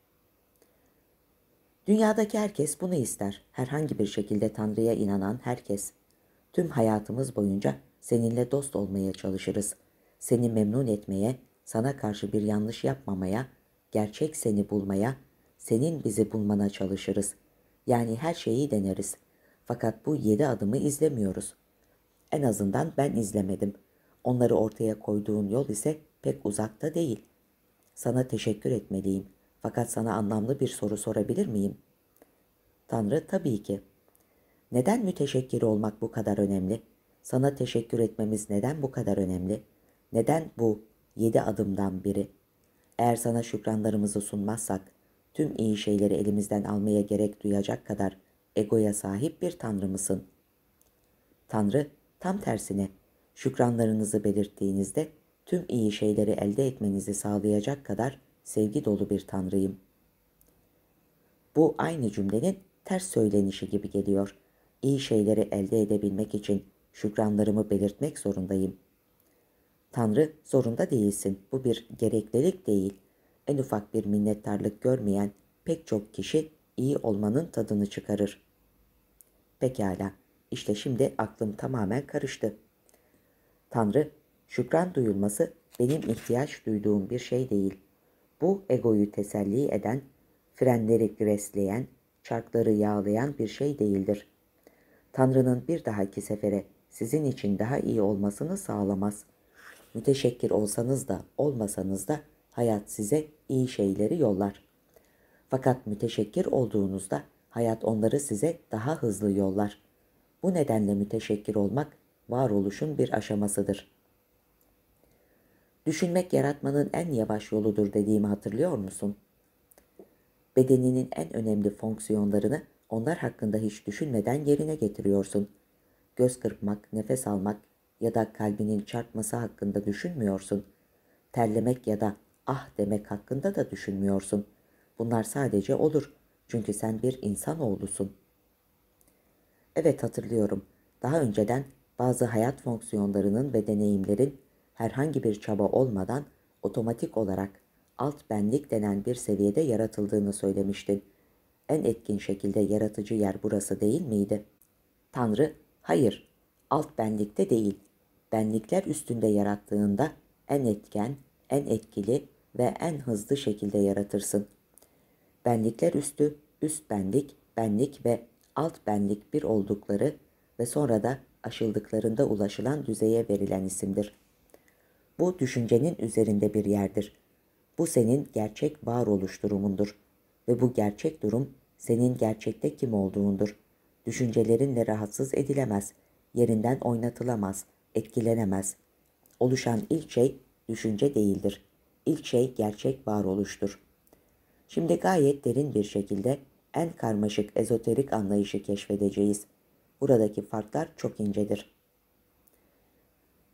Dünyadaki herkes bunu ister. Herhangi bir şekilde Tanrı'ya inanan herkes. Tüm hayatımız boyunca seninle dost olmaya çalışırız. Seni memnun etmeye, sana karşı bir yanlış yapmamaya, gerçek seni bulmaya, senin bizi bulmana çalışırız. Yani her şeyi deneriz. Fakat bu yedi adımı izlemiyoruz. En azından ben izlemedim. Onları ortaya koyduğun yol ise pek uzakta değil. Sana teşekkür etmeliyim. Fakat sana anlamlı bir soru sorabilir miyim? Tanrı tabii ki. Neden müteşekkir olmak bu kadar önemli? Sana teşekkür etmemiz neden bu kadar önemli? Neden bu yedi adımdan biri? Eğer sana şükranlarımızı sunmazsak, tüm iyi şeyleri elimizden almaya gerek duyacak kadar egoya sahip bir tanrı mısın? Tanrı, tam tersine, şükranlarınızı belirttiğinizde tüm iyi şeyleri elde etmenizi sağlayacak kadar sevgi dolu bir tanrıyım. Bu aynı cümlenin ters söylenişi gibi geliyor. İyi şeyleri elde edebilmek için şükranlarımı belirtmek zorundayım. Tanrı zorunda değilsin. Bu bir gereklilik değil. En ufak bir minnettarlık görmeyen pek çok kişi iyi olmanın tadını çıkarır. Pekala. işte şimdi aklım tamamen karıştı. Tanrı, şükran duyulması benim ihtiyaç duyduğum bir şey değil. Bu egoyu teselli eden, frenleri gresleyen, çarkları yağlayan bir şey değildir. Tanrı'nın bir dahaki sefere sizin için daha iyi olmasını sağlamaz. Müteşekkir olsanız da olmasanız da hayat size iyi şeyleri yollar. Fakat müteşekkir olduğunuzda hayat onları size daha hızlı yollar. Bu nedenle müteşekkir olmak varoluşun bir aşamasıdır düşünmek yaratmanın en yavaş yoludur dediğimi hatırlıyor musun? Bedeninin en önemli fonksiyonlarını onlar hakkında hiç düşünmeden yerine getiriyorsun. Göz kırpmak, nefes almak ya da kalbinin çarpması hakkında düşünmüyorsun. Terlemek ya da ah demek hakkında da düşünmüyorsun. Bunlar sadece olur. Çünkü sen bir insan oğlusun. Evet hatırlıyorum. Daha önceden bazı hayat fonksiyonlarının ve deneyimlerin herhangi bir çaba olmadan otomatik olarak alt benlik denen bir seviyede yaratıldığını söylemiştin. En etkin şekilde yaratıcı yer burası değil miydi? Tanrı, hayır, alt benlikte değil. Benlikler üstünde yarattığında en etken, en etkili ve en hızlı şekilde yaratırsın. Benlikler üstü, üst benlik, benlik ve alt benlik bir oldukları ve sonra da aşıldıklarında ulaşılan düzeye verilen isimdir.'' Bu düşüncenin üzerinde bir yerdir. Bu senin gerçek varoluş durumundur. Ve bu gerçek durum senin gerçekte kim olduğundur. Düşüncelerinle rahatsız edilemez, yerinden oynatılamaz, etkilenemez. Oluşan ilk şey düşünce değildir. İlk şey gerçek varoluştur. Şimdi gayet derin bir şekilde en karmaşık ezoterik anlayışı keşfedeceğiz. Buradaki farklar çok incedir.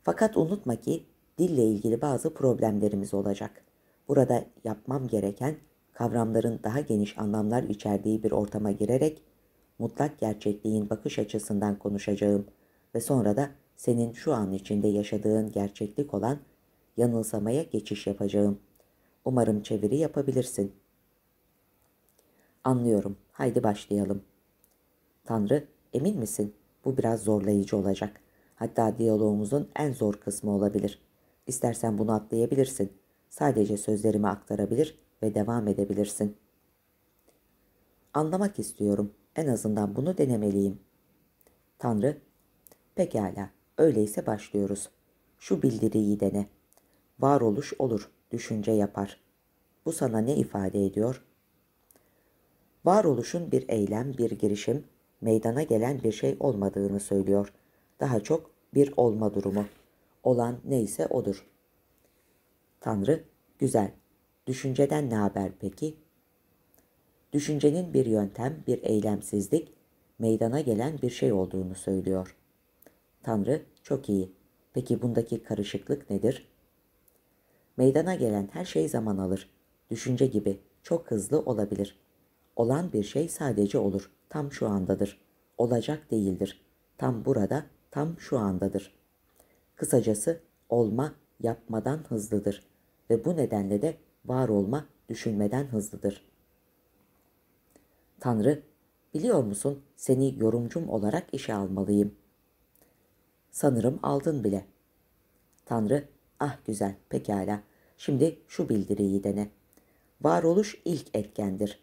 Fakat unutma ki dille ilgili bazı problemlerimiz olacak. Burada yapmam gereken kavramların daha geniş anlamlar içerdiği bir ortama girerek mutlak gerçekliğin bakış açısından konuşacağım ve sonra da senin şu an içinde yaşadığın gerçeklik olan yanılsamaya geçiş yapacağım. Umarım çeviri yapabilirsin. Anlıyorum. Haydi başlayalım. Tanrı, emin misin? Bu biraz zorlayıcı olacak. Hatta diyalogumuzun en zor kısmı olabilir. İstersen bunu atlayabilirsin. Sadece sözlerimi aktarabilir ve devam edebilirsin. Anlamak istiyorum. En azından bunu denemeliyim. Tanrı, pekala, öyleyse başlıyoruz. Şu bildiriyi dene. Varoluş olur, düşünce yapar. Bu sana ne ifade ediyor? Varoluşun bir eylem, bir girişim, meydana gelen bir şey olmadığını söylüyor. Daha çok bir olma durumu.'' olan neyse odur. Tanrı, güzel. Düşünceden ne haber peki? Düşüncenin bir yöntem, bir eylemsizlik, meydana gelen bir şey olduğunu söylüyor. Tanrı, çok iyi. Peki bundaki karışıklık nedir? Meydana gelen her şey zaman alır. Düşünce gibi çok hızlı olabilir. Olan bir şey sadece olur. Tam şu andadır. Olacak değildir. Tam burada, tam şu andadır. Kısacası olma yapmadan hızlıdır ve bu nedenle de var olma düşünmeden hızlıdır. Tanrı, biliyor musun seni yorumcum olarak işe almalıyım. Sanırım aldın bile. Tanrı, ah güzel, pekala. Şimdi şu bildiriyi dene. Varoluş ilk etkendir.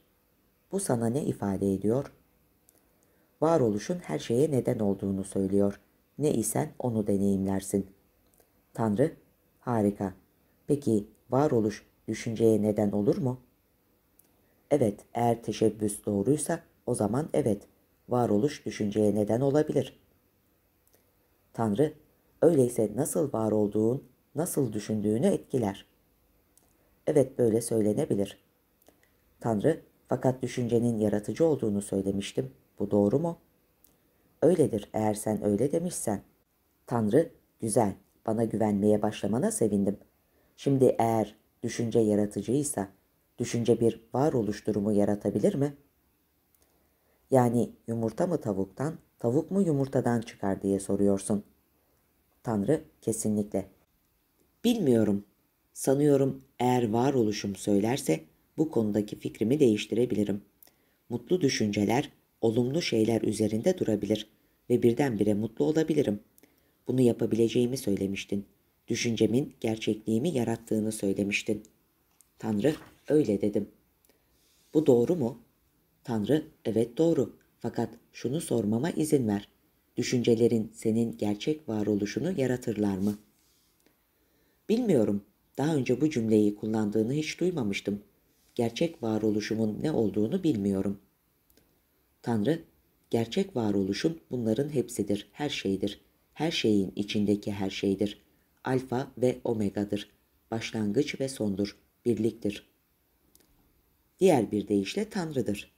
Bu sana ne ifade ediyor? Varoluşun her şeye neden olduğunu söylüyor. Ne isen onu deneyimlersin. Tanrı, harika. Peki varoluş düşünceye neden olur mu? Evet, eğer teşebbüs doğruysa o zaman evet, varoluş düşünceye neden olabilir. Tanrı, öyleyse nasıl var olduğun, nasıl düşündüğünü etkiler. Evet böyle söylenebilir. Tanrı, fakat düşüncenin yaratıcı olduğunu söylemiştim. Bu doğru mu? Öyledir eğer sen öyle demişsen. Tanrı, güzel, bana güvenmeye başlamana sevindim. Şimdi eğer düşünce yaratıcıysa, düşünce bir varoluş durumu yaratabilir mi? Yani yumurta mı tavuktan, tavuk mu yumurtadan çıkar diye soruyorsun. Tanrı, kesinlikle. Bilmiyorum. Sanıyorum eğer varoluşum söylerse bu konudaki fikrimi değiştirebilirim. Mutlu düşünceler olumlu şeyler üzerinde durabilir ve birdenbire mutlu olabilirim. Bunu yapabileceğimi söylemiştin. Düşüncemin gerçekliğimi yarattığını söylemiştin. Tanrı, öyle dedim. Bu doğru mu? Tanrı, evet doğru. Fakat şunu sormama izin ver. Düşüncelerin senin gerçek varoluşunu yaratırlar mı? Bilmiyorum. Daha önce bu cümleyi kullandığını hiç duymamıştım. Gerçek varoluşumun ne olduğunu bilmiyorum.'' Tanrı, gerçek varoluşun bunların hepsidir, her şeydir. Her şeyin içindeki her şeydir. Alfa ve omegadır. Başlangıç ve sondur, birliktir. Diğer bir deyişle Tanrı'dır.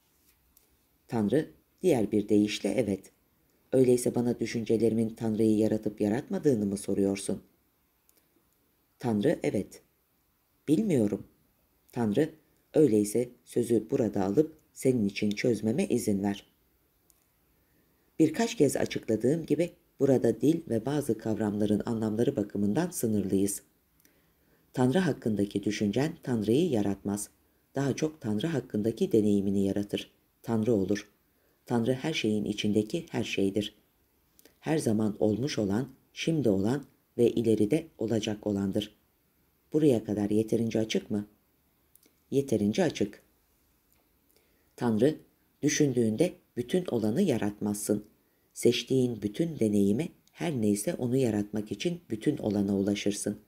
Tanrı, diğer bir deyişle evet. Öyleyse bana düşüncelerimin Tanrı'yı yaratıp yaratmadığını mı soruyorsun? Tanrı, evet. Bilmiyorum. Tanrı, öyleyse sözü burada alıp senin için çözmeme izin ver. Birkaç kez açıkladığım gibi burada dil ve bazı kavramların anlamları bakımından sınırlıyız. Tanrı hakkındaki düşüncen Tanrı'yı yaratmaz. Daha çok Tanrı hakkındaki deneyimini yaratır. Tanrı olur. Tanrı her şeyin içindeki her şeydir. Her zaman olmuş olan, şimdi olan ve ileride olacak olandır. Buraya kadar yeterince açık mı? Yeterince açık.'' Tanrı, düşündüğünde bütün olanı yaratmazsın. Seçtiğin bütün deneyimi her neyse onu yaratmak için bütün olana ulaşırsın.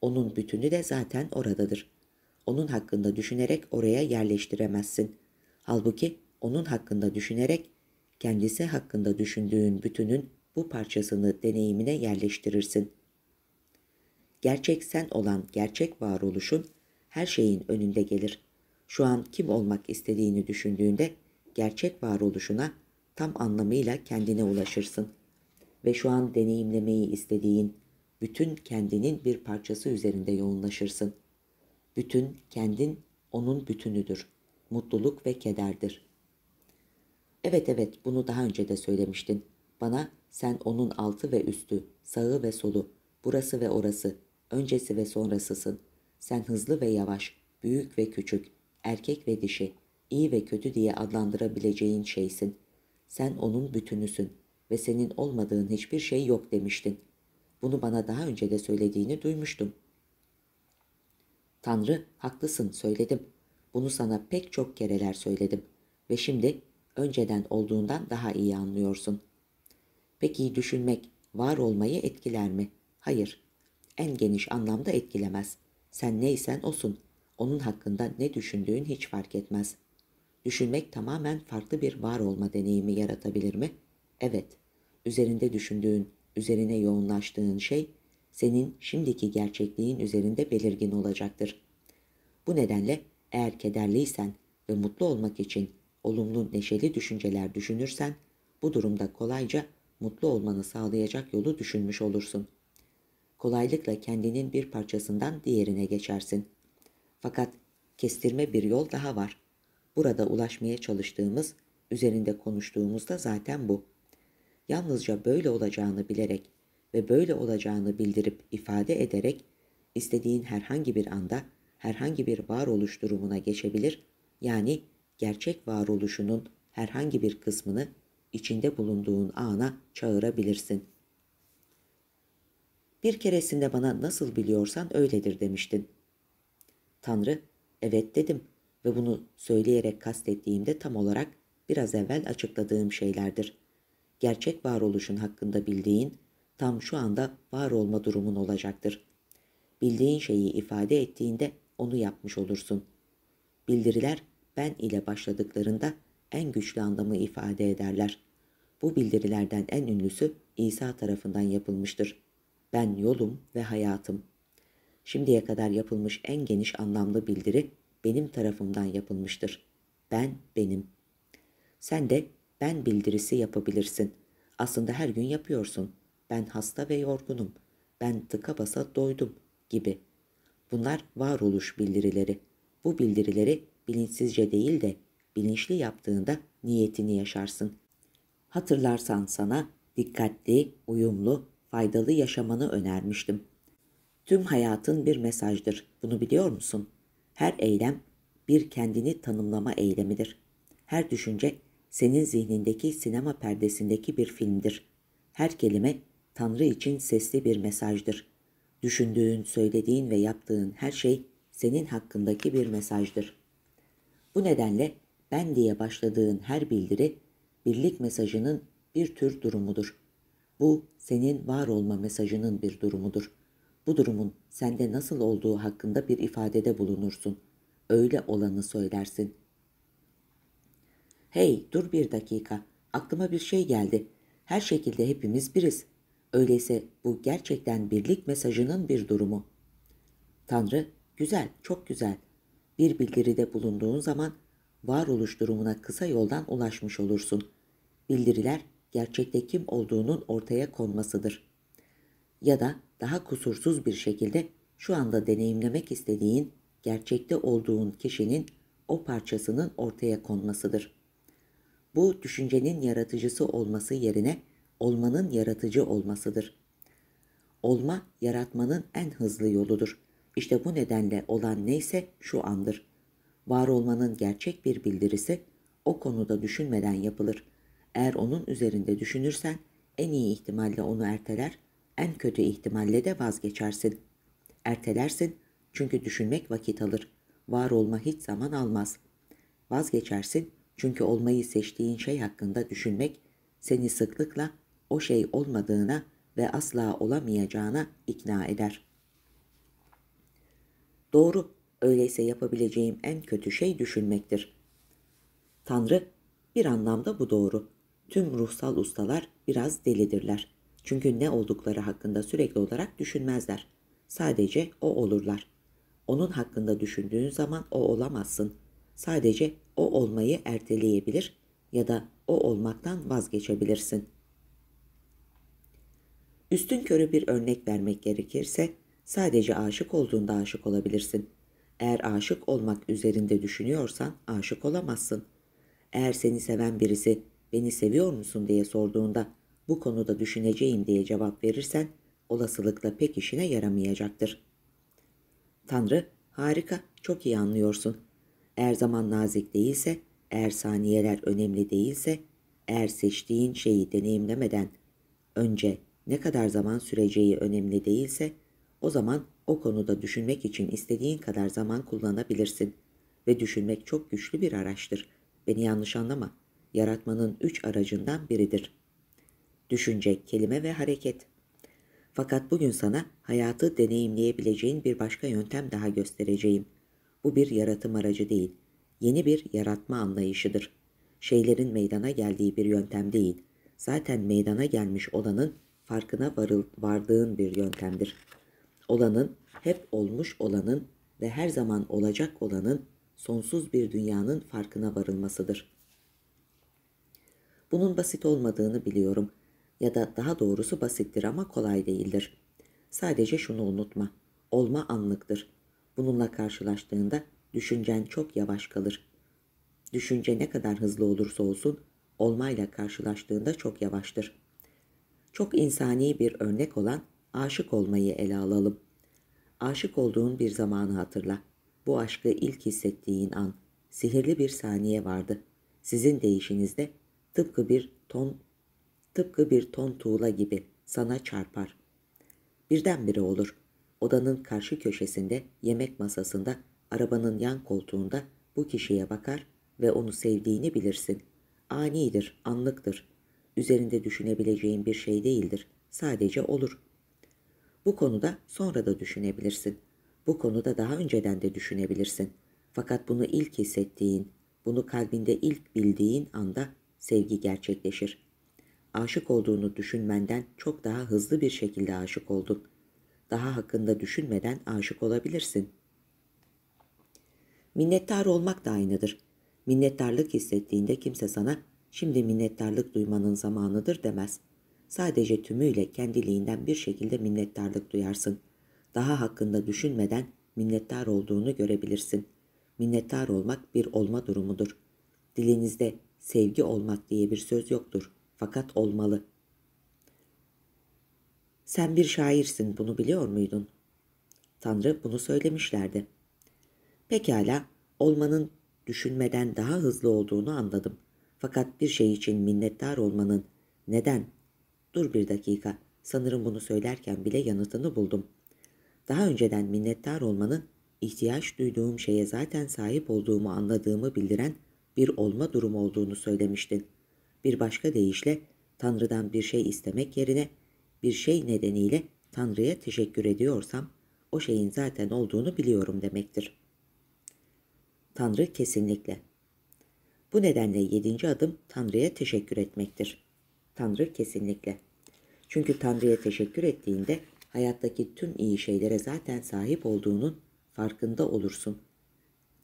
Onun bütünü de zaten oradadır. Onun hakkında düşünerek oraya yerleştiremezsin. Halbuki onun hakkında düşünerek kendisi hakkında düşündüğün bütünün bu parçasını deneyimine yerleştirirsin. Gerçek sen olan gerçek varoluşun her şeyin önünde gelir.'' şu an kim olmak istediğini düşündüğünde gerçek varoluşuna tam anlamıyla kendine ulaşırsın ve şu an deneyimlemeyi istediğin bütün kendinin bir parçası üzerinde yoğunlaşırsın. Bütün kendin onun bütünüdür. Mutluluk ve kederdir. Evet evet bunu daha önce de söylemiştin. Bana sen onun altı ve üstü, sağı ve solu, burası ve orası, öncesi ve sonrasısın. Sen hızlı ve yavaş, büyük ve küçük, erkek ve dişi, iyi ve kötü diye adlandırabileceğin şeysin. Sen onun bütünüsün ve senin olmadığın hiçbir şey yok demiştin. Bunu bana daha önce de söylediğini duymuştum. Tanrı, haklısın söyledim. Bunu sana pek çok kereler söyledim. Ve şimdi önceden olduğundan daha iyi anlıyorsun. Peki düşünmek, var olmayı etkiler mi? Hayır. En geniş anlamda etkilemez. Sen neysen osun.'' Onun hakkında ne düşündüğün hiç fark etmez. Düşünmek tamamen farklı bir var olma deneyimi yaratabilir mi? Evet. Üzerinde düşündüğün, üzerine yoğunlaştığın şey senin şimdiki gerçekliğin üzerinde belirgin olacaktır. Bu nedenle eğer kederliysen ve mutlu olmak için olumlu neşeli düşünceler düşünürsen bu durumda kolayca mutlu olmanı sağlayacak yolu düşünmüş olursun. Kolaylıkla kendinin bir parçasından diğerine geçersin. Fakat kestirme bir yol daha var. Burada ulaşmaya çalıştığımız, üzerinde konuştuğumuz da zaten bu. Yalnızca böyle olacağını bilerek ve böyle olacağını bildirip ifade ederek istediğin herhangi bir anda herhangi bir varoluş durumuna geçebilir. Yani gerçek varoluşunun herhangi bir kısmını içinde bulunduğun ana çağırabilirsin. Bir keresinde bana nasıl biliyorsan öyledir demiştin. Tanrı, evet dedim ve bunu söyleyerek kastettiğimde tam olarak biraz evvel açıkladığım şeylerdir. Gerçek varoluşun hakkında bildiğin, tam şu anda var olma durumun olacaktır. Bildiğin şeyi ifade ettiğinde onu yapmış olursun. Bildiriler ben ile başladıklarında en güçlü anlamı ifade ederler. Bu bildirilerden en ünlüsü İsa tarafından yapılmıştır. Ben yolum ve hayatım.'' şimdiye kadar yapılmış en geniş anlamlı bildiri benim tarafımdan yapılmıştır. Ben benim. Sen de ben bildirisi yapabilirsin. Aslında her gün yapıyorsun. Ben hasta ve yorgunum. Ben tıka basa doydum gibi. Bunlar varoluş bildirileri. Bu bildirileri bilinçsizce değil de bilinçli yaptığında niyetini yaşarsın. Hatırlarsan sana dikkatli, uyumlu, faydalı yaşamanı önermiştim.'' Tüm hayatın bir mesajdır. Bunu biliyor musun? Her eylem bir kendini tanımlama eylemidir. Her düşünce senin zihnindeki sinema perdesindeki bir filmdir. Her kelime Tanrı için sesli bir mesajdır. Düşündüğün, söylediğin ve yaptığın her şey senin hakkındaki bir mesajdır. Bu nedenle ben diye başladığın her bildiri birlik mesajının bir tür durumudur. Bu senin var olma mesajının bir durumudur.'' bu durumun sende nasıl olduğu hakkında bir ifadede bulunursun. Öyle olanı söylersin. Hey, dur bir dakika. Aklıma bir şey geldi. Her şekilde hepimiz biriz. Öyleyse bu gerçekten birlik mesajının bir durumu. Tanrı, güzel, çok güzel. Bir bildiride bulunduğun zaman varoluş durumuna kısa yoldan ulaşmış olursun. Bildiriler gerçekte kim olduğunun ortaya konmasıdır. Ya da daha kusursuz bir şekilde şu anda deneyimlemek istediğin, gerçekte olduğun kişinin o parçasının ortaya konmasıdır. Bu düşüncenin yaratıcısı olması yerine olmanın yaratıcı olmasıdır. Olma yaratmanın en hızlı yoludur. İşte bu nedenle olan neyse şu andır. Var olmanın gerçek bir bildirisi o konuda düşünmeden yapılır. Eğer onun üzerinde düşünürsen en iyi ihtimalle onu erteler en kötü ihtimalle de vazgeçersin. Ertelersin çünkü düşünmek vakit alır. Var olma hiç zaman almaz. Vazgeçersin çünkü olmayı seçtiğin şey hakkında düşünmek seni sıklıkla o şey olmadığına ve asla olamayacağına ikna eder. Doğru, öyleyse yapabileceğim en kötü şey düşünmektir. Tanrı, bir anlamda bu doğru. Tüm ruhsal ustalar biraz delidirler. Çünkü ne oldukları hakkında sürekli olarak düşünmezler. Sadece o olurlar. Onun hakkında düşündüğün zaman o olamazsın. Sadece o olmayı erteleyebilir ya da o olmaktan vazgeçebilirsin. Üstün körü bir örnek vermek gerekirse sadece aşık olduğunda aşık olabilirsin. Eğer aşık olmak üzerinde düşünüyorsan aşık olamazsın. Eğer seni seven birisi beni seviyor musun diye sorduğunda bu konuda düşüneceğim diye cevap verirsen olasılıkla pek işine yaramayacaktır. Tanrı, harika, çok iyi anlıyorsun. Eğer zaman nazik değilse, eğer saniyeler önemli değilse, eğer seçtiğin şeyi deneyimlemeden önce ne kadar zaman süreceği önemli değilse, o zaman o konuda düşünmek için istediğin kadar zaman kullanabilirsin. Ve düşünmek çok güçlü bir araçtır. Beni yanlış anlama. Yaratmanın üç aracından biridir.'' düşünce, kelime ve hareket. Fakat bugün sana hayatı deneyimleyebileceğin bir başka yöntem daha göstereceğim. Bu bir yaratım aracı değil, yeni bir yaratma anlayışıdır. Şeylerin meydana geldiği bir yöntem değil, zaten meydana gelmiş olanın farkına varıl, vardığın bir yöntemdir. Olanın, hep olmuş olanın ve her zaman olacak olanın sonsuz bir dünyanın farkına varılmasıdır. Bunun basit olmadığını biliyorum.'' ya da daha doğrusu basittir ama kolay değildir. Sadece şunu unutma. Olma anlıktır. Bununla karşılaştığında düşüncen çok yavaş kalır. Düşünce ne kadar hızlı olursa olsun olmayla karşılaştığında çok yavaştır. Çok insani bir örnek olan aşık olmayı ele alalım. Aşık olduğun bir zamanı hatırla. Bu aşkı ilk hissettiğin an sihirli bir saniye vardı. Sizin değişinizde tıpkı bir ton Tıpkı bir ton tuğla gibi sana çarpar. Birdenbire olur. Odanın karşı köşesinde, yemek masasında, arabanın yan koltuğunda bu kişiye bakar ve onu sevdiğini bilirsin. Anidir, anlıktır. Üzerinde düşünebileceğin bir şey değildir. Sadece olur. Bu konuda sonra da düşünebilirsin. Bu konuda daha önceden de düşünebilirsin. Fakat bunu ilk hissettiğin, bunu kalbinde ilk bildiğin anda sevgi gerçekleşir aşık olduğunu düşünmenden çok daha hızlı bir şekilde aşık oldun. Daha hakkında düşünmeden aşık olabilirsin. Minnettar olmak da aynıdır. Minnettarlık hissettiğinde kimse sana şimdi minnettarlık duymanın zamanıdır demez. Sadece tümüyle kendiliğinden bir şekilde minnettarlık duyarsın. Daha hakkında düşünmeden minnettar olduğunu görebilirsin. Minnettar olmak bir olma durumudur. Dilinizde sevgi olmak diye bir söz yoktur fakat olmalı. Sen bir şairsin bunu biliyor muydun? Tanrı bunu söylemişlerdi. Pekala, olmanın düşünmeden daha hızlı olduğunu anladım. Fakat bir şey için minnettar olmanın neden? Dur bir dakika. Sanırım bunu söylerken bile yanıtını buldum. Daha önceden minnettar olmanın ihtiyaç duyduğum şeye zaten sahip olduğumu anladığımı bildiren bir olma durumu olduğunu söylemiştin. Bir başka deyişle Tanrı'dan bir şey istemek yerine bir şey nedeniyle Tanrı'ya teşekkür ediyorsam o şeyin zaten olduğunu biliyorum demektir. Tanrı kesinlikle. Bu nedenle yedinci adım Tanrı'ya teşekkür etmektir. Tanrı kesinlikle. Çünkü Tanrı'ya teşekkür ettiğinde hayattaki tüm iyi şeylere zaten sahip olduğunun farkında olursun.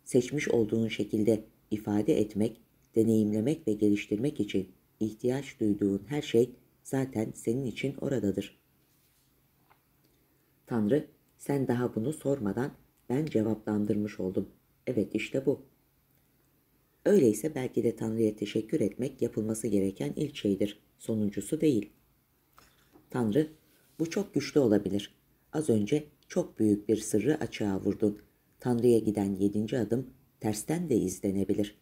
Seçmiş olduğun şekilde ifade etmek deneyimlemek ve geliştirmek için ihtiyaç duyduğun her şey zaten senin için oradadır. Tanrı, sen daha bunu sormadan ben cevaplandırmış oldum. Evet işte bu. Öyleyse belki de Tanrı'ya teşekkür etmek yapılması gereken ilk şeydir. Sonuncusu değil. Tanrı, bu çok güçlü olabilir. Az önce çok büyük bir sırrı açığa vurdun. Tanrı'ya giden yedinci adım tersten de izlenebilir.''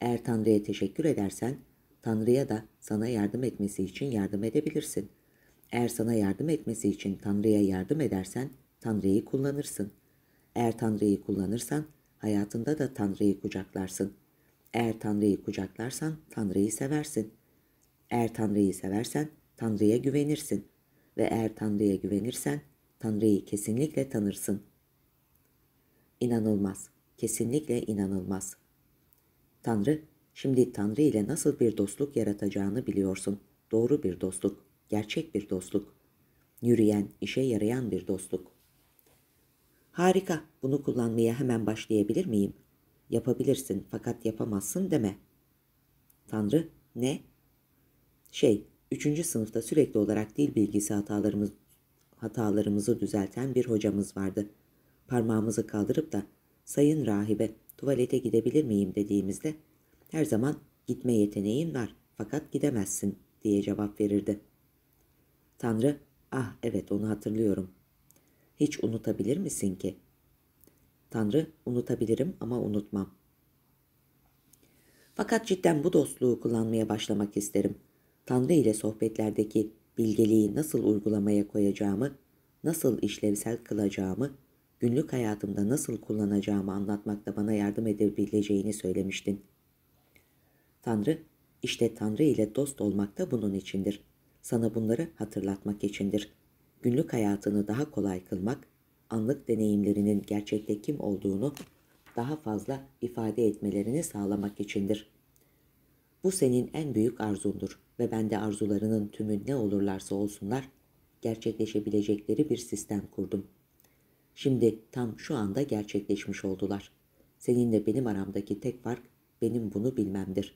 Eğer Tanrı'ya teşekkür edersen, Tanrı'ya da sana yardım etmesi için yardım edebilirsin. Eğer sana yardım etmesi için Tanrı'ya yardım edersen, Tanrı'yı kullanırsın. Eğer Tanrı'yı kullanırsan, hayatında da Tanrı'yı kucaklarsın. Eğer Tanrı'yı kucaklarsan, Tanrı'yı seversin. Eğer Tanrı'yı seversen, Tanrı'ya güvenirsin. Ve eğer Tanrı'ya güvenirsen, Tanrı'yı kesinlikle tanırsın. İnanılmaz, kesinlikle inanılmaz. Tanrı, şimdi Tanrı ile nasıl bir dostluk yaratacağını biliyorsun. Doğru bir dostluk, gerçek bir dostluk. Yürüyen, işe yarayan bir dostluk. Harika, bunu kullanmaya hemen başlayabilir miyim? Yapabilirsin fakat yapamazsın deme. Tanrı, ne? Şey, üçüncü sınıfta sürekli olarak dil bilgisi hatalarımız, hatalarımızı düzelten bir hocamız vardı. Parmağımızı kaldırıp da, sayın rahibe, tuvalete gidebilir miyim dediğimizde her zaman gitme yeteneğin var fakat gidemezsin diye cevap verirdi. Tanrı, ah evet onu hatırlıyorum. Hiç unutabilir misin ki? Tanrı, unutabilirim ama unutmam. Fakat cidden bu dostluğu kullanmaya başlamak isterim. Tanrı ile sohbetlerdeki bilgeliği nasıl uygulamaya koyacağımı, nasıl işlevsel kılacağımı günlük hayatımda nasıl kullanacağımı anlatmakta bana yardım edebileceğini söylemiştin. Tanrı, işte Tanrı ile dost olmak da bunun içindir. Sana bunları hatırlatmak içindir. Günlük hayatını daha kolay kılmak, anlık deneyimlerinin gerçekte kim olduğunu daha fazla ifade etmelerini sağlamak içindir. Bu senin en büyük arzundur ve ben de arzularının tümü ne olurlarsa olsunlar gerçekleşebilecekleri bir sistem kurdum.'' Şimdi tam şu anda gerçekleşmiş oldular. Seninle benim aramdaki tek fark benim bunu bilmemdir.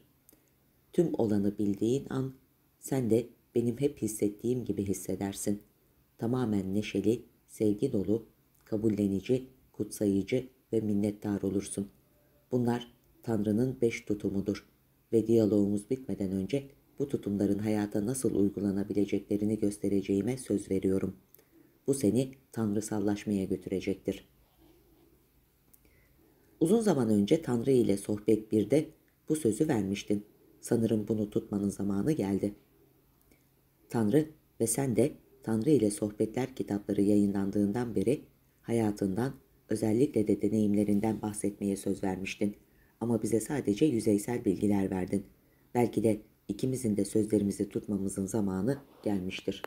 Tüm olanı bildiğin an sen de benim hep hissettiğim gibi hissedersin. Tamamen neşeli, sevgi dolu, kabullenici, kutsayıcı ve minnettar olursun. Bunlar Tanrı'nın beş tutumudur ve diyaloğumuz bitmeden önce bu tutumların hayata nasıl uygulanabileceklerini göstereceğime söz veriyorum.'' Bu seni tanrısallaşmaya götürecektir. Uzun zaman önce Tanrı ile sohbet birde bu sözü vermiştin. Sanırım bunu tutmanın zamanı geldi. Tanrı ve sen de Tanrı ile sohbetler kitapları yayınlandığından beri hayatından, özellikle de deneyimlerinden bahsetmeye söz vermiştin. Ama bize sadece yüzeysel bilgiler verdin. Belki de ikimizin de sözlerimizi tutmamızın zamanı gelmiştir.''